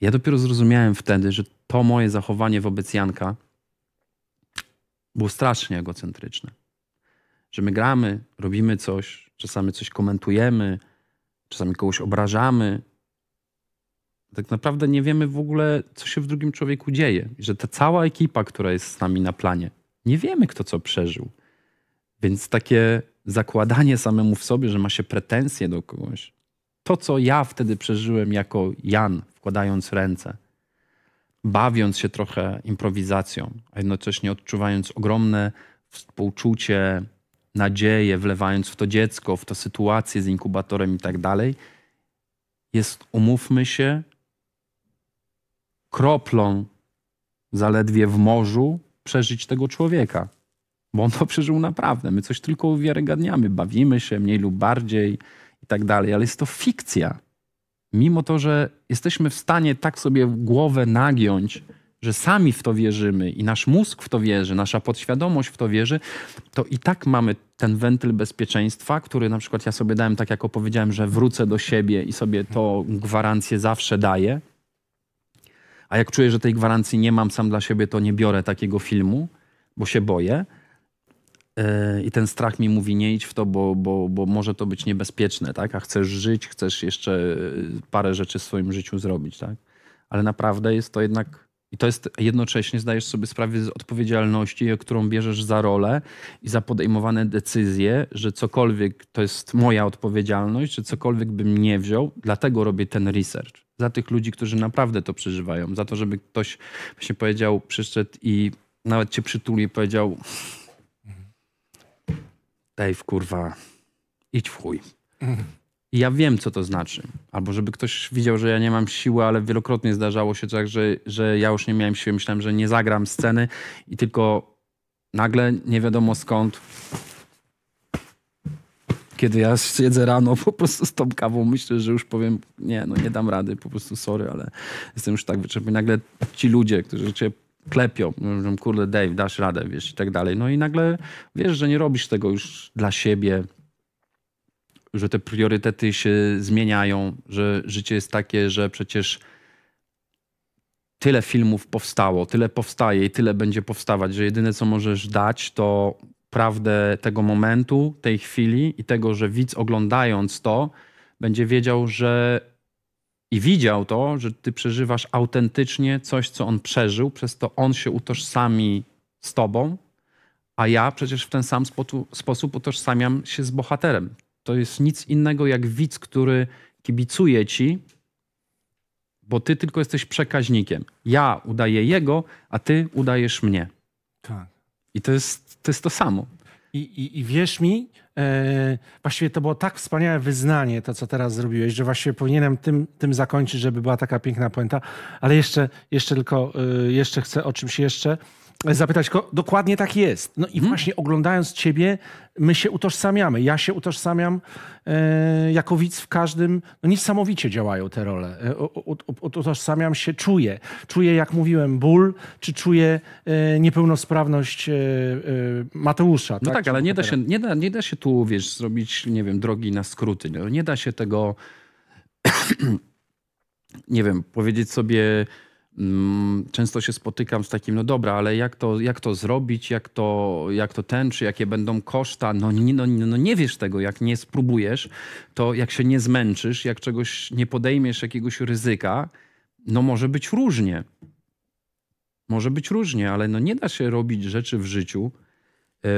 Ja dopiero zrozumiałem wtedy, że to moje zachowanie wobec Janka było strasznie egocentryczne. Że my gramy, robimy coś, czasami coś komentujemy, czasami kogoś obrażamy. Tak naprawdę nie wiemy w ogóle, co się w drugim człowieku dzieje. Że ta cała ekipa, która jest z nami na planie, nie wiemy, kto co przeżył. Więc takie zakładanie samemu w sobie, że ma się pretensje do kogoś, to, co ja wtedy przeżyłem jako Jan, wkładając ręce, bawiąc się trochę improwizacją, a jednocześnie odczuwając ogromne współczucie, nadzieję, wlewając w to dziecko, w to sytuację z inkubatorem i tak dalej, jest, umówmy się, kroplą zaledwie w morzu przeżyć tego człowieka. Bo on to przeżył naprawdę. My coś tylko uwiarygadniamy, bawimy się mniej lub bardziej i tak dalej, ale jest to fikcja. Mimo to, że jesteśmy w stanie tak sobie głowę nagiąć, że sami w to wierzymy i nasz mózg w to wierzy, nasza podświadomość w to wierzy, to i tak mamy ten wentyl bezpieczeństwa, który na przykład ja sobie dałem, tak jak opowiedziałem, że wrócę do siebie i sobie to gwarancję zawsze daję. A jak czuję, że tej gwarancji nie mam sam dla siebie, to nie biorę takiego filmu, bo się boję. E, i ten strach mi mówi nie idź w to, bo, bo, bo może to być niebezpieczne, tak? A chcesz żyć, chcesz jeszcze e, parę rzeczy w swoim życiu zrobić, tak? Ale naprawdę jest to jednak i to jest jednocześnie zdajesz sobie sprawę z odpowiedzialności, którą bierzesz za rolę i za podejmowane decyzje, że cokolwiek to jest moja odpowiedzialność, że cokolwiek bym nie wziął, dlatego robię ten research. Za tych ludzi, którzy naprawdę to przeżywają, za to, żeby ktoś się powiedział, przyszedł i nawet cię przytulił i powiedział Dave, kurwa, idź w chuj. Mhm. I ja wiem, co to znaczy. Albo żeby ktoś widział, że ja nie mam siły, ale wielokrotnie zdarzało się tak, że, że ja już nie miałem siły. Myślałem, że nie zagram sceny i tylko nagle nie wiadomo skąd kiedy ja siedzę rano po prostu z tą kawą, myślę, że już powiem, nie, no nie dam rady, po prostu sorry, ale jestem już tak wyczerpany. Nagle ci ludzie, którzy cię klepią, no, kurde Dave, dasz radę, wiesz, i tak dalej. No i nagle wiesz, że nie robisz tego już dla siebie, że te priorytety się zmieniają, że życie jest takie, że przecież tyle filmów powstało, tyle powstaje i tyle będzie powstawać, że jedyne co możesz dać to prawdę tego momentu, tej chwili i tego, że widz oglądając to będzie wiedział, że i widział to, że ty przeżywasz autentycznie coś, co on przeżył, przez to on się utożsami z tobą, a ja przecież w ten sam sposób utożsamiam się z bohaterem. To jest nic innego jak widz, który kibicuje ci, bo ty tylko jesteś przekaźnikiem. Ja udaję jego, a ty udajesz mnie. Tak. I to jest to, jest to samo. I, i, I wierz mi, E, właściwie to było tak wspaniałe wyznanie, to co teraz zrobiłeś, że właściwie powinienem tym, tym zakończyć, żeby była taka piękna puenta, ale jeszcze, jeszcze tylko, y, jeszcze chcę o czymś jeszcze zapytać go, dokładnie tak jest. No i hmm. właśnie oglądając ciebie, my się utożsamiamy. Ja się utożsamiam e, jako widz w każdym. No niesamowicie działają te role. E, o, utożsamiam się, czuję. Czuję, jak mówiłem, ból, czy czuję e, niepełnosprawność e, e, Mateusza. No tak, tak ale nie da, się, nie, da, nie da się tu, wiesz, zrobić, nie wiem, drogi na skróty. Nie da się tego, nie wiem, powiedzieć sobie Mm, często się spotykam z takim, no dobra, ale jak to, jak to zrobić, jak to, jak to ten, czy jakie będą koszta, no nie, no, no, no nie wiesz tego, jak nie spróbujesz, to jak się nie zmęczysz, jak czegoś nie podejmiesz, jakiegoś ryzyka, no może być różnie. Może być różnie, ale no nie da się robić rzeczy w życiu e,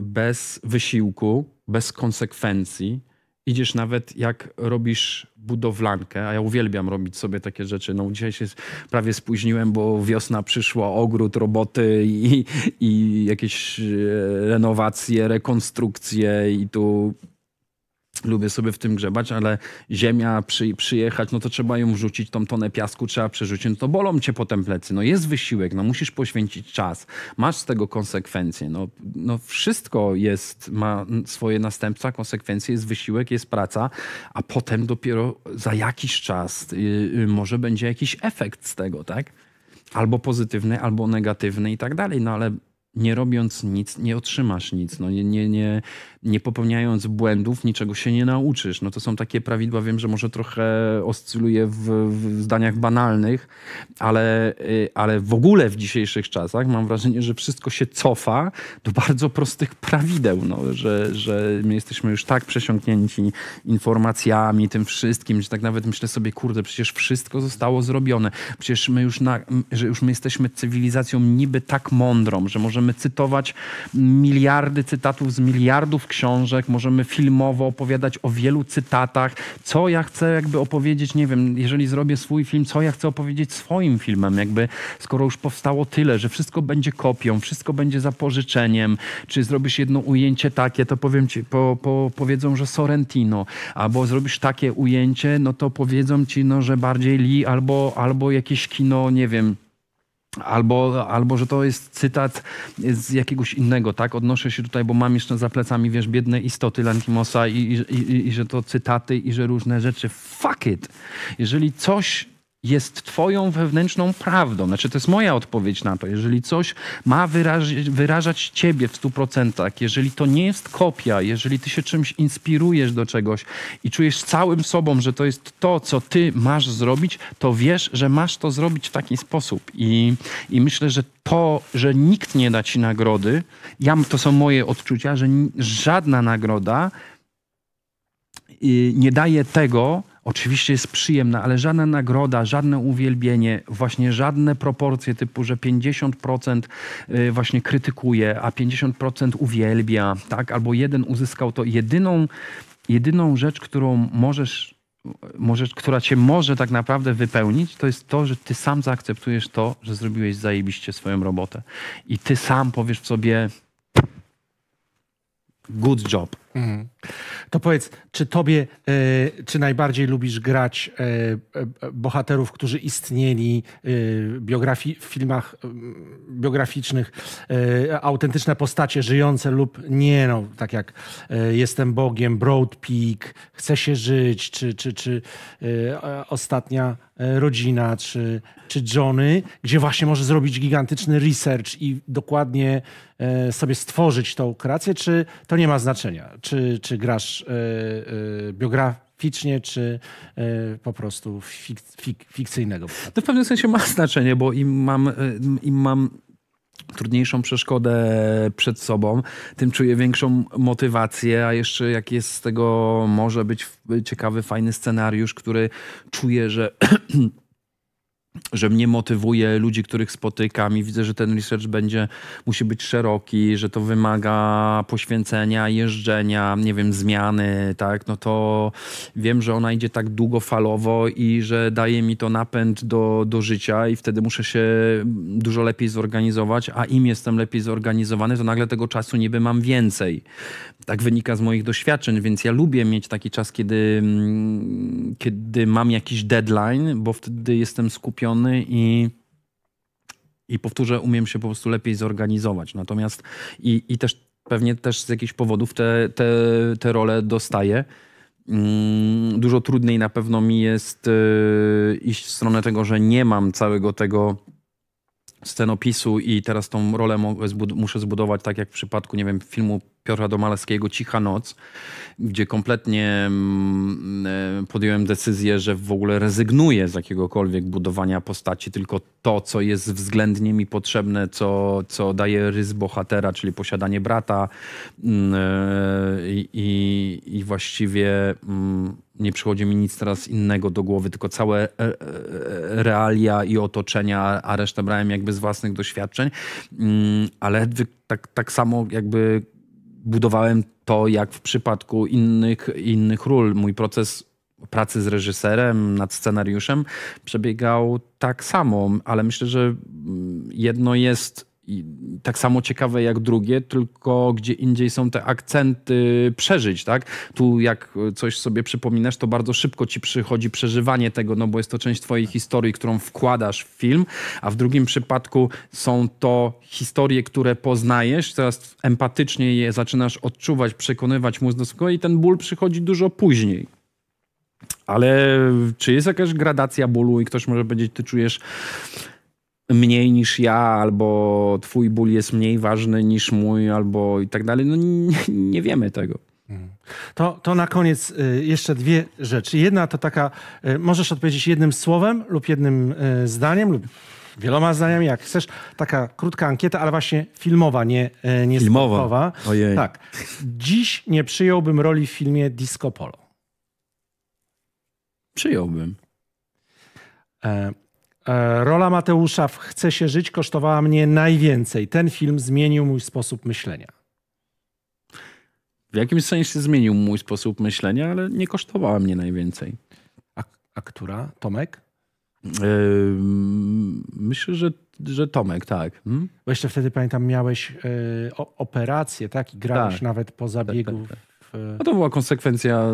bez wysiłku, bez konsekwencji, idziesz nawet jak robisz budowlankę, a ja uwielbiam robić sobie takie rzeczy. No dzisiaj się prawie spóźniłem, bo wiosna przyszła, ogród, roboty i, i jakieś e, renowacje, rekonstrukcje i tu lubię sobie w tym grzebać, ale ziemia przy, przyjechać, no to trzeba ją wrzucić, tą tonę piasku trzeba przerzucić, no to bolą cię potem plecy, no jest wysiłek, no musisz poświęcić czas, masz z tego konsekwencje, no, no wszystko jest, ma swoje następca, konsekwencje, jest wysiłek, jest praca, a potem dopiero za jakiś czas yy, może będzie jakiś efekt z tego, tak? Albo pozytywny, albo negatywny i tak dalej, no ale nie robiąc nic, nie otrzymasz nic. No nie, nie, nie, nie popełniając błędów niczego się nie nauczysz. No to są takie prawidła, wiem, że może trochę oscyluję w, w, zdaniach banalnych, ale, y, ale w ogóle w dzisiejszych czasach mam wrażenie, że wszystko się cofa do bardzo prostych prawideł, no, że, że my jesteśmy już tak przesiąknięci informacjami, tym wszystkim, że tak nawet myślę sobie, kurde, przecież wszystko zostało zrobione, przecież my już, na, że już my jesteśmy cywilizacją niby tak mądrą, że możemy cytować miliardy cytatów z miliardów książek, książek, możemy filmowo opowiadać o wielu cytatach, co ja chcę jakby opowiedzieć, nie wiem, jeżeli zrobię swój film, co ja chcę opowiedzieć swoim filmem, jakby skoro już powstało tyle, że wszystko będzie kopią, wszystko będzie zapożyczeniem, czy zrobisz jedno ujęcie takie, to powiem ci, po, po, powiedzą, że Sorrentino, albo zrobisz takie ujęcie, no to powiedzą ci, no, że bardziej Lee albo, albo jakieś kino, nie wiem, Albo, albo, że to jest cytat z jakiegoś innego, tak? Odnoszę się tutaj, bo mam jeszcze za plecami, wiesz, biedne istoty Lankimosa i, i, i, i że to cytaty i że różne rzeczy. Fuck it! Jeżeli coś jest Twoją wewnętrzną prawdą. Znaczy, to jest moja odpowiedź na to. Jeżeli coś ma wyraż- wyrażać Ciebie w 100%, jeżeli to nie jest kopia, jeżeli Ty się czymś inspirujesz do czegoś i czujesz całym sobą, że to jest to, co Ty masz zrobić, to wiesz, że masz to zrobić w taki sposób. I, i myślę, że to, że nikt nie da Ci nagrody, ja, to są moje odczucia, że żadna nagroda nie daje tego, oczywiście jest przyjemna, ale żadna nagroda, żadne uwielbienie, właśnie żadne proporcje typu, że 50% y, właśnie krytykuje, a 50% uwielbia, tak? Albo jeden uzyskał to jedyną, jedyną rzecz, którą możesz możesz, która cię może tak naprawdę wypełnić, to jest to, że ty sam zaakceptujesz to, że zrobiłeś zajebiście swoją robotę. I ty sam powiesz sobie good job. Mhm. To powiedz, czy tobie, e, czy najbardziej lubisz grać e, e, bohaterów, którzy istnieli biografii, w filmach biograficznych, autentyczne postacie żyjące lub nie, no, tak jak Jestem Bogiem, Broad Peak, Chce się żyć, czy, czy, czy Ostatnia Rodzina, czy, czy Johnny, gdzie właśnie może zrobić gigantyczny research i dokładnie sobie stworzyć tą kreację, czy to nie ma znaczenia? Czy, czy grasz e, e, biograficznie, czy e, po prostu fik, fik, fikcyjnego? To w pewnym sensie ma znaczenie, bo im mam, im mam trudniejszą przeszkodę przed sobą, tym czuję większą motywację, a jeszcze jak jest z tego może być ciekawy, fajny scenariusz, który czuję, że że mnie motywuje ludzi, których spotykam i widzę, że ten research będzie, musi być szeroki, że to wymaga poświęcenia, jeżdżenia, nie wiem, zmiany, tak, no to wiem, że ona idzie tak długofalowo i że daje mi to napęd do, do życia i wtedy muszę się dużo lepiej zorganizować, a im jestem lepiej zorganizowany, to nagle tego czasu niby mam więcej. Tak wynika z moich doświadczeń, więc ja lubię mieć taki czas, kiedy, mm, kiedy mam jakiś deadline, bo wtedy jestem skupiony i i powtórzę, umiem się po prostu lepiej zorganizować. Natomiast i, i też pewnie też z jakichś powodów te, te, te role dostaję. Mm, dużo trudniej na pewno mi jest y, iść w stronę tego, że nie mam całego tego scenopisu i teraz tą rolę muszę zbudować tak jak w przypadku, nie wiem, filmu Piotra Domalskiego Cicha Noc, gdzie kompletnie mm, e, podjąłem decyzję, że w ogóle rezygnuję z jakiegokolwiek budowania postaci, tylko to, co jest względnie mi potrzebne, co, co daje rys bohatera, czyli posiadanie brata mm, e, i, i właściwie mm, nie przychodzi mi nic teraz innego do głowy, tylko całe e, e, realia i otoczenia, a resztę brałem jakby z własnych doświadczeń, mm, ale tak, tak samo jakby budowałem to, jak w przypadku innych, innych ról. Mój proces pracy z reżyserem, nad scenariuszem przebiegał tak samo, ale myślę, że mm, jedno jest i tak samo ciekawe jak drugie, tylko gdzie indziej są te akcenty przeżyć, tak? Tu jak coś sobie przypominasz, to bardzo szybko ci przychodzi przeżywanie tego, no bo jest to część twojej historii, którą wkładasz w film, a w drugim przypadku są to historie, które poznajesz, teraz empatycznie je zaczynasz odczuwać, przekonywać mózg i ten ból przychodzi dużo później. Ale czy jest jakaś gradacja bólu i ktoś może powiedzieć, ty czujesz mniej niż ja, albo twój ból jest mniej ważny niż mój, albo i tak dalej. No nie, nie wiemy tego. Mm. To, to na koniec y, jeszcze dwie rzeczy. Jedna to taka, y, możesz odpowiedzieć jednym słowem lub jednym y, zdaniem lub wieloma zdaniami, jak chcesz. Taka krótka ankieta, ale właśnie filmowa, nie, nie filmowa. sportowa. Ojej. Tak. Dziś nie przyjąłbym roli w filmie Disco Polo. Przyjąłbym. E, E, rola Mateusza w Chce się żyć kosztowała mnie najwięcej. Ten film zmienił mój sposób myślenia. W jakimś sensie zmienił mój sposób myślenia, ale nie kosztowała mnie najwięcej. A, a która? Tomek? Yy, myślę, że, że Tomek, tak. Hmm? Bo jeszcze wtedy pamiętam, miałeś yy, e, operację, tak? I grałeś tak. nawet po tak, tak, zabiegu tak, tak, to była konsekwencja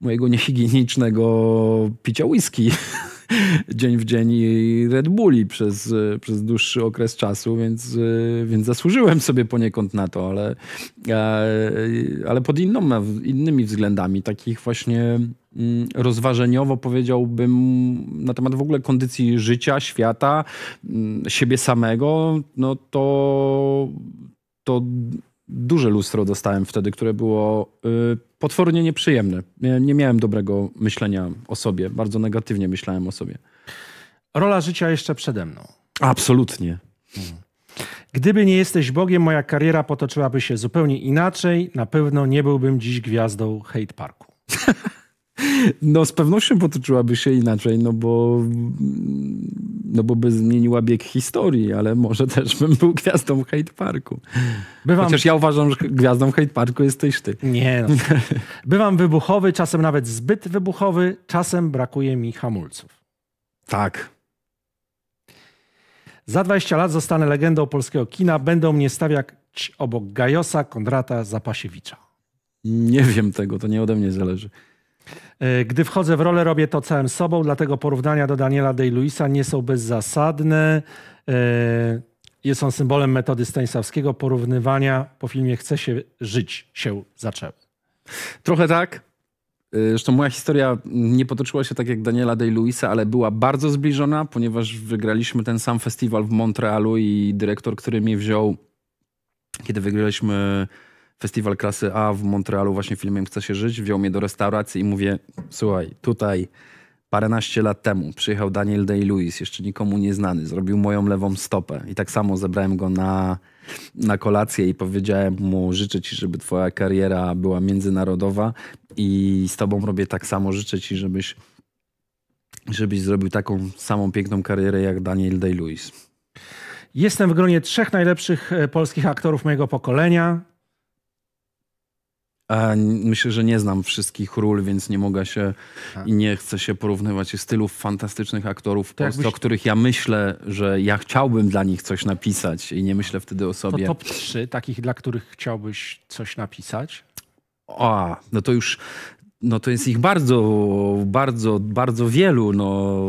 mojego niehigienicznego picia whisky dzień w dzień Red Bulli przez, przez dłuższy okres czasu, więc, więc zasłużyłem sobie poniekąd na to, ale, e, ale pod inną, innymi względami, takich właśnie mm, rozważeniowo powiedziałbym na temat w ogóle kondycji życia, świata, mm, siebie samego, no to, to duże lustro dostałem wtedy, które było... Y, potwornie nieprzyjemny. Nie, nie miałem dobrego myślenia o sobie. Bardzo negatywnie myślałem o sobie. Rola życia jeszcze przede mną. Absolutnie. Gdyby nie jesteś Bogiem, moja kariera potoczyłaby się zupełnie inaczej. Na pewno nie byłbym dziś gwiazdą Hate Parku. No z pewnością potoczyłaby się inaczej, no bo, no bo by zmieniła bieg historii, ale może też bym był gwiazdą Hate Parku. Bywam... Chociaż ja uważam, że gwiazdą Hate Parku jesteś ty. Nie. No. Bywam wybuchowy, czasem nawet zbyt wybuchowy, czasem brakuje mi hamulców. Tak. Za 20 lat zostanę legendą polskiego kina. Będą mnie stawiać obok Gajosa, Kondrata, Zapasiewicza. Nie wiem tego, to nie ode mnie zależy. E, gdy wchodzę w rolę, robię to całym sobą, dlatego porównania do Daniela Day-Lewisa nie są bezzasadne. E, jest on symbolem metody Stanisławskiego porównywania po filmie Chce się żyć się zaczęły. Trochę tak. E, zresztą moja historia nie potoczyła się tak jak Daniela Day-Lewisa, ale była bardzo zbliżona, ponieważ wygraliśmy ten sam festiwal w Montrealu i dyrektor, który mnie wziął, kiedy wygraliśmy festiwal klasy A w Montrealu właśnie filmem Chce się żyć, wziął mnie do restauracji i mówię, słuchaj, tutaj paręnaście lat temu przyjechał Daniel Day-Lewis, jeszcze nikomu nieznany, zrobił moją lewą stopę i tak samo zebrałem go na, na kolację i powiedziałem mu, życzę ci, żeby twoja kariera była międzynarodowa i z tobą robię tak samo, życzę ci, żebyś, żebyś zrobił taką samą piękną karierę jak Daniel Day-Lewis. Jestem w gronie trzech najlepszych e, polskich aktorów mojego pokolenia. Myślę, że nie znam wszystkich ról, więc nie mogę się tak. i nie chcę się porównywać stylów fantastycznych aktorów w Polsce, o których ja myślę, że ja chciałbym dla nich coś napisać i nie myślę wtedy o sobie. To top 3 takich, dla których chciałbyś coś napisać? A, no to już, no to jest ich bardzo, bardzo, bardzo wielu. No,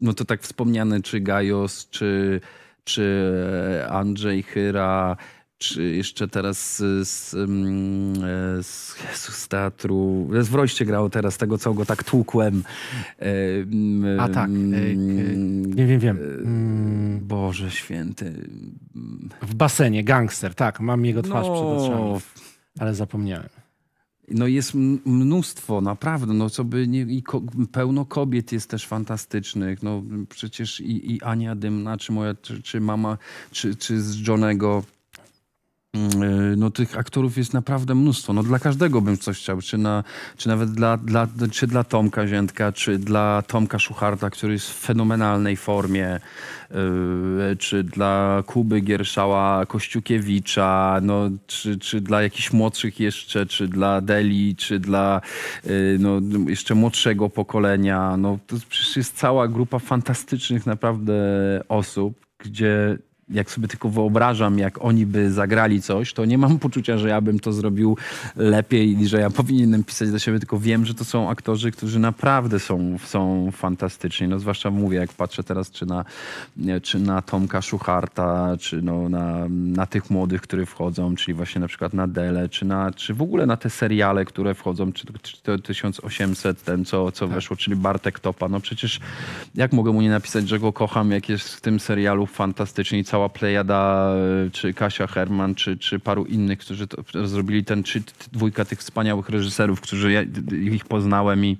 no to tak wspomniane, czy Gajos, czy, czy Andrzej Chyra, czy jeszcze teraz z, z, mm, e, z teatru, z Wroście grało teraz tego, co go tak tłukłem. E, mm, A tak, nie mm, e, wiem, wiem. Boże święty. W basenie, gangster, tak, mam jego twarz no. przed oczami, ale zapomniałem. No jest mnóstwo, naprawdę, no co by nie, i ko, pełno kobiet jest też fantastycznych, no przecież i, i Ania Dymna, czy moja, czy, czy mama, czy, czy z Johnego, Mm, y, no tych aktorów jest naprawdę mnóstwo. No dla każdego bym coś chciał, czy, na, czy nawet dla, dla, czy dla Tomka Ziętka, czy dla Tomka Szucharta, który jest w fenomenalnej formie, yy, czy dla Kuby Gierszała, Kościukiewicza, no, czy, czy dla jakichś młodszych jeszcze, czy dla Deli, czy dla yy, no, jeszcze młodszego pokolenia. No to przecież jest cała grupa fantastycznych naprawdę osób, gdzie jak sobie tylko wyobrażam, jak oni by zagrali coś, to nie mam poczucia, że ja bym to zrobił lepiej i że ja powinienem pisać do siebie, tylko wiem, że to są aktorzy, którzy naprawdę są, są fantastyczni. No zwłaszcza mówię, jak patrzę teraz czy na, czy na Tomka Szucharta, czy no na, na tych młodych, które wchodzą, czyli właśnie na przykład na Dele, czy, na, czy w ogóle na te seriale, które wchodzą, czy, czy to 1800, ten co, co tak. weszło, czyli Bartek Topa. No przecież jak mogę mu nie napisać, że go kocham, jak jest w tym serialu fantastyczny i cała plejada, e, czy Kasia Herman, czy, czy paru innych, którzy to, zrobili ten, czy dwójka tych wspaniałych reżyserów, którzy ja, ich poznałem i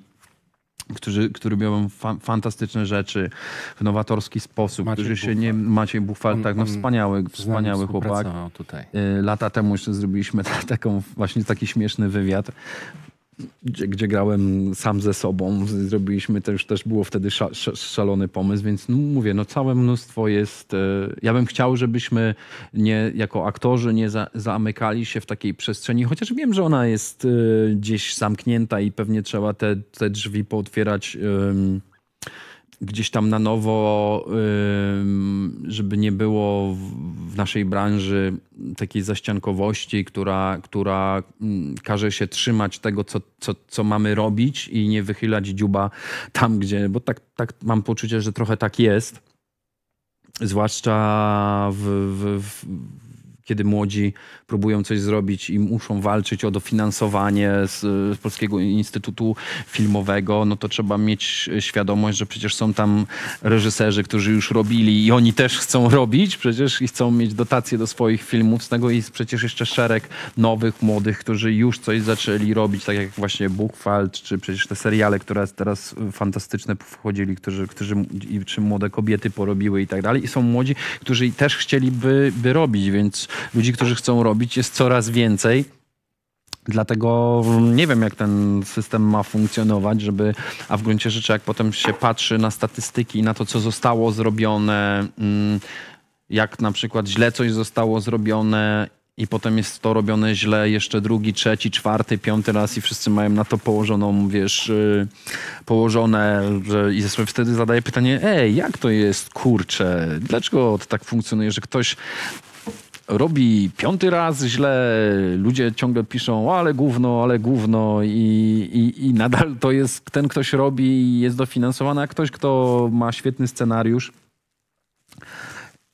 którzy, którzy robią fa fantastyczne rzeczy w nowatorski sposób, Maciej którzy się nie... Maciej Buchwal, tak, no wspaniały, wspaniały chłopak. Tutaj. E, lata temu jeszcze zrobiliśmy taką, właśnie taki śmieszny wywiad gdzie, gdzie, grałem sam ze sobą. Zrobiliśmy też, też było wtedy szalony pomysł, więc no, mówię, no całe mnóstwo jest. E, ja bym chciał, żebyśmy nie, jako aktorzy nie za, zamykali się w takiej przestrzeni, chociaż wiem, że ona jest e, gdzieś zamknięta i pewnie trzeba te, te drzwi pootwierać gdzieś tam na nowo, żeby nie było w naszej branży takiej zaściankowości, która, która mm, każe się trzymać tego, co, co, co mamy robić i nie wychylać dziuba tam, gdzie, bo tak, tak mam poczucie, że trochę tak jest. Zwłaszcza w, w, w kiedy młodzi próbują coś zrobić i muszą walczyć o dofinansowanie z, z, Polskiego Instytutu Filmowego, no to trzeba mieć świadomość, że przecież są tam reżyserzy, którzy już robili i oni też chcą robić przecież i chcą mieć dotacje do swoich filmów. Z tego jest przecież jeszcze szereg nowych, młodych, którzy już coś zaczęli robić, tak jak właśnie Buchwald, czy przecież te seriale, które teraz fantastyczne wchodzili, którzy, którzy czy młode kobiety porobiły i tak dalej. I są młodzi, którzy też chcieliby by robić, więc ludzi, którzy chcą robić, jest coraz więcej. Dlatego mm, nie wiem, jak ten system ma funkcjonować, żeby, a w gruncie rzeczy, jak potem się patrzy na statystyki, na to, co zostało zrobione, mm, jak na przykład źle coś zostało zrobione i potem jest to robione źle jeszcze drugi, trzeci, czwarty, piąty raz i wszyscy mają na to położoną, wiesz, y, położone że, i sobie wtedy zadaję pytanie, ej, jak to jest, kurcze, dlaczego to tak funkcjonuje, że ktoś robi piąty raz źle, ludzie ciągle piszą, ale gówno, ale gówno i, i, i nadal to jest, ten ktoś robi i jest dofinansowany, a ktoś, kto ma świetny scenariusz,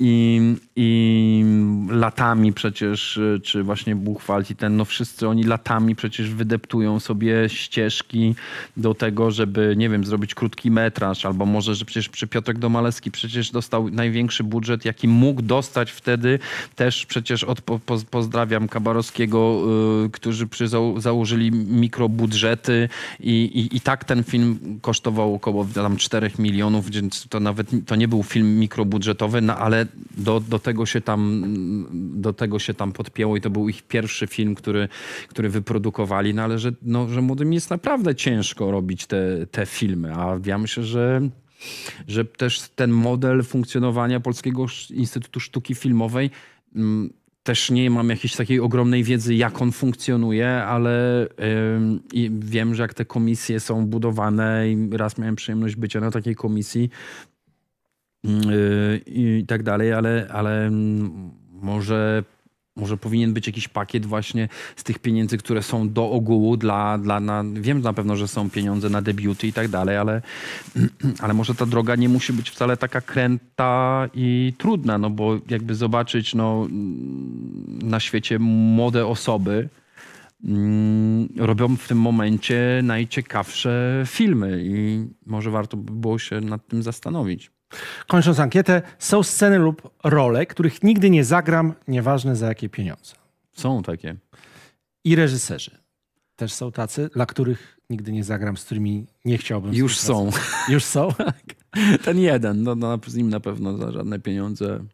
i, i latami przecież, y, czy właśnie Buchwald i ten, no wszyscy oni latami przecież wydeptują sobie ścieżki do tego, żeby, nie wiem, zrobić krótki metraż, albo może, że przecież przy Piotrek Domalewski przecież dostał największy budżet, jaki mógł dostać wtedy, też przecież od, po, pozdrawiam Kabarowskiego, y, którzy przy, założyli mikrobudżety i, i, i tak ten film kosztował około tam 4 milionów, więc to nawet, to nie był film mikrobudżetowy, no ale do, do, tego się tam, do tego się tam podpięło i to był ich pierwszy film, który, który wyprodukowali, no ale że, no, że młodym jest naprawdę ciężko robić te, te filmy, a ja myślę, że że też ten model funkcjonowania Polskiego Instytutu Sztuki Filmowej mm, też nie mam jakiejś takiej ogromnej wiedzy, jak on funkcjonuje, ale wiem, że jak te komisje są budowane i raz miałem przyjemność bycia na takiej komisji, Mm, y, i tak dalej, ale, ale mm, może może powinien być jakiś pakiet właśnie z tych pieniędzy, które są do ogółu dla, dla na, wiem na pewno, że są pieniądze na debiuty i tak dalej, ale, ale może ta droga nie musi być wcale taka kręta i trudna, no bo jakby zobaczyć no, na świecie młode osoby mm, robią w tym momencie najciekawsze filmy i może warto by było się nad tym zastanowić. Kończąc ankietę, są sceny lub role, których nigdy nie zagram, nieważne za jakie pieniądze. Są takie. I reżyserzy. Też są tacy, dla których nigdy nie zagram, z którymi nie chciałbym. Już są. Już są? Tak. Ten jeden. No, no, z nim na pewno za żadne pieniądze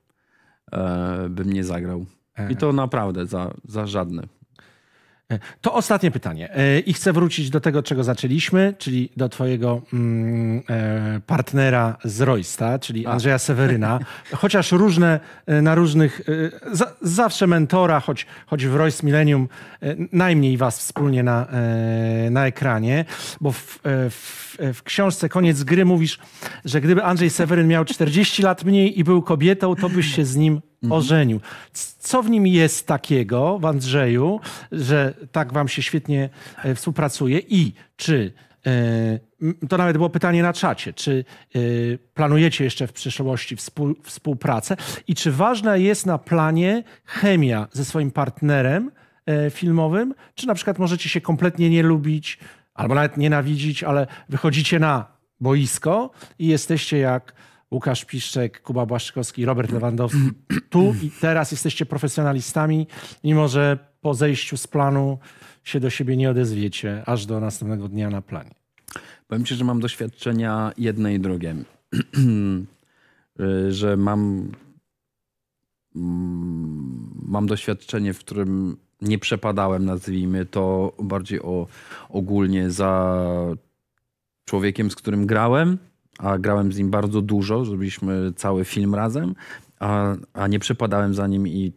e, bym nie zagrał. E. I to naprawdę za, za żadne. E, to ostatnie pytanie. E, I chcę wrócić do tego, czego zaczęliśmy, czyli do Twojego mm, e, partnera z Roysta, czyli Andrzeja Seweryna. Chociaż różne, na różnych, zawsze mentora, choć, choć w Royst Millennium najmniej Was wspólnie na, na ekranie, bo w, w, w książce Koniec gry mówisz, że gdyby Andrzej Seweryn miał 40 lat mniej i był kobietą, to byś się z nim Mhm. ożenił. Co w nim jest takiego w Andrzeju, że tak wam się świetnie e, współpracuje i czy e, to nawet było pytanie na czacie. Czy e, planujecie jeszcze w przyszłości współ, współpracę? I czy ważna jest na planie chemia ze swoim partnerem filmowym? Czy na przykład możecie się kompletnie nie lubić albo nawet nienawidzić, ale wychodzicie na boisko i jesteście jak Łukasz Piszczek, Kuba Błaszczykowski, Robert Lewandowski. Tu i teraz jesteście profesjonalistami, mimo że po zejściu z planu się do siebie nie odezwiecie, aż do następnego dnia na planie. Powiem ci, że mam doświadczenia jedne i drugie. że mam, mm, mam doświadczenie, w którym nie przepadałem, nazwijmy to bardziej o, ogólnie za człowiekiem, z którym grałem a grałem z nim bardzo dużo, zrobiliśmy cały film razem, a, a nie przepadałem za nim i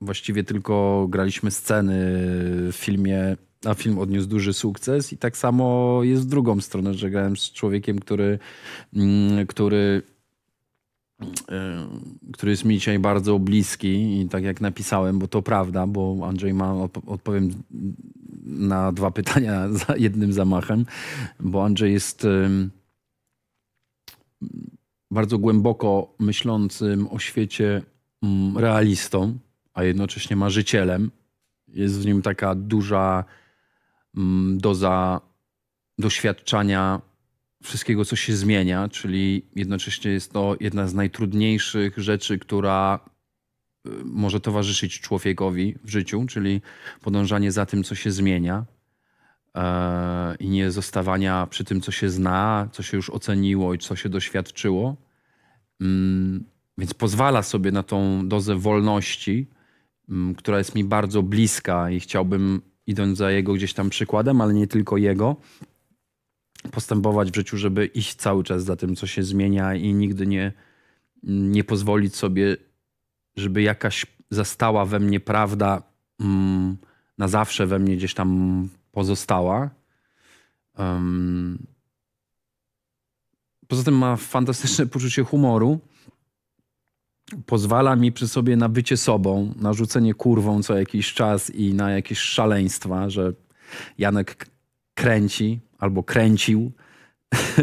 właściwie tylko graliśmy sceny w filmie, a film odniósł duży sukces i tak samo jest w drugą stronę, że grałem z człowiekiem, który, mm, który y, który jest mi dzisiaj bardzo bliski i tak jak napisałem, bo to prawda, bo Andrzej ma, odpowiem na dwa pytania za jednym zamachem, bo Andrzej jest bardzo głęboko myślącym o świecie mm, realistą, a jednocześnie marzycielem. Jest w nim taka duża mm, doza doświadczania wszystkiego, co się zmienia, czyli jednocześnie jest to jedna z najtrudniejszych rzeczy, która y, może towarzyszyć człowiekowi w życiu, czyli podążanie za tym, co się zmienia i nie zostawania przy tym, co się zna, co się już oceniło i co się doświadczyło. Mm, więc pozwala sobie na tą dozę wolności, mm, która jest mi bardzo bliska i chciałbym, idąc za jego gdzieś tam przykładem, ale nie tylko jego, postępować w życiu, żeby iść cały czas za tym, co się zmienia i nigdy nie, nie pozwolić sobie, żeby jakaś zastała we mnie prawda mm, na zawsze we mnie gdzieś tam pozostała. Um, poza tym ma fantastyczne poczucie humoru. Pozwala mi przy sobie na bycie sobą, na rzucenie kurwą co jakiś czas i na jakieś szaleństwa, że Janek kręci albo kręcił,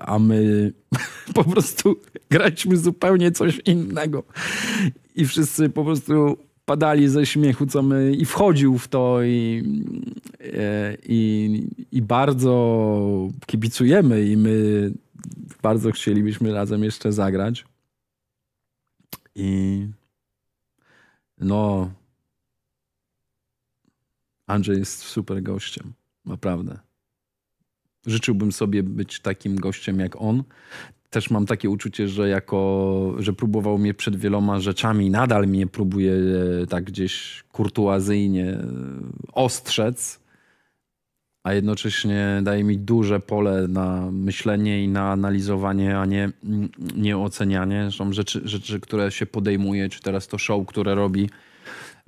a my po prostu graćmy zupełnie coś innego. I wszyscy po prostu padali ze śmiechu co my, i wchodził w to i, e, i, i bardzo kibicujemy i my bardzo chcielibyśmy razem jeszcze zagrać. I no, Andrzej jest super gościem, naprawdę. Życzyłbym sobie być takim gościem jak on też mam takie uczucie, że jako, że próbował mnie przed wieloma rzeczami, nadal mnie próbuje e, tak gdzieś kurtuazyjnie e, ostrzec, a jednocześnie daje mi duże pole na myślenie i na analizowanie, a nie, nie ocenianie. Są rzeczy, rzeczy, które się podejmuje, czy teraz to show, które robi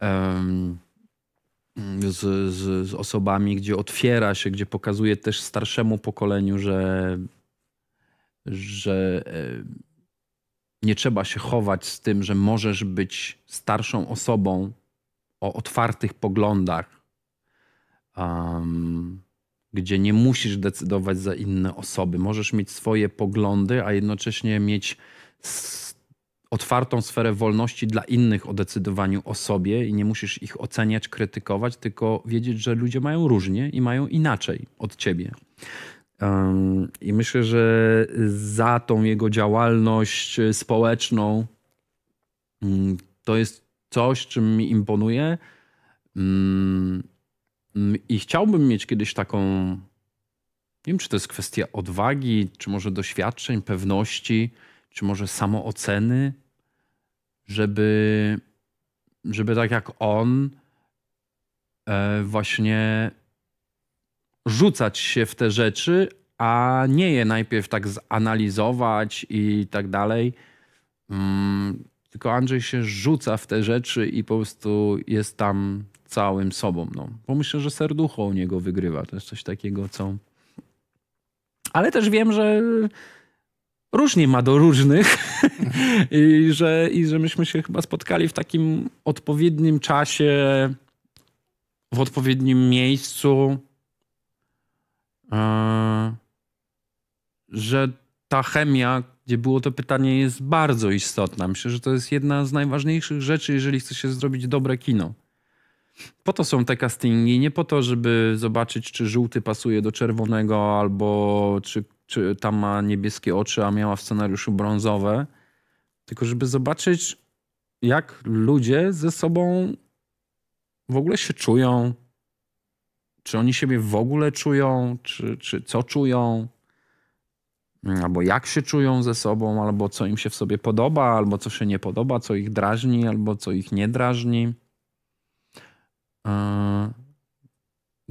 um, z, z, z osobami, gdzie otwiera się, gdzie pokazuje też starszemu pokoleniu, że że e, nie trzeba się chować z tym, że możesz być starszą osobą o otwartych poglądach, um, gdzie nie musisz decydować za inne osoby. Możesz mieć swoje poglądy, a jednocześnie mieć otwartą sferę wolności dla innych o decydowaniu o sobie i nie musisz ich oceniać, krytykować, tylko wiedzieć, że ludzie mają różnie i mają inaczej od ciebie. I myślę, że za tą jego działalność e, społeczną mm, to jest coś, czym mi imponuje. Mm, mm, I chciałbym mieć kiedyś taką. Nie wiem, czy to jest kwestia odwagi, czy może doświadczeń, pewności, czy może samooceny, żeby, żeby tak jak on, e, właśnie rzucać się w te rzeczy, a nie je najpierw tak zanalizować i tak dalej. Mm, tylko Andrzej się rzuca w te rzeczy i po prostu jest tam całym sobą. No. Bo myślę, że serducho u niego wygrywa. To jest coś takiego, co. Ale też wiem, że różnie ma do różnych I, że, i że myśmy się chyba spotkali w takim odpowiednim czasie, w odpowiednim miejscu E, że ta chemia, gdzie było to pytanie, jest bardzo istotna. Myślę, że to jest jedna z najważniejszych rzeczy, jeżeli chce się zrobić dobre kino. Po to są te castingi, nie po to, żeby zobaczyć, czy żółty pasuje do czerwonego, albo czy, czy ma niebieskie oczy, a miała w scenariuszu brązowe, tylko żeby zobaczyć, jak ludzie ze sobą w ogóle się czują, czy oni siebie w ogóle czują, czy, czy co czują, mm, albo jak się czują ze sobą, albo co im się w sobie podoba, albo co się nie podoba, co ich drażni, albo co ich nie drażni. E,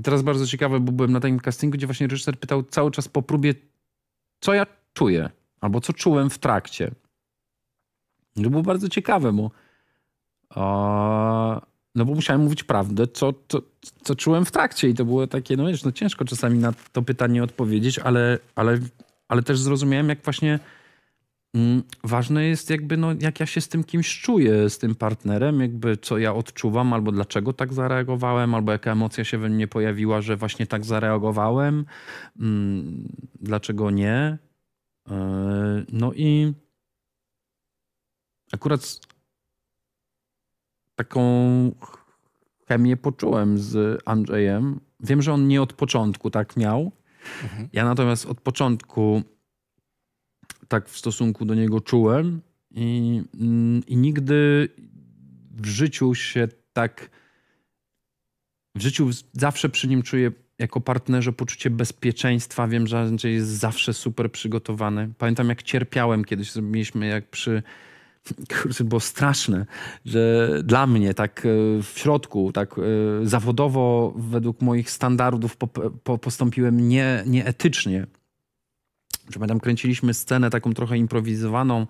teraz bardzo ciekawe, bo byłem na takim castingu, gdzie właśnie reżyser pytał cały czas po próbie, co ja czuję, albo co czułem w trakcie. To było bardzo ciekawe mu. O no bo musiałem mówić prawdę, co, co, co czułem w trakcie i to było takie, no wiesz, no ciężko czasami na to pytanie odpowiedzieć, ale, ale, ale też zrozumiałem, jak właśnie mm, ważne jest jakby, no jak ja się z tym kimś czuję, z tym partnerem, jakby co ja odczuwam, albo dlaczego tak zareagowałem, albo jaka emocja się we mnie pojawiła, że właśnie tak zareagowałem, mm, dlaczego nie. Yy, no i akurat taką chemię poczułem z Andrzejem. Wiem, że on nie od początku tak miał. Mhm. Ja natomiast od początku tak w stosunku do niego czułem i, mm, i nigdy w życiu się tak. W życiu zawsze przy nim czuję jako partnerze poczucie bezpieczeństwa. Wiem, że Andrzej jest zawsze super przygotowany. Pamiętam, jak cierpiałem kiedyś, mieliśmy jak przy kurczę, było straszne, że dla mnie tak e, w środku, tak e, zawodowo według moich standardów po, po, postąpiłem nie, nieetycznie. Pamiętam, kręciliśmy scenę taką trochę improwizowaną,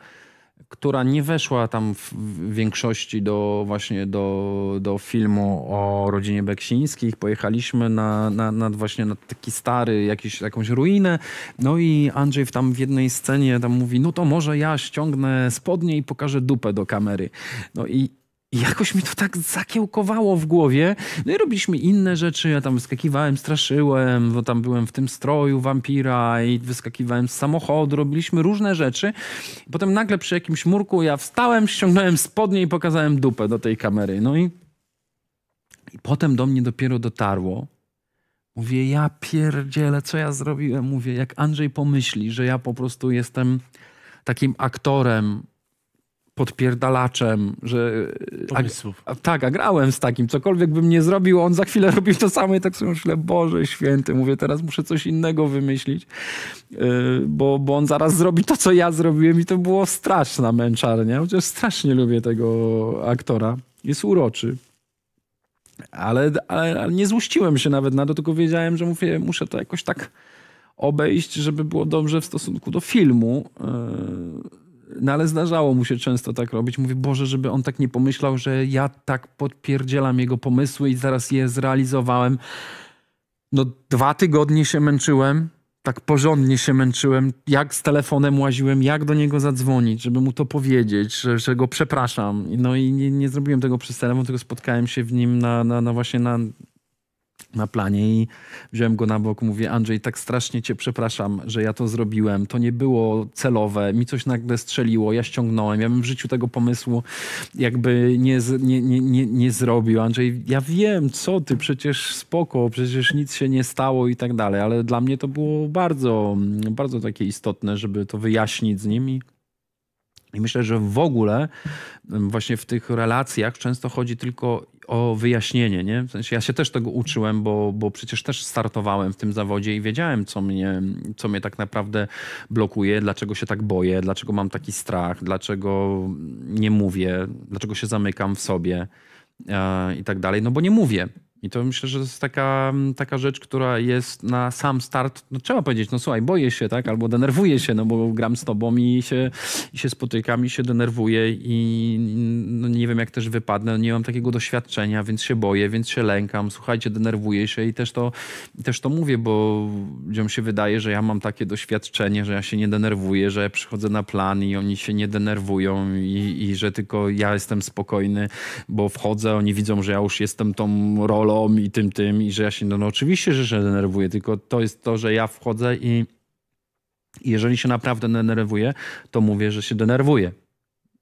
która nie weszła tam w większości do właśnie do, do filmu o rodzinie Beksińskich. Pojechaliśmy na, na, na właśnie na taki stary, jakiś, jakąś ruinę. No i Andrzej tam w jednej scenie tam mówi, no to może ja ściągnę spodnie i pokażę dupę do kamery. No i i jakoś mi to tak zakiełkowało w głowie. No i robiliśmy inne rzeczy. Ja tam wyskakiwałem, straszyłem, bo tam byłem w tym stroju wampira i wyskakiwałem z samochodu. Robiliśmy różne rzeczy. potem nagle przy jakimś murku ja wstałem, ściągnąłem spodnie i pokazałem dupę do tej kamery. No i, i potem do mnie dopiero dotarło. Mówię, ja pierdzielę, co ja zrobiłem? Mówię, jak Andrzej pomyśli, że ja po prostu jestem takim aktorem, podpierdalaczem, że... E, a, a, tak, a grałem z takim, cokolwiek bym nie zrobił, on za chwilę robił to samo i tak sobie myślę, Boże święty, mówię, teraz muszę coś innego wymyślić, yy, bo, bo on zaraz zrobi to, co ja zrobiłem i to było straszna męczarnia, chociaż strasznie lubię tego aktora, jest uroczy. Ale, ale, ale nie złościłem się nawet na to, tylko wiedziałem, że mówię, muszę to jakoś tak obejść, żeby było dobrze w stosunku do filmu. Yy no ale zdarzało mu się często tak robić. Mówi, Boże, żeby on tak nie pomyślał, że ja tak podpierdzielam jego pomysły i zaraz je zrealizowałem. No dwa tygodnie się męczyłem, tak porządnie się męczyłem, jak z telefonem łaziłem, jak do niego zadzwonić, żeby mu to powiedzieć, że, że go przepraszam. No i nie, nie zrobiłem tego przez telefon, tylko spotkałem się w nim na, na, na właśnie na na planie i wziąłem go na bok, mówię Andrzej, tak strasznie cię przepraszam, że ja to zrobiłem, to nie było celowe, mi coś nagle strzeliło, ja ściągnąłem, ja bym w życiu tego pomysłu jakby nie, nie, nie, nie, nie zrobił. Andrzej, ja wiem, co ty, przecież spoko, przecież nic się nie stało i tak dalej, ale dla mnie to było bardzo, bardzo takie istotne, żeby to wyjaśnić z nimi. I myślę, że w ogóle właśnie w tych relacjach często chodzi tylko o wyjaśnienie, nie? W sensie ja się też tego uczyłem, bo, bo przecież też startowałem w tym zawodzie i wiedziałem, co mnie, co mnie tak naprawdę blokuje, dlaczego się tak boję, dlaczego mam taki strach, dlaczego nie mówię, dlaczego się zamykam w sobie e, i tak dalej, no bo nie mówię. I to myślę, że to jest taka, mm, taka rzecz, która jest na sam start. No, trzeba powiedzieć, no słuchaj, boję się, tak? Albo denerwuję się, no bo gram z tobą i się, i się spotykam i się denerwuję i no, nie wiem, jak też wypadnę. No, nie mam takiego doświadczenia, więc się boję, więc się lękam. Słuchajcie, denerwuję się i też to, też to mówię, bo ludziom się wydaje, że ja mam takie doświadczenie, że ja się nie denerwuję, że ja przychodzę na plan i oni się nie denerwują i, i że tylko ja jestem spokojny, bo wchodzę, oni widzą, że ja już jestem tą rolą metodą i tym, tym i że ja się, no, no oczywiście, że się denerwuję, tylko to jest to, że ja wchodzę i jeżeli się naprawdę denerwuję, to mówię, że się denerwuję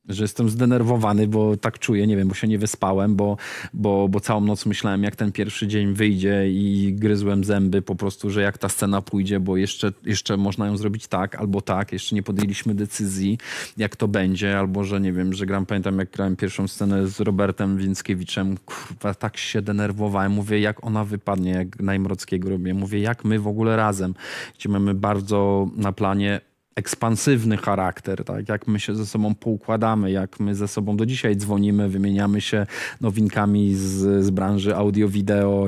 że jestem zdenerwowany, bo tak czuję, nie wiem, bo się nie wyspałem, bo, bo, bo całą noc myślałem, jak ten pierwszy dzień wyjdzie i gryzłem zęby po prostu, że jak ta scena pójdzie, bo jeszcze, jeszcze można ją zrobić tak albo tak, jeszcze nie podjęliśmy decyzji, jak to będzie, albo że nie wiem, że gram, pamiętam jak grałem pierwszą scenę z Robertem Więckiewiczem, kurwa, tak się denerwowałem, mówię, jak ona wypadnie, jak Najmrockiego robię, mówię, jak my w ogóle razem, gdzie mamy bardzo na planie ekspansywny charakter, tak? jak my się ze sobą poukładamy, jak my ze sobą do dzisiaj dzwonimy, wymieniamy się nowinkami z, z branży audio-wideo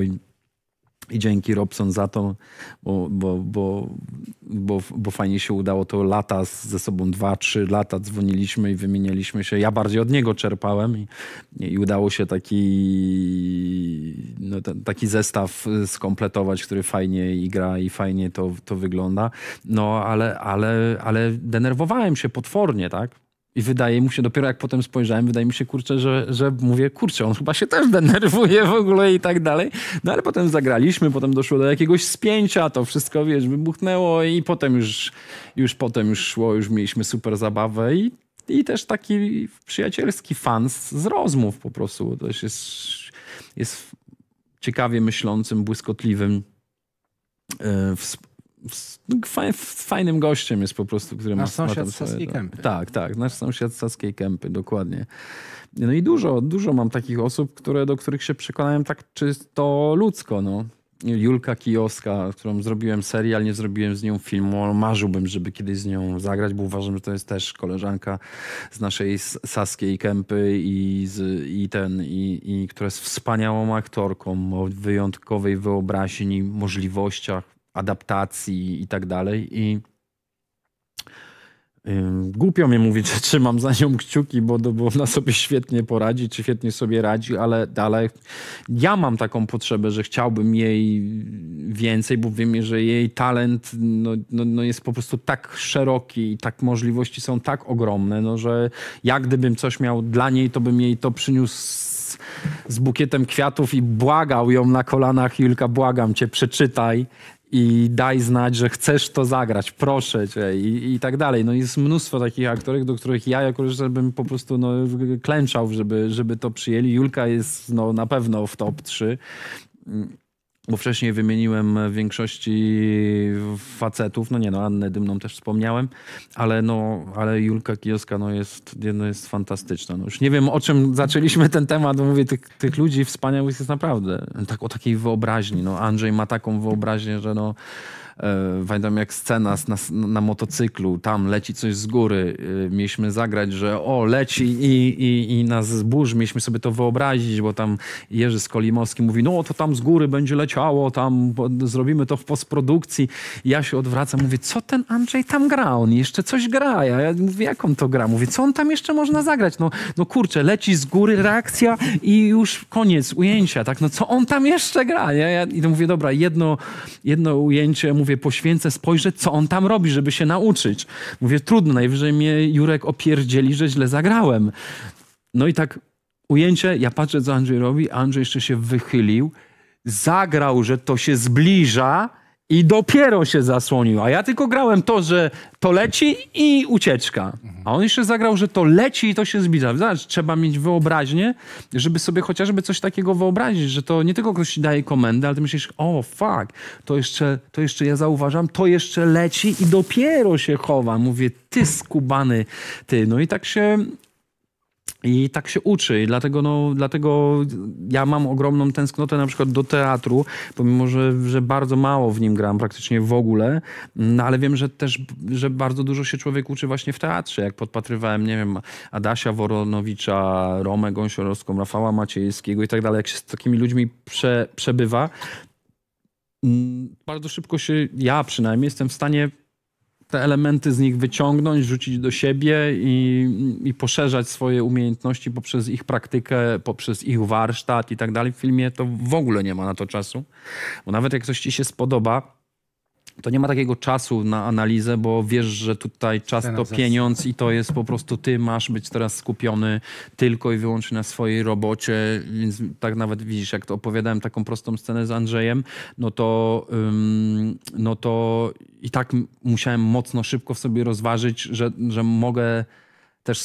i dzięki Robson za to, bo, bo, bo, bo, bo fajnie się udało to lata z, ze sobą, dwa, trzy lata dzwoniliśmy i wymienialiśmy się. Ja bardziej od niego czerpałem i, i udało się taki, no, ten, taki zestaw y, skompletować, który fajnie i gra i fajnie to, to wygląda. No ale, ale, ale denerwowałem się potwornie, tak? I wydaje mu się, dopiero jak potem spojrzałem, wydaje mi się, kurczę, że, że mówię, kurczę, on chyba się też denerwuje w ogóle i tak dalej. No ale potem zagraliśmy, potem doszło do jakiegoś spięcia, to wszystko, wiesz, wybuchnęło i potem już, już potem już szło, już mieliśmy super zabawę i, i też taki przyjacielski fan z rozmów po prostu. Też jest, jest ciekawie myślącym, błyskotliwym, e, w, no, fajnym gościem jest po prostu, który nasz ma... sąsiad z Saskiej Kępy. Tak, tak, nasz sąsiad z Saskiej Kępy, dokładnie. No i dużo, dużo mam takich osób, które, do których się przekonałem tak czysto ludzko, no. Julka Kijowska, którą zrobiłem serial, nie zrobiłem z nią filmu. Marzyłbym, żeby kiedyś z nią zagrać, bo uważam, że to jest też koleżanka z naszej Saskiej Kępy i, z, i ten, i, i która jest wspaniałą aktorką o wyjątkowej wyobraźni, możliwościach, adaptacji i tak dalej. I Głupio mi mówić, że trzymam za nią kciuki, bo, bo ona sobie świetnie poradzi, czy świetnie sobie radzi, ale, dalej ja mam taką potrzebę, że chciałbym jej więcej, bo wiem, że jej talent no, no, no jest po prostu tak szeroki i tak możliwości są tak ogromne, no, że ja gdybym coś miał dla niej, to bym jej to przyniósł z bukietem kwiatów i błagał ją na kolanach, Julka, błagam cię, przeczytaj, i daj znać, że chcesz to zagrać, proszę cię i, i tak dalej. No jest mnóstwo takich aktorów, do których ja jako reżyser bym po prostu no, klęczał, żeby, żeby to przyjęli. Julka jest no, na pewno w top 3 bo wcześniej wymieniłem większości facetów, no nie no, Annę Dymną też wspomniałem, ale no, ale Julka Kijowska no jest, no jest fantastyczna. No już nie wiem, o czym zaczęliśmy ten temat, bo mówię, tych, tych ludzi wspaniałych jest naprawdę. Tak o takiej wyobraźni, no Andrzej ma taką wyobraźnię, że no pamiętam e, jak scena na, na motocyklu, tam leci coś z góry, e, mieliśmy zagrać, że o, leci i, i, i nas zburzy, mieliśmy sobie to wyobrazić, bo tam Jerzy Skolimowski mówi, no to tam z góry będzie leciało, tam zrobimy to w postprodukcji. Ja się odwracam, mówię, co ten Andrzej tam gra? On jeszcze coś gra. Ja, mówię, jak on to gra? Mówię, co on tam jeszcze można zagrać? No, no kurczę, leci z góry reakcja i już koniec ujęcia, tak? No co on tam jeszcze gra? Ja, ja, I to mówię, dobra, jedno, jedno ujęcie, mówię, mówię, poświęcę, spojrzę, co on tam robi, żeby się nauczyć. Mówię, trudno, najwyżej mnie Jurek opierdzieli, że źle zagrałem. No i tak ujęcie, ja patrzę, co Andrzej robi, Andrzej jeszcze się wychylił, zagrał, że to się zbliża, i dopiero się zasłonił. A ja tylko grałem to, że to leci i ucieczka. A on jeszcze zagrał, że to leci i to się zbliża. Zobacz, trzeba mieć wyobraźnię, żeby sobie chociażby coś takiego wyobrazić, że to nie tylko ktoś daje komendę, ale ty myślisz, o fuck, to jeszcze, to jeszcze ja zauważam, to jeszcze leci i dopiero się chowa. Mówię, ty skubany, ty. No i tak się i tak się uczy i dlatego, no, dlatego ja mam ogromną tęsknotę na przykład do teatru, pomimo, że, że bardzo mało w nim gram, praktycznie w ogóle, no, ale wiem, że też, że bardzo dużo się człowiek uczy właśnie w teatrze, jak podpatrywałem, nie wiem, Adasia Woronowicza, Romę Gąsiorowską, Rafała Maciejskiego i tak dalej, jak się z takimi ludźmi prze, przebywa, bardzo szybko się, ja przynajmniej jestem w stanie te elementy z nich wyciągnąć, rzucić do siebie i, i poszerzać swoje umiejętności poprzez ich praktykę, poprzez ich warsztat i tak dalej. W filmie to w ogóle nie ma na to czasu, bo nawet jak coś ci się spodoba, to nie ma takiego czasu na analizę, bo wiesz, że tutaj czas to pieniądz i to jest po prostu ty masz być teraz skupiony tylko i wyłącznie na swojej robocie, więc tak nawet widzisz, jak to opowiadałem taką prostą scenę z Andrzejem, no to, no to i tak musiałem mocno, szybko w sobie rozważyć, że, że mogę też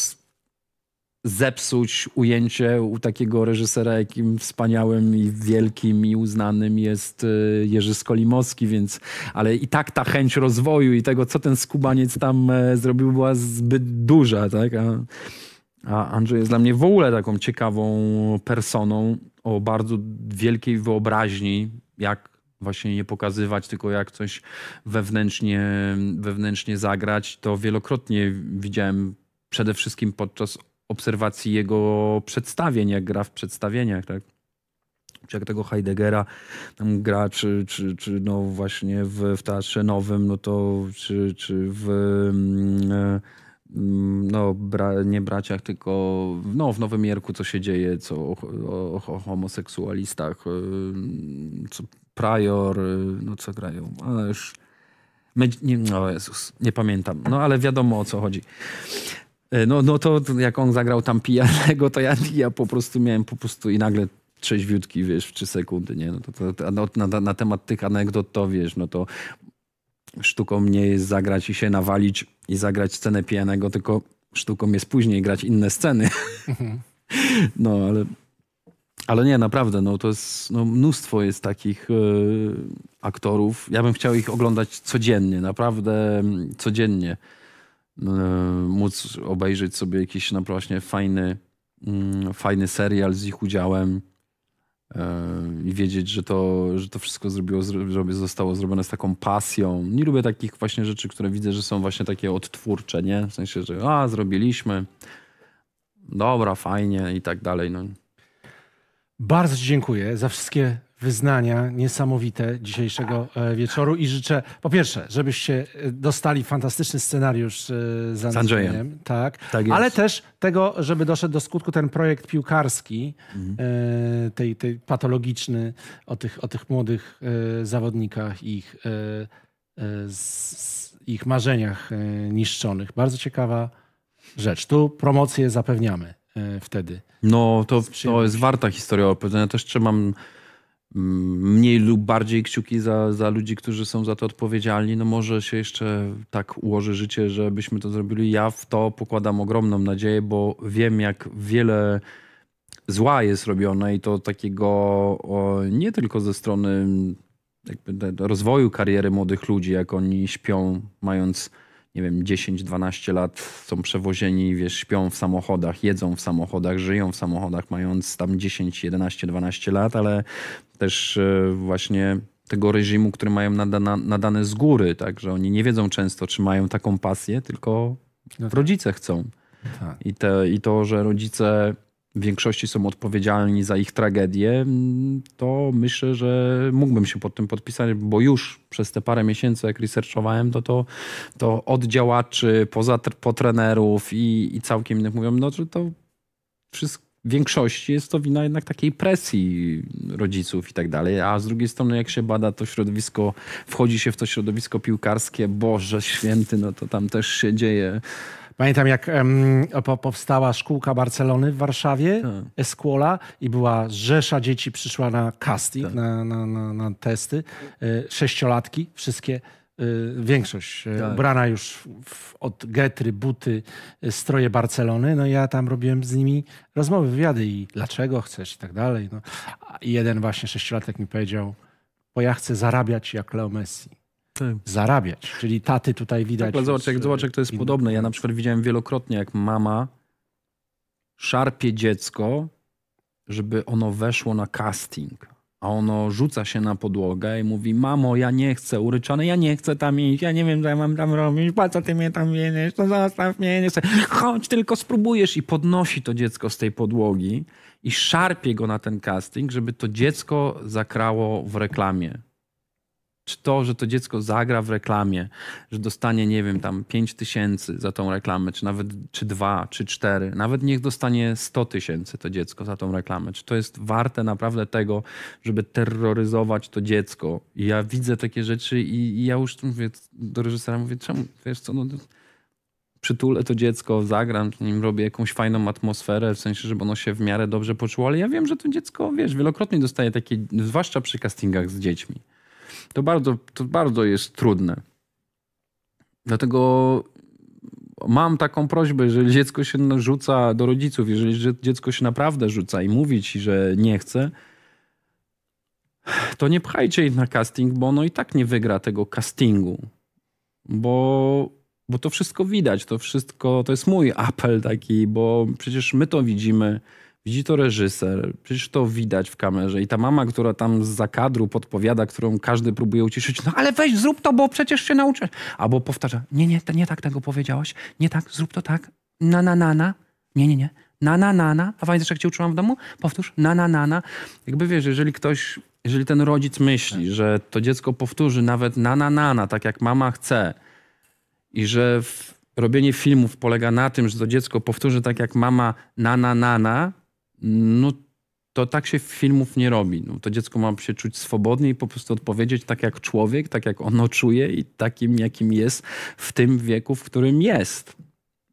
zepsuć ujęcie u takiego reżysera, jakim wspaniałym i wielkim i uznanym jest y, Jerzy Skolimowski, więc ale i tak ta chęć rozwoju i tego, co ten skubaniec tam e, zrobił, była zbyt duża, tak? A, a Andrzej jest dla mnie w ogóle taką ciekawą personą o bardzo wielkiej wyobraźni, jak właśnie nie pokazywać, tylko jak coś wewnętrznie, wewnętrznie zagrać, to wielokrotnie widziałem przede wszystkim podczas obserwacji jego przedstawień, jak gra w przedstawieniach, tak? Czy jak tego Heideggera tam gra, czy, czy, czy no właśnie w, w Teatrze Nowym, no to czy, czy w... Mm, mm, no, bra, nie braciach, tylko no, w Nowym Jerku, co się dzieje, co o, o, o homoseksualistach, y, co Prior, y, no co grają, ale już... nie, Jezus, nie pamiętam, no ale wiadomo o co chodzi. E, no, no to jak on zagrał tam pijanego, to ja, ja po prostu miałem po prostu i nagle trzeźwiutki, wiesz, w trzy sekundy, nie? No to, to na, no, na, na temat tych anegdot to, wiesz, no to sztuką nie jest zagrać i się nawalić i zagrać scenę pijanego, tylko sztuką jest później grać inne sceny. Mhm. No, ale, ale nie, naprawdę, no to jest, no, mnóstwo jest takich e, aktorów. Ja bym chciał ich oglądać codziennie, naprawdę mm, codziennie. E, móc obejrzeć sobie jakiś naprawdę no fajny, mm, fajny serial z ich udziałem e, i wiedzieć, że to, że to wszystko zrobiło, zostało zrobione z taką pasją. Nie lubię takich właśnie rzeczy, które widzę, że są właśnie takie odtwórcze, nie? W sensie, że a, zrobiliśmy, dobra, fajnie i tak dalej. No. Bardzo dziękuję za wszystkie wyznania niesamowite dzisiejszego e, wieczoru i życzę, po pierwsze, żebyście e, dostali fantastyczny scenariusz e, z Andrzejem, tak, tak ale też tego, żeby doszedł do skutku ten projekt piłkarski, mhm. tej, tej patologiczny o tych, o tych młodych zawodnikach i ich, ich marzeniach niszczonych. Bardzo ciekawa rzecz. Tu promocję zapewniamy wtedy. No to, to jest warta historia opowiedzenia. Też trzymam mniej lub bardziej kciuki za, za ludzi, którzy są za to odpowiedzialni. No może się jeszcze tak ułoży życie, żebyśmy to zrobili. Ja w to pokładam ogromną nadzieję, bo wiem, jak wiele zła jest robione i to takiego o, nie tylko ze strony jakby, rozwoju kariery młodych ludzi, jak oni śpią, mając nie wiem, 10-12 lat są przewozieni, wiesz, śpią w samochodach, jedzą w samochodach, żyją w samochodach, mając tam 10, 11, 12 lat, ale też e, właśnie tego reżimu, który mają nadana, nadane z góry, tak, że oni nie wiedzą często, czy mają taką pasję, tylko no tak. rodzice chcą. No tak. I, te, I to, że rodzice w większości są odpowiedzialni za ich tragedię, mm, to myślę, że mógłbym się pod tym podpisać, bo już przez te parę miesięcy, jak researchowałem, to, to, to od działaczy, poza, po trenerów i, i całkiem innych mówią, no, że to wszystko w większości jest to wina jednak takiej presji rodziców i tak dalej, a z drugiej strony jak się bada to środowisko, wchodzi się w to środowisko piłkarskie, Boże Święty, no to tam też się dzieje Pamiętam, jak um, po, powstała szkółka Barcelony w Warszawie, tak. i była rzesza dzieci, przyszła na casting, tak. na, na, na, na, testy. Y, sześciolatki, wszystkie, y, większość e, tak. ubrana już w, od getry, buty, stroje Barcelony. No ja tam robiłem z nimi rozmowy, wywiady i dlaczego chcesz i tak dalej. No. A jeden właśnie sześciolatek mi powiedział, bo ja chcę zarabiać jak Leo Messi zarabiać. Czyli taty tutaj widać. Tak, zobacz, jak, zobacz, jak to jest podobne. Ja na przykład widziałem wielokrotnie, jak mama szarpie dziecko, żeby ono weszło na casting. A ono rzuca się na podłogę i mówi: Mamo, ja nie chcę, uryczony, ja nie chcę tam iść, ja nie wiem, co ja mam tam robić, po co ty mnie tam wieniesz, to zostaw mnie, nie chcę. Chodź, tylko spróbujesz. I podnosi to dziecko z tej podłogi i szarpie go na ten casting, żeby to dziecko zakrało w reklamie czy to, że to dziecko zagra w reklamie, że dostanie, nie wiem, tam 5 tysięcy za tą reklamę, czy nawet czy 2, czy 4, nawet niech dostanie 100 tysięcy to dziecko za tą reklamę, czy to jest warte naprawdę tego, żeby terroryzować to dziecko. I ja widzę takie rzeczy i, i ja już mówię do reżysera, mówię, czemu, wiesz co, no przytulę to dziecko, zagram nim, robię jakąś fajną atmosferę, w sensie, żeby ono się w miarę dobrze poczuło, ale ja wiem, że to dziecko, wiesz, wielokrotnie dostaje takie, zwłaszcza przy castingach z dziećmi, to bardzo, to bardzo jest trudne. Dlatego mam taką prośbę, jeżeli dziecko się rzuca do rodziców, jeżeli dziecko się naprawdę rzuca i mówi ci, że nie chce, to nie pchajcie ich na casting, bo ono i tak nie wygra tego castingu. Bo, bo to wszystko widać, to wszystko, to jest mój apel taki, bo przecież my to widzimy Widzi to reżyser, przecież to widać w kamerze. I ta mama, która tam z zakadru podpowiada, którą każdy próbuje uciszyć, no ale weź, zrób to, bo przecież się nauczysz. Albo powtarza, nie, nie, nie tak tego powiedziałaś, nie tak, zrób to tak, na, na, na, na, nie, nie, nie, na, na, na, na. A pamiętasz, jak cię uczyłam w domu? Powtórz, na, na, na, na. Jakby wiesz, jeżeli ktoś, jeżeli ten rodzic myśli, że to dziecko powtórzy nawet na, na, na, na, tak jak mama chce i że robienie filmów polega na tym, że to dziecko powtórzy tak jak mama na, na, na, na, no to tak się filmów nie robi. No, to dziecko ma się czuć swobodnie i po prostu odpowiedzieć tak jak człowiek, tak jak ono czuje i takim, jakim jest w tym wieku, w którym jest.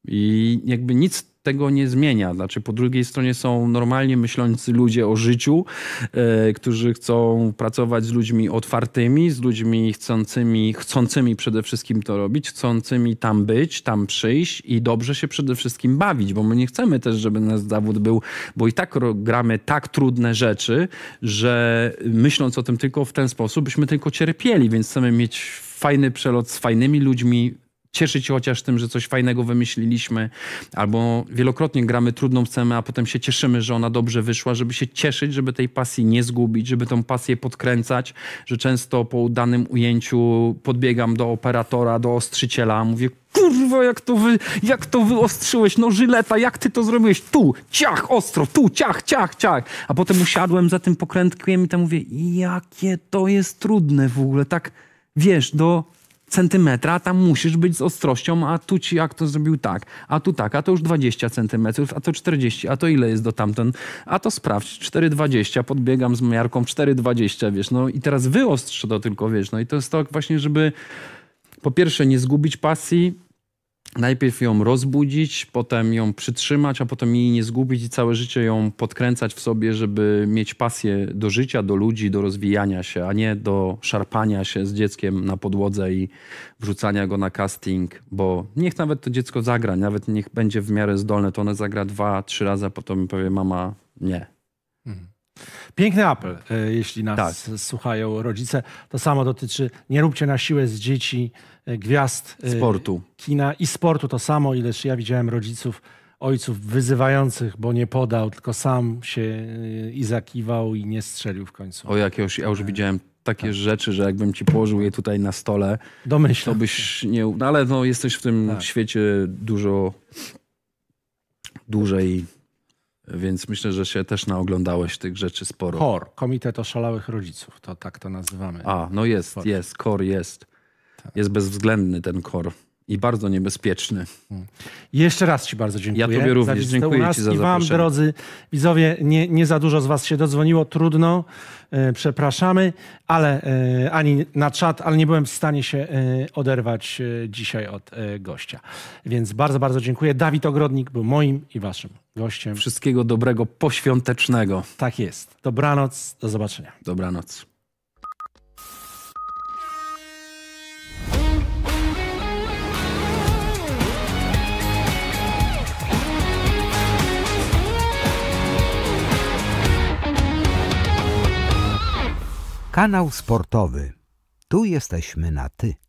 I jakby nic tego nie zmienia. Znaczy, po drugiej stronie są normalnie myślący ludzie o życiu, yy, którzy chcą pracować z ludźmi otwartymi, z ludźmi chcącymi, chcącymi przede wszystkim to robić, chcącymi tam być, tam przyjść i dobrze się przede wszystkim bawić, bo my nie chcemy też, żeby nasz zawód był, bo i tak gramy tak trudne rzeczy, że myśląc o tym tylko w ten sposób, byśmy tylko cierpieli, więc chcemy mieć fajny przelot z fajnymi ludźmi, cieszyć chociaż tym, że coś fajnego wymyśliliśmy, albo wielokrotnie gramy trudną scenę, a potem się cieszymy, że ona dobrze wyszła, żeby się cieszyć, żeby tej pasji nie zgubić, żeby tą pasję podkręcać, że często po udanym ujęciu podbiegam do operatora, do ostrzyciela, mówię kurwa, jak to, wy, jak to wyostrzyłeś, no żyleta, jak ty to zrobiłeś, tu, ciach, ostro, tu, ciach, ciach, ciach. A potem usiadłem za tym pokrętkiem i tam mówię, jakie to jest trudne w ogóle, tak, wiesz, do centymetra, tam musisz być z ostrością, a tu ci jak to zrobił tak, a tu tak, a to już 20 centymetrów, a to 40, a to ile jest do tamten, a to sprawdź, 4,20, podbiegam z miarką 4,20, wiesz, no i teraz wyostrz to tylko, wiesz, no i to jest to tak właśnie, żeby po pierwsze nie zgubić pasji, najpierw ją rozbudzić, potem ją przytrzymać, a potem jej nie zgubić i całe życie ją podkręcać w sobie, żeby mieć pasję do życia, do ludzi, do rozwijania się, a nie do szarpania się z dzieckiem na podłodze i wrzucania go na casting, bo niech nawet to dziecko zagra, nawet niech będzie w miarę zdolne, to one zagra dwa, trzy razy, a potem powie mama nie. Hmm. Piękny apel, e, jeśli nas tak. słuchają rodzice. To samo dotyczy, nie róbcie na siłę z dzieci E, gwiazd e, sportu. kina i sportu to samo, ileż ja widziałem rodziców, ojców wyzywających, bo nie podał, tylko sam się e, i zakiwał i nie strzelił w końcu. O jakiegoś, ja już widziałem takie tak. rzeczy, że jakbym ci położył je tutaj na stole, Domyślam to byś się. nie... No ale no, jesteś w tym tak. świecie dużo dłużej, więc myślę, że się też naoglądałeś tych rzeczy sporo. KOR, Komitet Oszalałych Rodziców, to tak to nazywamy. A, no jest, jest, KOR jest jest bezwzględny ten kor i bardzo niebezpieczny. Hmm. Jeszcze raz Ci bardzo dziękuję. Ja Tobie również za dziękuję Ci za I Wam, drodzy widzowie, nie, nie za dużo z Was się dodzwoniło, trudno, e, przepraszamy, ale e, ani na czat, ale nie byłem w stanie się e, oderwać dzisiaj od gościa. Więc bardzo, bardzo dziękuję. Dawid Ogrodnik był moim i Waszym gościem. Wszystkiego dobrego poświątecznego. Tak jest. Dobranoc, do zobaczenia. Dobranoc. Kanał sportowy. Tu jesteśmy na ty.